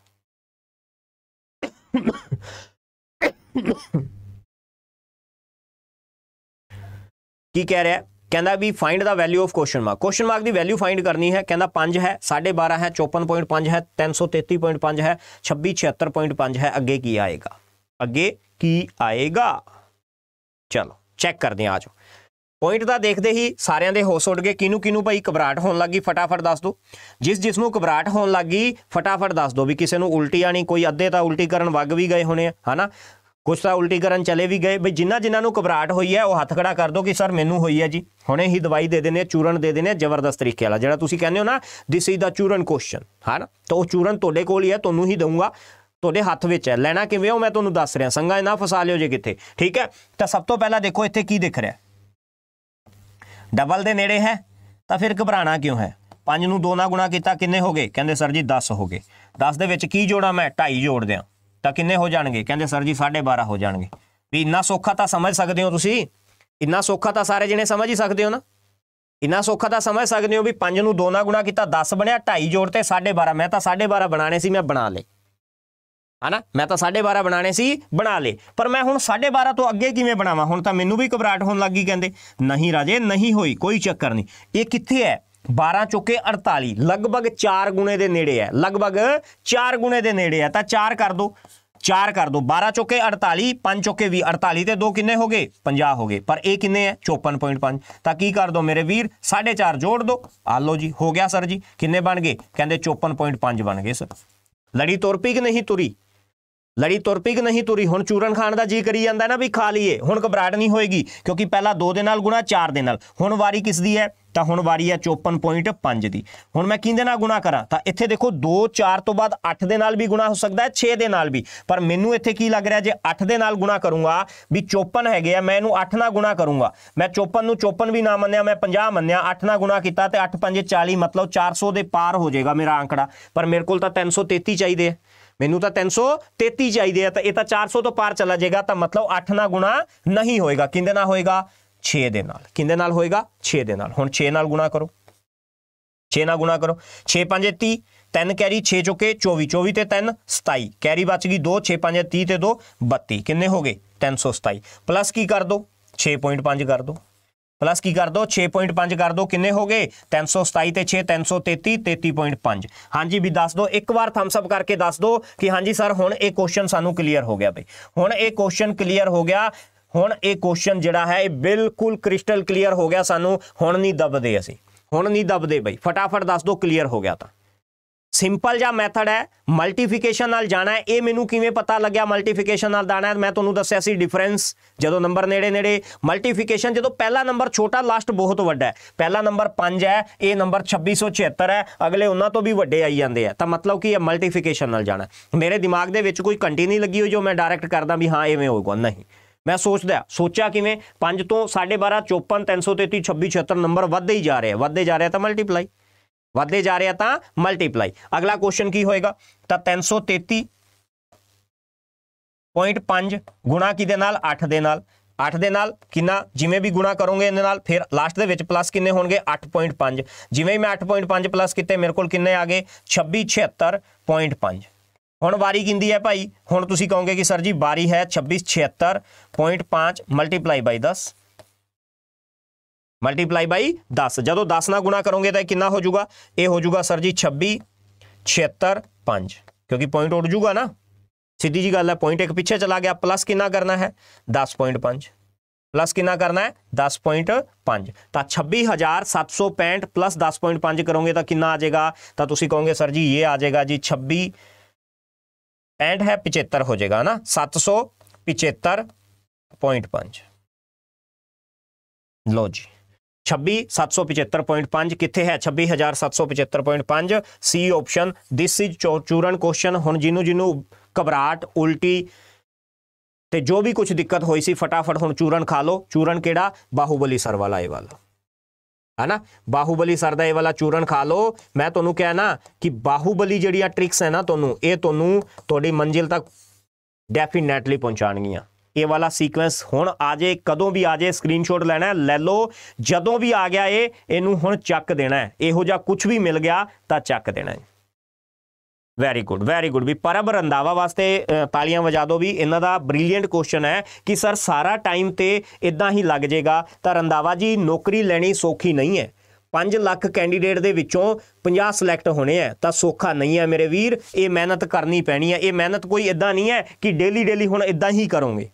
ਕੀ ਕਹਿ ਰਿਹਾ ਕਹਿੰਦਾ ਵੀ find the value of question mark question mark ਦੀ ਵੈਲਿਊ ਫਾਈਂਡ ਕਰਨੀ ਹੈ ਕਹਿੰਦਾ 5 ਹੈ 12.5 ਹੈ 54.5 ਹੈ 333.5 ਹੈ 2676.5 ਹੈ ਅੱਗੇ ਕੀ ਆਏਗਾ ਅੱਗੇ ਕੀ ਆਏਗਾ ਚਲੋ ਚੈੱਕ ਕਰਦੇ ਆ ਆਜੋ ਪੁਆਇੰਟ ਦਾ ਦੇਖਦੇ ਹੀ ਸਾਰਿਆਂ ਦੇ ਹੋਸ ਉੱਡ ਗਏ ਕਿਨੂੰ ਕਿਨੂੰ ਭਾਈ ਘਬਰਾਟ ਹੋਣ ਲੱਗੀ ਫਟਾਫਟ ਦੱਸ ਦਿਓ ਜਿਸ ਜਿਸ ਨੂੰ ਘਬਰਾਟ ਹੋਣ ਲੱਗੀ ਫਟਾਫਟ ਦੱਸ ਦਿਓ ਵੀ ਕਿਸੇ ਨੂੰ ਉਲਟੀ ਆਣੀ ਕੋਈ ਅੱਧੇ ਤਾਂ ਉਲਟੀ ਕਰਨ ਵਗ ਵੀ ਗਏ ਹੋਣੇ ਹਨਾ ਕੁਝ ਤਾਂ ਉਲਟੀ ਕਰਨ ਚਲੇ ਵੀ ਗਏ ਵੀ ਜਿੰਨਾ ਜਿੰਨਾ ਨੂੰ ਘਬਰਾਟ ਹੋਈ ਹੈ ਉਹ ਹੱਥ ਖੜਾ ਕਰ ਦਿਓ ਕਿ ਸਰ ਮੈਨੂੰ ਹੋਈ ਹੈ ਜੀ ਹੁਣੇ ਹੀ ਦਵਾਈ ਦੇ ਦਿੰਦੇ ਆ ਚੂਰਨ ਦੇ ਦਿੰਦੇ ਆ ਜ਼ਬਰਦਸਤ ਤਰੀਕੇ ਵਾਲਾ ਜਿਹੜਾ ਤੁਸੀਂ ਕਹਿੰਦੇ ਹੋ ਨਾ ਦਿਸ ਇਜ਼ ਦਾ ਚੂਰਨ ਕੁਐਸਚਨ ਹਨਾ ਤਾਂ ਉਹ ਚੂਰਨ ਤੁਹਾਡੇ ਕੋਲ ਹੀ ਹੈ ਤੁਹਾਨੂੰ ਹੀ ਦਊਗਾ ਤੁਹਾਡੇ ਹੱਥ ਵਿੱਚ ਹੈ ਲੈਣਾ ਕਿਵੇਂ ਹੋ ਮੈਂ ਤੁਹਾਨੂੰ ਦੱਸ ਰਿਹਾ ਸੰਗਾ ਇਹਨਾਂ ਨਾ ਫਸਾ ਲਿਓ ਜੇ ਕਿੱਥੇ ਠੀਕ ਹੈ ਤਾਂ ਸਭ ਤੋਂ ਪਹਿਲਾਂ ਦੇਖੋ ਇੱਥੇ ਕੀ ਦਿਖ ਰਿਹਾ ਡਬਲ ਦੇ ਨੇੜੇ ਹੈ ਤਾਂ ਫਿਰ ਘਬਰਾਣਾ ਕਿਉਂ ਹੈ 5 ਨੂੰ 2 ਨਾਲ ਗੁਣਾ ਕੀਤਾ ਕਿੰਨੇ ਹੋ ਗਏ ਕਹਿੰਦੇ ਸਰ ਜੀ 10 ਹੋ ਗਏ 10 ਦੇ ਵਿੱਚ ਕੀ ਜੋੜਾ ਮੈਂ 2.5 ਜੋੜ ਦਿਆਂ ਤਾਂ ਕਿੰਨੇ ਹੋ ਜਾਣਗੇ ਕਹਿੰਦੇ ਸਰ ਜੀ 12.5 ਹੋ ਜਾਣਗੇ ਵੀ ਇੰਨਾ ਸੌਖਾ ਤਾਂ ਸਮਝ ਸਕਦੇ ਹੋ ਤੁਸੀਂ ਇੰਨਾ ਸੌਖਾ ਤਾਂ ਸਾਰੇ ਜਿਹਨੇ ਸਮਝ ਹੀ ਸਕਦੇ ਹੋ ਨਾ ਇੰਨਾ ਸੌਖਾ ਤਾਂ ਸਮਝ ਸਕਦੇ ਹੋ ਵੀ 5 ਨੂੰ 2 ਨਾਲ ਗੁਣਾ ਕੀਤਾ 10 ਬਣਿਆ 2.5 ਜੋੜ ਤੇ 12.5 ਮੈਂ ਤਾਂ 12.5 ਬਣਾਣੇ ਸੀ ਮੈਂ ਬਣਾ ਲਏ ਹਨਾ ਮੈਂ ਤਾਂ 12:30 ਬਣਾਣੇ ਸੀ ਬਣਾ ਲੇ ਪਰ ਮੈਂ ਹੁਣ 12:30 ਤੋਂ ਅੱਗੇ ਕਿਵੇਂ ਬਣਾਵਾਂ ਹੁਣ ਤਾਂ ਮੈਨੂੰ ਵੀ ਘਬਰਾਟ ਹੋਣ ਲੱਗੀ ਕਹਿੰਦੇ ਨਹੀਂ ਰਾਜੇ ਨਹੀਂ ਹੋਈ ਕੋਈ ਚੱਕਰ ਨਹੀਂ ਇਹ ਕਿੱਥੇ ਹੈ 12 ਚੁੱਕੇ 48 ਲਗਭਗ 4 ਗੁਣੇ ਦੇ ਨੇੜੇ ਹੈ ਲਗਭਗ 4 ਗੁਣੇ ਦੇ ਨੇੜੇ ਹੈ ਤਾਂ 4 ਕਰ ਦੋ 4 ਕਰ ਦੋ 12 ਚੁੱਕੇ 48 5 ਚੁੱਕੇ 20 48 ਤੇ 2 ਕਿੰਨੇ ਹੋ ਗਏ 50 ਹੋ ਗਏ ਪਰ ਇਹ ਕਿੰਨੇ ਹੈ 54.5 ਤਾਂ ਕੀ ਕਰ ਦੋ ਮੇਰੇ ਵੀਰ 4.5 ਜੋੜ ਦੋ ਆ ਲਓ ਜੀ ਹੋ ਗਿਆ ਸਰ ਜੀ ਕਿੰਨੇ ਬਣ ਗਏ ਕਹਿੰਦੇ 54.5 ਬਣ ਗਏ ਸਰ ਲੜੀ ਤੁਰ ਪਈ ਕਿ ਨਹੀਂ ਤੁਰੀ ਲੜੀ ਤੁਰ ਪਈ ਕਿ ਨਹੀਂ ਤੁਰੀ ਹੁਣ ਚੂਰਨ ਖਾਣ ਦਾ ਜੀ ਕਰੀ ਜਾਂਦਾ ਨਾ ਵੀ ਖਾ ਲਈਏ ਹੁਣ ਘਬਰਾਟ ਨਹੀਂ ਹੋਏਗੀ ਕਿਉਂਕਿ ਪਹਿਲਾਂ 2 ਦੇ ਨਾਲ ਗੁਣਾ 4 ਦੇ ਨਾਲ ਹੁਣ ਵਾਰੀ ਕਿਸ ਦੀ ਹੈ ਤਾਂ ਹੁਣ ਵਾਰੀ ਹੈ 54.5 ਦੀ ਹੁਣ ਮੈਂ ਕਿੰਦੇ ਨਾਲ ਗੁਣਾ ਕਰਾਂ ਤਾਂ ਇੱਥੇ ਦੇਖੋ 2 4 ਤੋਂ ਬਾਅਦ 8 ਦੇ ਨਾਲ ਵੀ ਗੁਣਾ ਹੋ ਸਕਦਾ ਹੈ 6 ਦੇ ਨਾਲ ਵੀ ਪਰ ਮੈਨੂੰ ਇੱਥੇ ਕੀ ਲੱਗ ਰਿਹਾ ਜੇ 8 ਦੇ ਨਾਲ ਗੁਣਾ ਕਰੂੰਗਾ ਵੀ 54 ਹੈਗੇ ਆ ਮੈਂ ਇਹਨੂੰ 8 ਨਾਲ ਗੁਣਾ ਕਰੂੰਗਾ ਮੈਂ 54 ਨੂੰ 54 ਵੀ ਨਾ ਮੰਨਿਆ ਮੈਂ 50 ਮੰਨਿਆ 8 ਨਾਲ ਗੁਣਾ ਕੀਤਾ ਤੇ 8 5 40 ਮਤਲਬ 400 ਦੇ ਪਾਰ ਹੋ ਜਾਏਗਾ ਮੇਰਾ ਅੰਕੜਾ ਪਰ ਮੇਰੇ ਕੋਲ ਤਾਂ 333 ਚਾਹੀਦੇ ਆ ਮੈਨੂੰ ਤਾਂ 333 ਚਾਹੀਦੇ ਆ ਤਾਂ ਇਹ ਤਾਂ 400 ਤੋਂ ਪਾਰ ਚਲਾ ਜਾਏਗਾ ਤਾਂ ਮਤਲਬ 8 ਨਾਲ ਗੁਣਾ ਨਹੀਂ ਹੋਏਗਾ ਕਿੰਦੇ ਨਾਲ ਹੋਏਗਾ 6 ਦੇ ਨਾਲ ਕਿੰਦੇ ਨਾਲ ਹੋਏਗਾ 6 ਦੇ ਨਾਲ ਹੁਣ 6 ਨਾਲ ਗੁਣਾ ਕਰੋ 6 ਨਾਲ ਗੁਣਾ ਕਰੋ 6 5 30 3 ਕੈਰੀ 6 ਚੁੱਕੇ 24 24 ਤੇ 3 27 ਕੈਰੀ ਬਚ ਗਈ 2 6 5 30 ਤੇ 2 32 ਕਿੰਨੇ ਹੋ ਗਏ 327 ਪਲੱਸ ਕੀ ਕਰ ਦੋ 6.5 ਕਰ ਦੋ ਪਲੱਸ ਕੀ ਕਰ ਦੋ 6.5 ਕਰ ਦੋ ਕਿੰਨੇ ਹੋ ਗਏ 327 ਤੇ 6 333 33.5 ਹਾਂਜੀ ਵੀ ਦੱਸ ਦੋ ਇੱਕ ਵਾਰ ਥੰਬਸ ਅਪ ਕਰਕੇ ਦੱਸ ਦੋ ਕਿ ਹਾਂਜੀ ਸਰ ਹੁਣ ਇਹ ਕੁਐਸਚਨ ਸਾਨੂੰ ਕਲੀਅਰ ਹੋ ਗਿਆ ਬਈ ਹੁਣ ਇਹ ਕੁਐਸਚਨ ਕਲੀਅਰ ਹੋ ਗਿਆ ਹੁਣ ਇਹ ਕੁਐਸਚਨ ਜਿਹੜਾ ਹੈ ਇਹ ਬਿਲਕੁਲ ਕ੍ਰਿਸਟਲ ਕਲੀਅਰ ਹੋ ਗਿਆ ਸਾਨੂੰ ਹੁਣ ਨਹੀਂ ਦਬਦੇ ਅਸੀਂ ਹੁਣ ਨਹੀਂ ਦਬਦੇ ਬਈ ਫਟਾਫਟ ਦੱਸ ਦੋ ਕਲੀਅਰ ਹੋ ਗਿਆ ਤਾਂ ਸਿੰਪਲ ਜਿਹਾ ਮੈਥਡ ਹੈ ਮਲਟੀਪਲੀਕੇਸ਼ਨ ਨਾਲ ਜਾਣਾ ਹੈ ਇਹ ਮੈਨੂੰ ਕਿਵੇਂ ਪਤਾ ਲੱਗਿਆ ਮਲਟੀਪਲੀਕੇਸ਼ਨ ਨਾਲ ਜਾਣਾ ਹੈ ਮੈਂ ਤੁਹਾਨੂੰ ਦੱਸਿਆ ਸੀ ਡਿਫਰੈਂਸ ਜਦੋਂ ਨੰਬਰ ਨੇੜੇ ਨੇੜੇ ਮਲਟੀਪਲੀਕੇਸ਼ਨ ਜਦੋਂ ਪਹਿਲਾ ਨੰਬਰ ਛੋਟਾ ਲਾਸਟ ਬਹੁਤ ਵੱਡਾ ਹੈ ਪਹਿਲਾ ਨੰਬਰ 5 ਹੈ ਇਹ ਨੰਬਰ 2676 ਹੈ ਅਗਲੇ ਉਹਨਾਂ ਤੋਂ ਵੀ ਵੱਡੇ ਆਈ ਜਾਂਦੇ ਆ ਤਾਂ ਮਤਲਬ ਕਿ ਇਹ ਮਲਟੀਪਲੀਕੇਸ਼ਨ ਨਾਲ ਜਾਣਾ ਮੇਰੇ ਦਿਮਾਗ ਦੇ ਵਿੱਚ ਕੋਈ ਕੰਟੀ ਨਹੀਂ ਲੱਗੀ ਹੋਈ ਜੋ ਮੈਂ ਡਾਇਰੈਕਟ ਕਰਦਾ ਵੀ ਹਾਂ ਐਵੇਂ ਹੋਊਗਾ ਨਹੀਂ ਮੈਂ ਸੋਚਦਾ ਸੋਚਿਆ ਕਿਵੇਂ 5 ਤੋਂ 12.5 54 333 26 ਨੰਬਰ ਵੱਧਦੇ ਹੀ ਜਾ ਰਹੇ ਆ ਵੱਧਦੇ ਜਾ ਰਹੇ ਤਾਂ ਮਲਟੀਪਲਾਈ ਵੱਧਦੇ ਜਾ ਰਿਹਾ ਤਾਂ ਮਲਟੀਪਲਾਈ ਅਗਲਾ ਕੁਐਸਚਨ ਕੀ ਹੋਏਗਾ ਤਾਂ 333.5 ਗੁਣਾ ਕਿਦੇ ਨਾਲ 8 ਦੇ ਨਾਲ 8 ਦੇ ਨਾਲ ਕਿੰਨਾ ਜਿਵੇਂ ਵੀ ਗੁਣਾ ਕਰੋਗੇ ਇਹਦੇ ਨਾਲ ਫਿਰ ਲਾਸਟ ਦੇ ਵਿੱਚ ਪਲੱਸ ਕਿੰਨੇ ਹੋਣਗੇ 8.5 ਜਿਵੇਂ ਮੈਂ 8.5 ਪਲੱਸ ਕੀਤੇ ਮੇਰੇ ਕੋਲ ਕਿੰਨੇ ਆ ਗਏ 2676.5 ਹੁਣ ਵਾਰੀ ਕਿੰਦੀ ਹੈ ਭਾਈ ਹੁਣ ਤੁਸੀਂ ਕਹੋਗੇ ਕਿ ਸਰ ਜੀ ਵਾਰੀ ਹੈ 2676.5 ਮਲਟੀਪਲਾਈ ਬਾਈ 10 मल्टीप्लाई बाई दस जो दस ना गुणा करोगे तो कि हो जाऊगा यह हो सर जी छब्बी छिहत्तर पाँच क्योंकि पॉइंट उड़ जूगा ना सीधी जी गल है पॉइंट एक पिछे चला गया प्लस कि करना है दस पॉइंट पांच प्लस कि करना है दस पॉइंट पांच तो छब्बी हज़ार सत्त सौ पैंठ प्लस दस पॉइंट पांच करोगे तो कि आ जाएगा तो तुम कहोगे सर जी ये आ जाएगा जी छब्बी पैंठ है पचहत्तर हो जाएगा है ना सत्त सौ पचहत्तर पॉइंट पांच लो जी 26775.5 ਕਿੱਥੇ ਹੈ 26775.5 ਸੀ ਆਪਸ਼ਨ ਥਿਸ ਇਜ਼ ਚੂਰਨ ਕੁਐਸਚਨ ਹੁਣ ਜਿਹਨੂੰ ਜਿਹਨੂੰ ਘਬਰਾਟ ਉਲਟੀ ਤੇ ਜੋ ਵੀ ਕੁਝ ਦਿੱਕਤ ਹੋਈ ਸੀ ਫਟਾਫਟ ਹੁਣ ਚੂਰਨ ਖਾ ਲਓ ਚੂਰਨ ਕਿਹੜਾ ਬਾਹੂਬਲੀ ਸਰ ਵਾਲਾ ਇਹ ਵਾਲਾ ਹਨਾ ਬਾਹੂਬਲੀ ਸਰ ਦਾ ਇਹ ਵਾਲਾ ਚੂਰਨ ਖਾ ਲਓ ਮੈਂ ਤੁਹਾਨੂੰ ਕਹਿਣਾ ਨਾ ਕਿ ਬਾਹੂਬਲੀ ਜਿਹੜੀਆਂ ਟ੍ਰਿਕਸ ਹੈ ਨਾ ਤੁਹਾਨੂੰ ਇਹ ਤੁਹਾਨੂੰ ਤੁਹਾਡੀ ਮੰਜ਼ਿਲ ਤੱਕ ਡੈਫੀਨੇਟਲੀ ਪਹੁੰਚਾਣਗੀਆਂ ਇਹ ਵਾਲਾ ਸੀਕੁਐਂਸ ਹੁਣ ਆ ਜੇ ਕਦੋਂ ਵੀ ਆ ਜੇ ਸਕਰੀਨਸ਼ਾਟ ਲੈਣਾ ਲੈ ਲਓ ਜਦੋਂ ਵੀ ਆ ਗਿਆ ਇਹ ਇਹਨੂੰ ਹੁਣ ਚੱਕ ਦੇਣਾ ਹੈ ਇਹੋ ਜਿਹਾ ਕੁਝ ਵੀ ਮਿਲ ਗਿਆ ਤਾਂ ਚੱਕ ਦੇਣਾ ਹੈ ਵੈਰੀ ਗੁੱਡ ਵੈਰੀ ਗੁੱਡ ਵੀ ਪਰਬ ਰੰਦਾਵਾ ਵਾਸਤੇ ਤਾਲੀਆਂ ਵਜਾ ਦਿਓ ਵੀ ਇਹਨਾਂ ਦਾ ਬ੍ਰਿਲੀਅੰਟ ਕੁਐਸਚਨ ਹੈ ਕਿ ਸਰ ਸਾਰਾ ਟਾਈਮ ਤੇ ਇਦਾਂ ਹੀ ਲੱਗ ਜਾਏਗਾ ਤਾਂ ਰੰਦਾਵਾ ਜੀ ਨੌਕਰੀ ਲੈਣੀ ਸੌਖੀ ਨਹੀਂ ਹੈ 5 ਲੱਖ ਕੈਂਡੀਡੇਟ ਦੇ ਵਿੱਚੋਂ 50 ਸਿਲੈਕਟ ਹੋਣੇ ਆ ਤਾਂ ਸੌਖਾ ਨਹੀਂ ਹੈ ਮੇਰੇ ਵੀਰ ਇਹ ਮਿਹਨਤ ਕਰਨੀ ਪੈਣੀ ਹੈ ਇਹ ਮਿਹਨਤ ਕੋਈ ਇਦਾਂ ਨਹੀਂ ਹੈ ਕਿ ਡੇਲੀ ਡੇਲੀ ਹੁਣ ਇਦਾਂ ਹੀ ਕਰੋਗੇ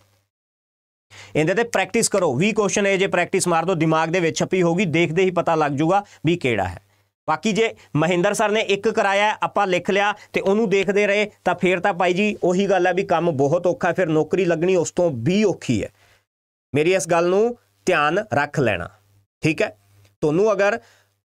ਇਹਦੇ ਤੇ ਪ੍ਰੈਕਟਿਸ ਕਰੋ 20 ਕੁਐਸਚਨ ਇਹ ਜੇ ਪ੍ਰੈਕਟਿਸ ਮਾਰ ਦੋ ਦਿਮਾਗ ਦੇ ਵਿੱਚ ਛਪੀ ਹੋਗੀ ਦੇਖਦੇ ਹੀ ਪਤਾ ਲੱਗ ਜਾਊਗਾ ਵੀ ਕਿਹੜਾ ਹੈ ਬਾਕੀ ਜੇ ਮਹਿੰਦਰ ਸਰ ਨੇ ਇੱਕ ਕਰਾਇਆ ਆਪਾਂ ਲਿਖ ਲਿਆ ਤੇ ਉਹਨੂੰ ਦੇਖਦੇ ਰਹੇ ਤਾਂ ਫੇਰ ਤਾਂ ਭਾਈ ਜੀ ਉਹੀ ਗੱਲ ਹੈ ਵੀ ਕੰਮ ਬਹੁਤ ਔਖਾ ਫਿਰ ਨੌਕਰੀ ਲੱਗਣੀ ਉਸ ਤੋਂ ਵੀ ਔਖੀ ਹੈ ਮੇਰੀ ਇਸ ਗੱਲ ਨੂੰ ਧਿਆਨ ਰੱਖ ਲੈਣਾ ਠੀਕ ਹੈ ਤੁਹਾਨੂੰ ਅਗਰ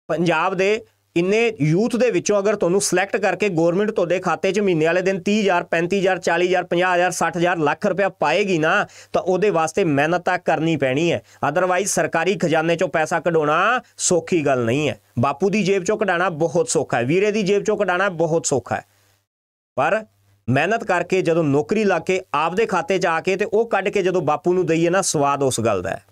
ਪੰਜਾਬ ਦੇ ਇੰਨੇ ਯੂਥ ਦੇ ਵਿੱਚੋਂ ਅਗਰ ਤੁਹਾਨੂੰ ਸਿਲੈਕਟ ਕਰਕੇ ਗਵਰਨਮੈਂਟ ਤੁਹਾਡੇ ਖਾਤੇ 'ਚ ਮਹੀਨੇ ਵਾਲੇ ਦਿਨ 30000 35000 40000 50000 60000 ਲੱਖ ਰੁਪਇਆ ਪਾਏਗੀ ਨਾ ਤਾਂ ਉਹਦੇ ਵਾਸਤੇ ਮਿਹਨਤ ਤਾਂ ਕਰਨੀ ਪੈਣੀ ਹੈ ਅਦਰਵਾਈਜ਼ ਸਰਕਾਰੀ ਖਜ਼ਾਨੇ 'ਚੋਂ ਪੈਸਾ ਕਢਾਉਣਾ ਸੌਖੀ ਗੱਲ ਨਹੀਂ ਹੈ ਬਾਪੂ ਦੀ ਜੇਬ 'ਚੋਂ ਕਢਾਣਾ ਬਹੁਤ ਸੌਖਾ ਹੈ ਵੀਰੇ ਦੀ ਜੇਬ 'ਚੋਂ ਕਢਾਣਾ ਬਹੁਤ ਸੌਖਾ ਹੈ ਪਰ ਮਿਹਨਤ ਕਰਕੇ ਜਦੋਂ ਨੌਕਰੀ ਲਾ ਕੇ ਆਪਦੇ ਖਾਤੇ 'ਚ ਆ ਕੇ ਤੇ ਉਹ ਕੱਢ ਕੇ ਜਦੋਂ ਬਾਪੂ ਨੂੰ ਦਈਏ ਨਾ ਸਵਾਦ ਉਸ ਗੱਲ ਦਾ ਹੈ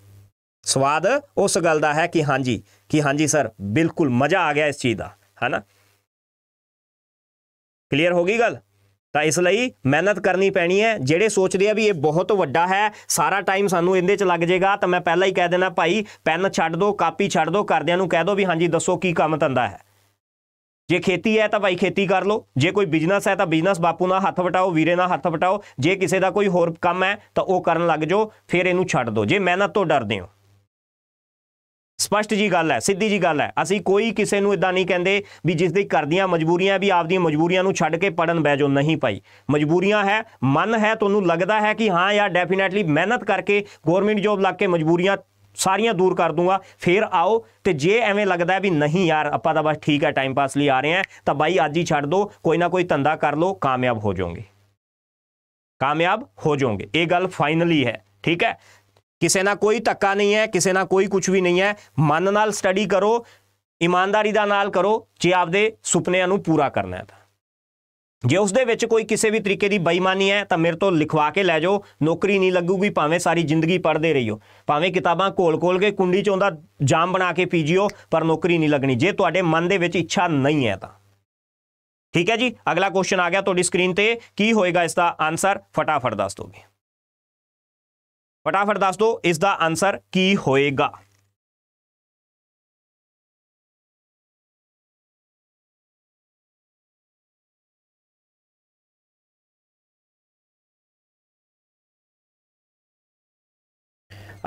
ਸਵਾਦ ਉਸ ਗੱਲ ਦਾ ਹੈ ਕਿ ਹਾਂਜੀ ਕਿ ਹਾਂਜੀ ਸਰ ਬਿਲਕੁਲ ਮਜ਼ਾ ਆ ਗਿਆ ਇਸ ਚੀਜ਼ ਦਾ ਹੈਨਾ ਕਲੀਅਰ ਹੋ ਗਈ ਗੱਲ ਤਾਂ ਇਸ ਲਈ ਮਿਹਨਤ ਕਰਨੀ ਪੈਣੀ ਹੈ ਜਿਹੜੇ ਸੋਚਦੇ ਆ ਵੀ ਇਹ ਬਹੁਤ ਵੱਡਾ ਹੈ ਸਾਰਾ ਟਾਈਮ ਸਾਨੂੰ ਇਹਦੇ 'ਚ ਲੱਗ ਜਾਏਗਾ ਤਾਂ ਮੈਂ ਪਹਿਲਾਂ ਹੀ ਕਹਿ ਦੇਣਾ ਭਾਈ ਪੈਨ ਛੱਡ ਦਿਓ ਕਾਪੀ ਛੱਡ ਦਿਓ ਕਰਦਿਆਂ ਨੂੰ ਕਹਿ ਦਿਓ ਵੀ ਹਾਂਜੀ ਦੱਸੋ ਕੀ ਕੰਮ ਤੰਦਾ ਹੈ ਜੇ ਖੇਤੀ ਹੈ ਤਾਂ ਭਾਈ ਖੇਤੀ ਕਰ ਲਓ ਜੇ ਕੋਈ ਬਿਜ਼ਨਸ ਹੈ ਤਾਂ ਬਿਜ਼ਨਸ ਬਾਪੂ ਨਾਲ ਹੱਥ ਵਟਾਓ ਵੀਰੇ ਨਾਲ ਹੱਥ ਵਟਾਓ ਜੇ ਕਿਸੇ ਦਾ ਕੋਈ ਹੋਰ ਕੰਮ ਹੈ ਤਾਂ ਉਹ ਕਰਨ ਲੱਗ ਜਾਓ ਫਿਰ ਇਹਨੂੰ ਛੱਡ ਦਿਓ ਜੇ ਮਿਹਨਤ ਤੋਂ ਡਰਦੇ ਹੋ ਸਪਸ਼ਟ ਜੀ ਗੱਲ ਹੈ ਸਿੱਧੀ ਜੀ ਗੱਲ ਹੈ ਅਸੀਂ ਕੋਈ ਕਿਸੇ ਨੂੰ ਇਦਾਂ ਨਹੀਂ ਕਹਿੰਦੇ ਵੀ ਜਿਸ ਦੇ ਕਰਦੀਆਂ ਮਜਬੂਰੀਆਂ ਵੀ ਆਪਦੀਆਂ ਮਜਬੂਰੀਆਂ ਨੂੰ ਛੱਡ ਕੇ ਪੜਨ ਬੈਜੋ ਨਹੀਂ ਪਾਈ ਮਜਬੂਰੀਆਂ ਹੈ ਮਨ ਹੈ ਤੁਹਾਨੂੰ ਲੱਗਦਾ ਹੈ ਕਿ ਹਾਂ ਯਾਰ ਡੈਫੀਨਿਟਲੀ ਮਿਹਨਤ ਕਰਕੇ ਗਵਰਨਮੈਂਟ ਜੌਬ ਲੱਗ ਕੇ ਮਜਬੂਰੀਆਂ ਸਾਰੀਆਂ ਦੂਰ ਕਰ ਦੂੰਗਾ ਫੇਰ ਆਓ ਤੇ ਜੇ ਐਵੇਂ ਲੱਗਦਾ ਵੀ ਨਹੀਂ ਯਾਰ ਆਪਾਂ ਤਾਂ ਬਸ ਠੀਕ ਹੈ ਟਾਈਮ ਪਾਸ ਲਈ ਆ ਰਹੇ ਆ ਤਾਂ ਬਾਈ ਅੱਜ ਹੀ ਛੱਡ ਦੋ ਕੋਈ ਨਾ ਕੋਈ ਧੰਦਾ ਕਰ ਲਓ ਕਾਮਯਾਬ ਹੋ ਜਾਓਗੇ ਕਾਮਯਾਬ ਹੋ ਜਾਓਗੇ ਇਹ ਗੱਲ ਫਾਈਨਲੀ ਹੈ ਠੀਕ ਹੈ ਕਿਸੇ ਨਾਲ ਕੋਈ ਧੱਕਾ ਨਹੀਂ ਹੈ ਕਿਸੇ ਨਾਲ ਕੋਈ ਕੁਝ ਵੀ ਨਹੀਂ ਹੈ ਮਨ ਨਾਲ ਸਟੱਡੀ ਕਰੋ ਇਮਾਨਦਾਰੀ ਦਾ ਨਾਲ ਕਰੋ ਜੇ ਆਪਦੇ ਸੁਪਨਿਆਂ ਨੂੰ ਪੂਰਾ ਕਰਨਾ ਹੈ ਤਾਂ ਜੇ ਉਸ ਦੇ ਵਿੱਚ ਕੋਈ ਕਿਸੇ ਵੀ ਤਰੀਕੇ ਦੀ ਬੇਈਮਾਨੀ ਹੈ ਤਾਂ ਮੇਰੇ ਤੋਂ ਲਿਖਵਾ ਕੇ ਲੈ ਜਾਓ ਨੌਕਰੀ ਨਹੀਂ ਲੱਗੂਗੀ ਭਾਵੇਂ ਸਾਰੀ ਜ਼ਿੰਦਗੀ ਪੜ੍ਹਦੇ ਰਹੀਓ ਭਾਵੇਂ ਕਿਤਾਬਾਂ ਕੋਲ-ਕੋਲ ਕੇ ਕੁੰਡੀ ਚੋਂ ਦਾ ਜਾਮ ਬਣਾ ਕੇ ਜਿਓ ਪਰ ਨੌਕਰੀ ਨਹੀਂ ਲੱਗਣੀ ਜੇ ਤੁਹਾਡੇ ਮਨ ਦੇ ਵਿੱਚ ਇੱਛਾ ਨਹੀਂ ਹੈ ਤਾਂ ਠੀਕ ਹੈ ਜੀ ਅਗਲਾ ਕੁਐਸਚਨ ਆ ਗਿਆ ਤੁਹਾਡੀ ਸਕਰੀਨ ਤੇ ਕੀ ਹੋਏਗਾ ਇਸ ਦਾ ਆਨਸਰ ਫਟਾਫਟ ਦੱਸ ਦੋਗੇ ਫਟਾਫਟ ਦੱਸ ਦਿਓ ਇਸ ਦਾ ਆਨਸਰ ਕੀ ਹੋਏਗਾ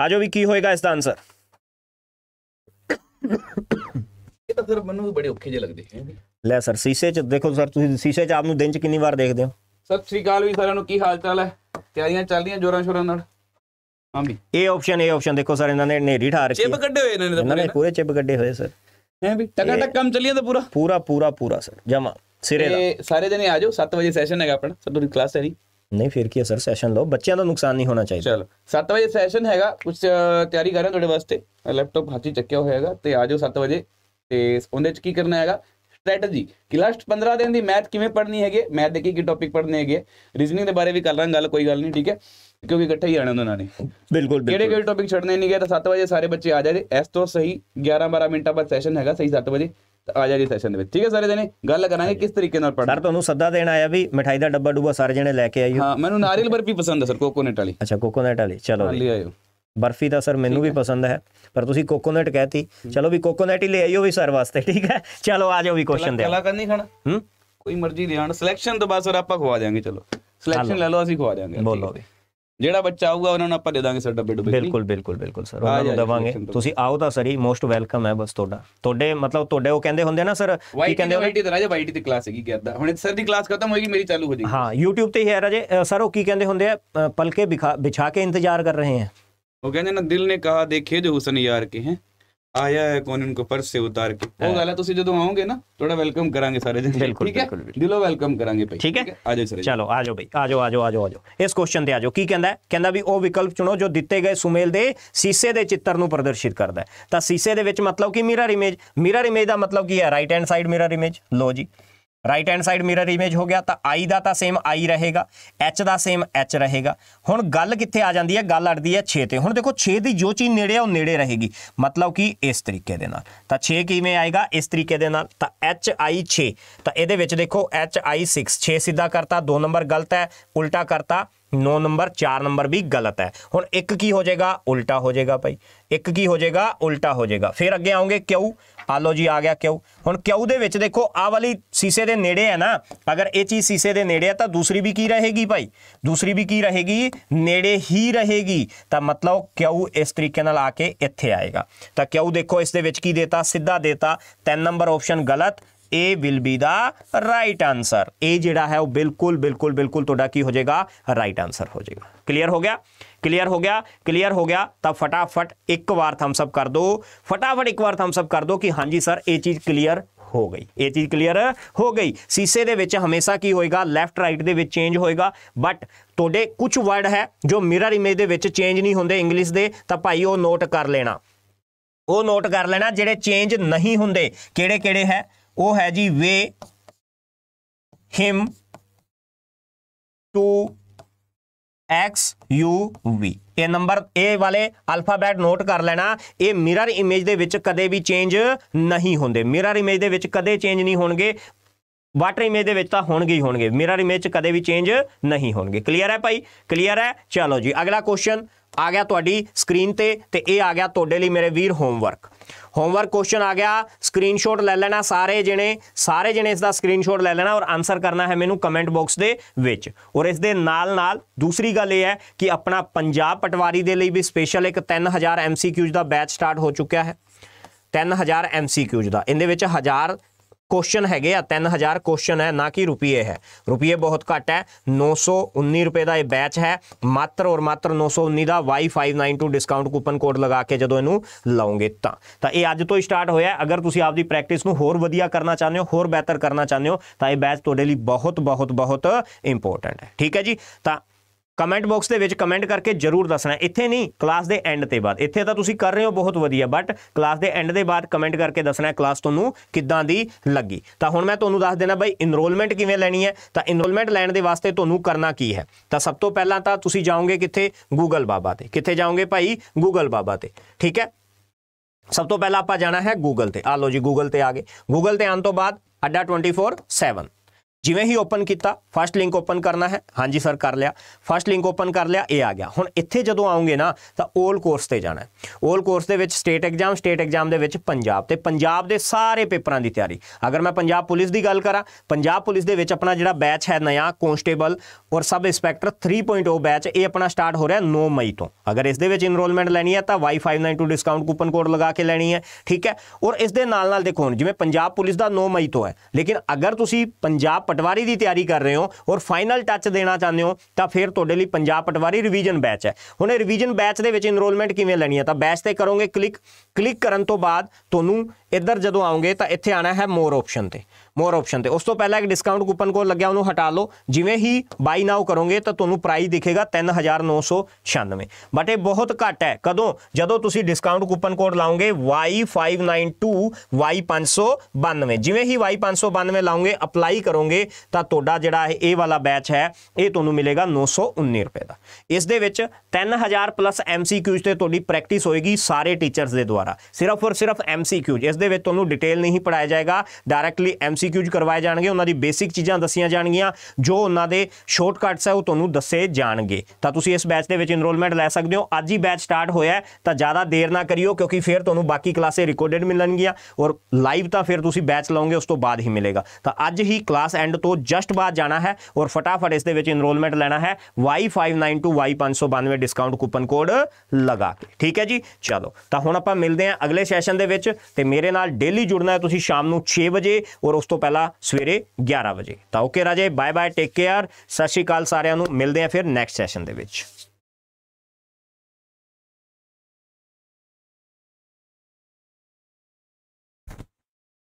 ਆਜੋ ਵੀ ਕੀ ਹੋਏਗਾ ਇਸ ਦਾ ਆਨਸਰ ਇਹ ਤਾਂ ਸਰ ਮੈਨੂੰ ਬੜੇ ਔਖੇ ਜਿਹੇ ਲੱਗਦੇ ਹੈ ਲੈ ਸਰ ਸੀਸੇ 'ਚ ਦੇਖੋ ਸਰ ਤੁਸੀਂ ਸੀਸੇ 'ਚ ਆਪ ਨੂੰ ਦਿਨ 'ਚ ਕਿੰਨੀ ਵਾਰ ਦੇਖਦੇ ਹੋ ਸਤਿ ਸ੍ਰੀ ਅਕਾਲ ਵੀ ਸਾਰਿਆਂ ਨੂੰ ਕੀ ਹਾਲ ਚਾਲ ਹੈ ਤਿਆਰੀਆਂ ਚੱਲ ਰਹੀਆਂ ਜੋਰਾਂ ਸ਼ੋਰਾਂ ਨਾਲ ਵੀ ਇਹ ਆਪਸ਼ਨ ਇਹ ਆਪਸ਼ਨ ਦੇਖੋ ਸਰ ਇਹਨਾਂ ਨੇ ਨੇਰੀ ਠਾਰ ਕੇ ਚਿਪ ਕੱਢੇ ਹੋਏ ਇਹਨਾਂ ਨੇ ਇਹਨਾਂ ਨੇ ਪੂਰੇ ਚਿਪ ਕੱਢੇ ਹੋਏ ਸਰ ਹੈ ਵੀ ਟਕਾ ਟਕ ਕੰਮ ਚੱਲਿਆ ਤਾਂ ਪੂਰਾ ਪੂਰਾ ਪੂਰਾ ਪੂਰਾ ਸਰ ਜਮਾ ਸਿਰੇ ਦਾ ਇਹ ਸਾਰੇ ਜਣੇ ਆ ਜਾਓ 7 ਵਜੇ ਸੈਸ਼ਨ ਹੈਗਾ ਆਪਣਾ ਸਰ ਕਲਾਸ ਹੈ ਨਹੀਂ ਨਹੀਂ ਫਿਰ ਕੀ ਸਰ ਸੈਸ਼ਨ ਲਓ ਬੱਚਿਆਂ ਦਾ ਨੁਕਸਾਨ ਨਹੀਂ ਹੋਣਾ ਚਾਹੀਦਾ ਚਲੋ 7 ਵਜੇ ਸੈਸ਼ਨ ਹੈਗਾ ਕੁਝ ਤਿਆਰੀ ਕਰ ਰਹੇ ਤੁਹਾਡੇ ਵਾਸਤੇ ਲੈਪਟਾਪ ਹਾਥੀ ਚੱਕਿਆ ਹੋਇਆ ਹੈਗਾ ਤੇ ਆ ਜਾਓ 7 ਵਜੇ ਤੇ ਉਹਦੇ ਚ ਕੀ ਕਰਨਾ ਹੈਗਾ ਸਟ੍ਰੈਟਜੀ ਕਿ ਲਾਸਟ 15 ਦਿਨ ਦੀ ਮੈਥ ਕਿਵੇਂ ਪੜ੍ਹਨੀ ਹੈਗੇ ਮੈਥ ਦੇ ਕੀ ਕੀ ਟੌਪਿਕ ਪੜ੍ਹਨੇ ਹੈਗੇ ਰੀਜ਼ਨਿੰਗ ਦੇ ਬਾਰੇ ਵੀ ਕਰ ਲਾਂ ਗੱਲ ਕੋਈ ਗੱਲ ਨਹੀਂ ਠੀਕ ਹੈ ਕਿਉਂਕਿ ਇਕੱਠੇ ਹੀ ਆਣਾ ਉਹਨਾਂ ਨੇ ਬਿਲਕੁਲ ਕਿਹੜੇ ਕਿਹੜੇ ਟੌਪਿਕ ਛੱਡਨੇ ਨਹੀਂ ਗਏ ਤਾਂ 7 ਵਜੇ ਸਾਰੇ ਬੱਚੇ ਆ ਜਾਏ ਇਸ ਤੋਂ ਸਹੀ 11 12 ਮਿੰਟਾਂ ਬਾਅਦ ਸੈਸ਼ਨ ਹੈਗਾ ਸਹੀ 7 ਵਜੇ ਆ ਜਾ ਜੀ ਸੈਸ਼ਨ ਦੇ ਵਿੱਚ ਠੀਕ ਹੈ ਸਾਰੇ ਜਣੇ ਗੱਲ ਕਰਾਂਗੇ ਕਿਸ ਤਰੀਕੇ ਨਾਲ ਪੜ੍ਹਨਾ ਸਰ ਤੁਹਾਨੂੰ ਸੱਦਾ ਦੇਣ ਆਇਆ ਵੀ ਮਠਾਈ ਦਾ ਡੱਬਾ ਡੂਬਾ ਸਾਰੇ ਜਣੇ ਲੈ ਕੇ ਆਇਓ ਹਾਂ ਮੈਨੂੰ ਨਾਰੀਅਲ ਬਰਫੀ ਪਸੰਦ ਹੈ ਸਰ ਕੋਕੋਨਟ ਵਾਲੀ ਅੱਛਾ ਕੋਕੋਨਟ ਵਾਲੀ ਚਲੋ ਲੈ ਆਇਓ ਬਰਫੀ ਤਾਂ ਸਰ ਮੈਨੂੰ ਵੀ ਪਸੰਦ ਹੈ ਪਰ ਤੁਸੀਂ ਕੋਕੋਨਟ ਕਹਿਤੀ ਚਲੋ ਵੀ ਕੋਕੋਨਟ ਹੀ ਲੈ ਆਇਓ ਵੀ ਸਰ ਵਾਸਤੇ ਠੀਕ ਹੈ ਚਲੋ ਆ ਜਾਓ ਵੀ ਕੁਐਸਚਨ ਦੇ ਕਲਾ ਕਰਨੀ ਖਾਣਾ ਹੂੰ ਕੋਈ ਮਰਜ਼ੀ ਲੈ ਆਣ ਸਿਲੈਕਸ਼ਨ ਤੋਂ ਬਾਅਦ ਸਰ ਆਪਾਂ ਖਵਾ ਜਾਾਂਗੇ ਚਲੋ ਸਿਲੈਕਸ਼ਨ ਲੈ ਲਓ ਅਸੀਂ ਖਵਾ ਜਾਾਂਗੇ ਬੋਲੋ ਵੀ ਜਿਹੜਾ ਬੱਚਾ ਆਊਗਾ ਉਹਨਾਂ ਨੂੰ ਆਪਾਂ ਦੇ ਦਾਂਗੇ ਸਾਡਾ ਡੱਬੇ ਡੁੱਬੇ ਬਿਲਕੁਲ ਬਿਲਕੁਲ ਬਿਲਕੁਲ ਸਰ ਉਹਨਾਂ ਨੂੰ ਦਵਾਂਗੇ ਤੁਸੀਂ ਆਓ ਤਾਂ ਸਰੀ ਮੋਸਟ ਵੈਲਕਮ ਹੈ ਬਸ ਤੁਹਾਡਾ ਤੁਹਾਡੇ ਮਤਲਬ ਤੁਹਾਡੇ ਉਹ ਕਹਿੰਦੇ ਹੁੰਦੇ ਨਾ ਸਰ ਕੀ ਕਹਿੰਦੇ ਹੋ ਵਾਈਟੀ ਤੇ ਰਾਜਾ ਵਾਈਟੀ ਤੇ ਕਲਾਸ ਹੈਗੀ ਕਰਦਾ ਹੁਣ ਸਰ ਦੀ ਕਲਾਸ ਖਤਮ ਹੋਏਗੀ ਮੇਰੀ ਚਾਲੂ ਹੋ ਜਾਏਗੀ ਹਾਂ YouTube ਤੇ ਹੀ ਹੈ ਰਾਜੇ ਸਰ ਉਹ ਕੀ ਕਹਿੰਦੇ ਹੁੰਦੇ ਆ ਪਲਕੇ ਵਿਛਾ ਕੇ ਇੰਤਜ਼ਾਰ ਕਰ ਰਹੇ ਹਨ ਉਹ ਕਹਿੰਦੇ ਨਾ ਦਿਲ ਨੇ ਕਹਾ ਦੇਖੇ ਜੋ ਹੁਸਨ ਯਾਰ ਕੇ ਹੈ ਆਇਆ ਹੈ ਕੌਣ ਨੂੰ ਪਰਸ ਸੇ ਉਤਾਰ ਕੇ ਉਹ ਗੱਲ ਹੈ ਤੁਸੀਂ ਜਦੋਂ ਆਓਗੇ ਨਾ ਥੋੜਾ ਵੈਲਕਮ ਕਰਾਂਗੇ ਸਾਰੇ ਜਣੇ ਠੀਕ ਹੈ ਦਿਲੋਂ ਵੈਲਕਮ ਕਰਾਂਗੇ ਭਾਈ ਠੀਕ ਹੈ ਆਜੋ ਸਰ ਚਲੋ ਆਜੋ ਭਾਈ ਆਜੋ ਆਜੋ ਆਜੋ ਆਜੋ ਇਸ ਕੁਐਸਚਨ ਤੇ ਆਜੋ ਕੀ ਕਹਿੰਦਾ ਹੈ ਕਹਿੰਦਾ ਵੀ ਉਹ ਵਿਕਲਪ ਚੁਣੋ ਜੋ ਦਿੱਤੇ ਗਏ ਸੁਮੇਲ ਦੇ ਸੀਸੇ ਦੇ ਚਿੱਤਰ ਨੂੰ ਪ੍ਰਦਰਸ਼ਿਤ ਕਰਦਾ ਹੈ ਤਾਂ ਸੀਸੇ ਦੇ ਵਿੱਚ ਮਤਲਬ ਕਿ ਮਿਰਰ ਇਮੇਜ ਮਿਰਰ ਇਮੇਜ ਦਾ ਮਤਲਬ ਕੀ ਹੈ right hand side mirror image ਲੋ ਜੀ right hand side mirror image ਹੋ ਗਿਆ ਤਾਂ i ਦਾ ਤਾਂ ਸੇਮ i ਰਹੇਗਾ h ਦਾ ਸੇਮ h ਰਹੇਗਾ ਹੁਣ ਗੱਲ ਕਿੱਥੇ ਆ ਜਾਂਦੀ ਹੈ ਗੱਲ ਅੜਦੀ ਹੈ 6 ਤੇ ਹੁਣ ਦੇਖੋ 6 ਦੀ ਜੋ ਚੀਜ਼ ਨੇੜੇ ਆ ਉਹ ਨੇੜੇ ਰਹੇਗੀ ਮਤਲਬ ਕਿ ਇਸ ਤਰੀਕੇ ਦੇ ਨਾਲ ਤਾਂ 6 ਕਿਵੇਂ ਆਏਗਾ ਇਸ ਤਰੀਕੇ ਦੇ ਨਾਲ ਤਾਂ h i 6 ਤਾਂ ਇਹਦੇ ਵਿੱਚ ਦੇਖੋ h i 6 6 ਸਿੱਧਾ ਕਰਤਾ 2 ਨੰਬਰ ਗਲਤ ਹੈ ਉਲਟਾ ਕਰਤਾ 9 ਨੰਬਰ 4 ਨੰਬਰ ਵੀ ਗਲਤ ਹੈ ਹੁਣ ਇੱਕ ਕੀ ਹੋ ਜਾਏਗਾ ਉਲਟਾ ਹੋ ਜਾਏਗਾ ਭਾਈ ਇੱਕ ਕੀ ਹੋ ਜਾਏਗਾ ਉਲਟਾ ਹੋ ਜਾਏਗਾ ਫਿਰ ਅੱਗੇ ਆਉਂਗੇ ਕਿਉ ਆ ਲੋ ਜੀ ਆ ਗਿਆ ਕਿਉ ਹੁਣ ਕਿਉ ਦੇ ਵਿੱਚ ਦੇਖੋ ਆ ਵਾਲੀ ਸੀਸੇ ਦੇ ਨੇੜੇ ਹੈ ਨਾ ਅਗਰ ਇਹ ਚੀਜ਼ ਸੀਸੇ ਦੇ ਨੇੜੇ ਹੈ ਤਾਂ ਦੂਸਰੀ ਵੀ ਕੀ ਰਹੇਗੀ ਭਾਈ ਦੂਸਰੀ ਵੀ ਕੀ ਰਹੇਗੀ ਨੇੜੇ ਹੀ ਰਹੇਗੀ ਤਾਂ ਮਤਲਬ ਕਿਉ ਇਸ ਤਰੀਕੇ ਨਾਲ ਆ ਕੇ ਇੱਥੇ ਆਏਗਾ ਤਾਂ ਕਿਉ ਦੇਖੋ ਇਸ ਦੇ ਵਿੱਚ ਕੀ ਦੇਤਾ ਸਿੱਧਾ ਦੇਤਾ 3 ਨੰਬਰ ਆਪਸ਼ਨ ਗਲਤ A will be the right answer. A ਜਿਹੜਾ ਹੈ ਉਹ ਬਿਲਕੁਲ ਬਿਲਕੁਲ ਬਿਲਕੁਲ ਤੁਹਾਡਾ ਕੀ ਹੋ ਜਾਏਗਾ right answer ਹੋ ਜਾਏਗਾ ਕਲੀਅਰ ਹੋ ਗਿਆ ਕਲੀਅਰ ਹੋ ਗਿਆ ਕਲੀਅਰ ਹੋ ਗਿਆ ਤਾਂ ਫਟਾਫਟ ਇੱਕ ਵਾਰ ਥੰਬਸ ਅਪ ਕਰ ਦਿਓ ਫਟਾਫਟ ਇੱਕ ਵਾਰ ਥੰਬਸ ਅਪ ਕਰ ਦਿਓ ਕਿ ਹਾਂਜੀ ਸਰ ਇਹ ਚੀਜ਼ ਕਲੀਅਰ ਹੋ ਗਈ ਇਹ ਚੀਜ਼ ਕਲੀਅਰ ਹੋ ਗਈ ਸੀਸੇ ਦੇ ਵਿੱਚ ਹਮੇਸ਼ਾ ਕੀ ਹੋਏਗਾ ਲੈਫਟ ਰਾਈਟ ਦੇ ਵਿੱਚ ਚੇਂਜ ਹੋਏਗਾ ਬਟ ਤੁਹਾਡੇ ਕੁਝ ਵਰਡ ਹੈ ਜੋ ਮਿਰਰ ਇਮੇਜ ਦੇ ਵਿੱਚ ਚੇਂਜ ਨਹੀਂ ਹੁੰਦੇ ਇੰਗਲਿਸ਼ ਦੇ ਤਾਂ ਭਾਈ ਉਹ ਨੋਟ ਕਰ ਲੈਣਾ ਉਹ ਨੋਟ ਕਰ ਲੈਣਾ ਜਿਹੜੇ ਚੇਂਜ ਨਹੀਂ ਹੁੰਦੇ ਕਿਹੜੇ ਕਿਹੜੇ ਹੈ ਉਹ ਹੈ give him to X U V ਇਹ ਨੰਬਰ ਇਹ ਵਾਲੇ ਅਲਫਾਬੈਟ ਨੋਟ ਕਰ ਲੈਣਾ ਇਹ ਮਿਰਰ ਇਮੇਜ ਦੇ ਵਿੱਚ ਕਦੇ ਵੀ ਚੇਂਜ ਨਹੀਂ ਹੁੰਦੇ ਮਿਰਰ ਇਮੇਜ ਦੇ ਵਿੱਚ ਕਦੇ ਚੇਂਜ ਨਹੀਂ ਹੋਣਗੇ ਵਾਟਰ ਇਮੇਜ ਦੇ ਵਿੱਚ ਤਾਂ ਹੋਣਗੇ ਹੀ ਹੋਣਗੇ ਮਿਰਰ ਇਮੇਜ 'ਚ ਕਦੇ ਵੀ ਚੇਂਜ ਨਹੀਂ ਹੋਣਗੇ ਕਲੀਅਰ ਹੈ ਭਾਈ ਕਲੀਅਰ ਹੈ ਚਲੋ ਜੀ ਅਗਲਾ ਕੁਐਸਚਨ ਆ ਗਿਆ ਤੁਹਾਡੀ ਸਕਰੀਨ ਤੇ ਤੇ ਇਹ ਆ ਗਿਆ ਤੁਹਾਡੇ ਲਈ ਮੇਰੇ ਵੀਰ ਹੋਮਵਰਕ ਹੋਮਵਰਕ ਕੁਐਸਚਨ ਆ ਗਿਆ ਸਕਰੀਨਸ਼ਾਟ ਲੈ ਲੈਣਾ ਸਾਰੇ ਜਿਹਨੇ ਸਾਰੇ ਜਿਹਨੇ ਇਸ ਦਾ ਸਕਰੀਨਸ਼ਾਟ ਲੈ ਲੈਣਾ ਔਰ ਆਨਸਰ ਕਰਨਾ ਹੈ ਮੈਨੂੰ ਕਮੈਂਟ ਬਾਕਸ ਦੇ ਵਿੱਚ ਔਰ ਇਸ ਦੇ ਨਾਲ ਨਾਲ ਦੂਸਰੀ ਗੱਲ ਇਹ ਹੈ ਕਿ ਆਪਣਾ ਪੰਜਾਬ ਪਟਵਾਰੀ ਦੇ ਲਈ ਵੀ ਸਪੈਸ਼ਲ ਇੱਕ 3000 ਐਮਸੀਕਿਊਜ਼ ਦਾ ਬੈਚ ਸਟਾਰਟ ਹੋ ਚੁੱਕਿਆ ਹੈ 3000 ਐਮਸੀਕਿਊਜ਼ ਦਾ ਇਹਦੇ ਵਿੱਚ 1000 ਕੁਐਸਚਨ ਹੈਗੇ ਆ 3000 ਕੁਐਸਚਨ ਹੈ ਨਾ ਕਿ ਰੁਪਏ ਹੈ ਰੁਪਏ ਬਹੁਤ ਘੱਟ ਹੈ 919 ਰੁਪਏ ਦਾ ਇਹ ਬੈਚ ਹੈ ਮਾਤਰ ਔਰ ਮਾਤਰ 919 ਦਾ Y592 ਡਿਸਕਾਊਂਟ ਕੂਪਨ ਕੋਡ ਲਗਾ ਕੇ ਜਦੋਂ ਇਹਨੂੰ ਲਾਉਂਗੇ ਤਾਂ ਤਾਂ ਇਹ ਅੱਜ ਤੋਂ ਸਟਾਰਟ ਹੋਇਆ ਅਗਰ ਤੁਸੀਂ ਆਪਦੀ ਪ੍ਰੈਕਟਿਸ ਨੂੰ ਹੋਰ ਵਧੀਆ ਕਰਨਾ ਚਾਹੁੰਦੇ ਹੋ ਹੋਰ ਬਿਹਤਰ ਕਰਨਾ ਚਾਹੁੰਦੇ ਹੋ ਤਾਂ ਇਹ ਬੈਚ ਤੁਹਾਡੇ ਲਈ ਬਹੁਤ ਬਹੁਤ ਬਹੁਤ ਇੰਪੋਰਟੈਂਟ ਹੈ ਠੀਕ ਹੈ ਜੀ ਤਾਂ ਕਮੈਂਟ ਬਾਕਸ ਦੇ ਵਿੱਚ ਕਮੈਂਟ ਕਰਕੇ ਜਰੂਰ ਦੱਸਣਾ ਇੱਥੇ ਨਹੀਂ ਕਲਾਸ ਦੇ ਐਂਡ ਤੇ ਬਾਅਦ ਇੱਥੇ ਤਾਂ ਤੁਸੀਂ ਕਰ ਰਹੇ ਹੋ ਬਹੁਤ ਵਧੀਆ ਬਟ ਕਲਾਸ ਦੇ ਐਂਡ ਦੇ ਬਾਅਦ ਕਮੈਂਟ ਕਰਕੇ ਦੱਸਣਾ ਕਲਾਸ ਤੁਹਾਨੂੰ ਕਿੱਦਾਂ ਦੀ ਲੱਗੀ ਤਾਂ ਹੁਣ ਮੈਂ ਤੁਹਾਨੂੰ ਦੱਸ ਦੇਣਾ ਬਈ ਇਨਰੋਲਮੈਂਟ ਕਿਵੇਂ ਲੈਣੀ ਹੈ ਤਾਂ ਇਨਰੋਲਮੈਂਟ ਲੈਣ ਦੇ ਵਾਸਤੇ ਤੁਹਾਨੂੰ ਕਰਨਾ ਕੀ ਹੈ ਤਾਂ ਸਭ ਤੋਂ ਪਹਿਲਾਂ ਤਾਂ ਤੁਸੀਂ ਜਾਓਗੇ ਕਿੱਥੇ ਗੂਗਲ ਬਾਬਾ ਤੇ ਕਿੱਥੇ ਜਾਓਗੇ ਭਾਈ ਗੂਗਲ ਬਾਬਾ ਤੇ ਠੀਕ ਹੈ ਸਭ ਤੋਂ ਪਹਿਲਾਂ ਆਪਾਂ ਜਾਣਾ ਹੈ ਗੂਗਲ ਤੇ ਆ ਲਓ ਜੀ ਗੂਗਲ ਤੇ ਆ ਗਏ ਗੂਗਲ ਤੇ ਆਉਣ ਤੋਂ ਬਾਅਦ ਅੱਡਾ 24/7 ਜਿਵੇਂ ਹੀ ਓਪਨ ਕੀਤਾ ਫਸਟ ਲਿੰਕ ਓਪਨ ਕਰਨਾ ਹੈ ਹਾਂਜੀ ਸਰ ਕਰ ਲਿਆ ਫਸਟ ਲਿੰਕ ਓਪਨ ਕਰ ਲਿਆ ਇਹ ਆ ਗਿਆ ਹੁਣ ਇੱਥੇ ਜਦੋਂ ਆਉਂਗੇ ਨਾ ਤਾਂ 올 ਕੋਰਸ ਤੇ ਜਾਣਾ 올 ਕੋਰਸ ਦੇ ਵਿੱਚ ਸਟੇਟ ਐਗਜ਼ਾਮ ਸਟੇਟ ਐਗਜ਼ਾਮ ਦੇ ਵਿੱਚ ਪੰਜਾਬ ਤੇ ਪੰਜਾਬ ਦੇ ਸਾਰੇ ਪੇਪਰਾਂ ਦੀ ਤਿਆਰੀ ਅਗਰ ਮੈਂ ਪੰਜਾਬ ਪੁਲਿਸ ਦੀ ਗੱਲ ਕਰਾਂ ਪੰਜਾਬ ਪੁਲਿਸ ਦੇ ਵਿੱਚ ਆਪਣਾ ਜਿਹੜਾ ਬੈਚ ਹੈ ਨਿਆ ਕਨਸਟੇਬਲ ਔਰ ਸਬ ਇੰਸਪੈਕਟਰ 3.0 ਬੈਚ ਇਹ ਆਪਣਾ ਸਟਾਰਟ ਹੋ ਰਿਹਾ 9 ਮਈ ਤੋਂ ਅਗਰ ਇਸ ਦੇ ਵਿੱਚ ਇਨਰੋਲਮੈਂਟ ਲੈਣੀ ਹੈ ਤਾਂ Y592 ਡਿਸਕਾਊਂਟ ਕੂਪਨ ਕੋਡ ਲਗਾ ਕੇ ਲੈਣੀ ਹੈ ਠੀਕ ਹੈ ਔਰ ਇਸ ਦੇ ਨਾਲ ਨਾਲ ਦੇਖੋ ਜਿਵੇਂ ਪੰਜਾਬ ਪੁਲਿਸ ਦਾ 9 ਮਈ ਤੋਂ ਹੈ ਲੇਕਿਨ ਅਗਰ ਤੁਸੀਂ ਪੰਜਾਬ ਪਟਵਾਰੀ ਦੀ ਤਿਆਰੀ ਕਰ ਰਹੇ ਹੋ ਔਰ ਫਾਈਨਲ ਟੱਚ ਦੇਣਾ ਚਾਹੁੰਦੇ ਹੋ ਤਾਂ ਫਿਰ ਤੁਹਾਡੇ ਲਈ ਪੰਜਾਬ ਪਟਵਾਰੀ ਰਿਵੀਜ਼ਨ ਬੈਚ ਹੈ ਹੁਣ ਇਹ ਰਿਵੀਜ਼ਨ ਬੈਚ ਦੇ ਵਿੱਚ ਇਨਰੋਲਮੈਂਟ ਕਿਵੇਂ ਲੈਣੀ ਹੈ ਤਾਂ ਬੈਚ ਤੇ ਕਰੋਗੇ ਕਲਿੱਕ ਕਲਿੱਕ ਕਰਨ ਤੋਂ ਬਾਅਦ ਤੁਹਾਨੂੰ ਇੱਧਰ ਜਦੋਂ ਆਉਂਗੇ ਤਾਂ ਇੱਥੇ ਆਣਾ ਹੈ ਮੋਰ ਆਪਸ਼ਨ ਤੇ ਮੋਰ ਆਪਸ਼ਨ ਤੇ ਉਸ ਤੋਂ ਪਹਿਲਾਂ ਇੱਕ ਡਿਸਕਾਊਂਟ ਕੂਪਨ ਕੋਡ ਲੱਗਿਆ ਉਹਨੂੰ ਹਟਾ ਲਓ ਜਿਵੇਂ ਹੀ ਬਾਈ ਨਾਓ ਕਰੋਗੇ ਤਾਂ ਤੁਹਾਨੂੰ ਪ੍ਰਾਈਸ ਦਿਖੇਗਾ 3996 ਬਟ ਇਹ ਬਹੁਤ ਘੱਟ ਹੈ ਕਦੋਂ ਜਦੋਂ ਤੁਸੀਂ discount coupon code ਲਾਉਂਗੇ Y592 Y592 ਜਿਵੇਂ ਹੀ Y592 ਲਾਉਂਗੇ ਅਪਲਾਈ ਕਰੋਗੇ ਤਾਂ ਤੁਹਾਡਾ ਜਿਹੜਾ ਇਹ ਵਾਲਾ ਬੈਚ ਹੈ ਇਹ ਤੁਹਾਨੂੰ ਮਿਲੇਗਾ 919 ਰੁਪਏ ਦਾ ਇਸ ਦੇ ਵਿੱਚ 3000 ਪਲੱਸ MCQ ਤੇ ਤੁਹਾਡੀ ਪ੍ਰੈਕਟਿਸ ਹੋਏਗੀ ਸਾਰੇ ਟੀਚਰਸ ਦੇ ਦੁਆਰਾ ਸਿਰਫ ਔਰ ਸਿਰਫ MCQ ਇਸ ਦੇ ਵਿੱਚ ਤੁਹਾਨੂੰ ਡਿਟੇਲ ਨਹੀਂ ਪੜਾਇਆ ਜਾਏਗਾ ਡਾਇਰੈਕਟਲੀ ਐਮਸੀਕਿਊਜ਼ ਕਰਵਾਏ ਜਾਣਗੇ ਉਹਨਾਂ ਦੀ ਬੇਸਿਕ ਚੀਜ਼ਾਂ ਦੱਸੀਆਂ ਜਾਣਗੀਆਂ ਜੋ ਉਹਨਾਂ ਦੇ ਸ਼ਾਰਟਕਟਸ ਹੈ ਉਹ ਤੁਹਾਨੂੰ ਦੱਸੇ ਜਾਣਗੇ ਤਾਂ ਤੁਸੀਂ ਇਸ ਬੈਚ ਦੇ ਵਿੱਚ ਇਨਰੋਲਮੈਂਟ ਲੈ ਸਕਦੇ ਹੋ ਅੱਜ ਹੀ ਬੈਚ ਸਟਾਰਟ ਹੋਇਆ ਤਾਂ ਜ਼ਿਆਦਾ ਦੇਰ ਨਾ ਕਰਿਓ ਕਿਉਂਕਿ ਫਿਰ ਤੁਹਾਨੂੰ ਬਾਕੀ ਕਲਾਸੇ ਰਿਕਾਰਡਡ ਮਿਲਣਗੀਆਂ ਔਰ ਲਾਈਵ ਤਾਂ ਫਿਰ ਤੁਸੀਂ ਬੈਚ ਲਾਉਂਗੇ ਉਸ ਤੋਂ ਬਾਅਦ ਹੀ ਮਿਲੇਗਾ ਤਾਂ ਅੱਜ ਹੀ ਕਲਾਸ ਐਂਡ ਤੋਂ ਜਸਟ ਬਾਅਦ ਜਾਣਾ ਹੈ ਔਰ ਫਟਾਫਟ ਇਸ ਦੇ ਵਿੱਚ ਇਨਰੋਲਮੈਂਟ ਲੈਣਾ ਹੈ Y592Y592 ਡਿਸਕਾਊਂਟ ਕੂਪਨ ਕੋਡ ਲਗਾ ਕੇ ਠੀਕ ਹੈ ਜੀ ਚਲੋ ਤਾਂ ਹੁਣ ਆਪਾਂ ਮਿਲਦੇ ਹਾਂ ਅਗਲੇ ਸੈਸ਼ਨ ਦੇ ਵਿੱਚ ਤੇ ਮੇਰੇ ਨਾਲ ਡੇਲੀ ਜੁੜਨਾ ਹੈ ਤੁਸੀਂ ਸ਼ਾਮ ਨੂੰ 6 ਵਜੇ ਔਰ ਉਸ ਤੋਂ ਪਹਿਲਾਂ ਸਵੇਰੇ 11 ਵਜੇ ਤਾਂ ਓਕੇ ਰਾਜੇ ਬਾਏ ਬਾਏ ਟੇਕ ਕੇਅਰ ਸਤਿ ਸ਼੍ਰੀ ਅਕਾਲ ਸਾਰਿਆਂ ਨੂੰ ਮਿਲਦੇ ਆ ਫਿਰ ਨੈਕਸਟ ਸੈਸ਼ਨ ਦੇ ਵਿੱਚ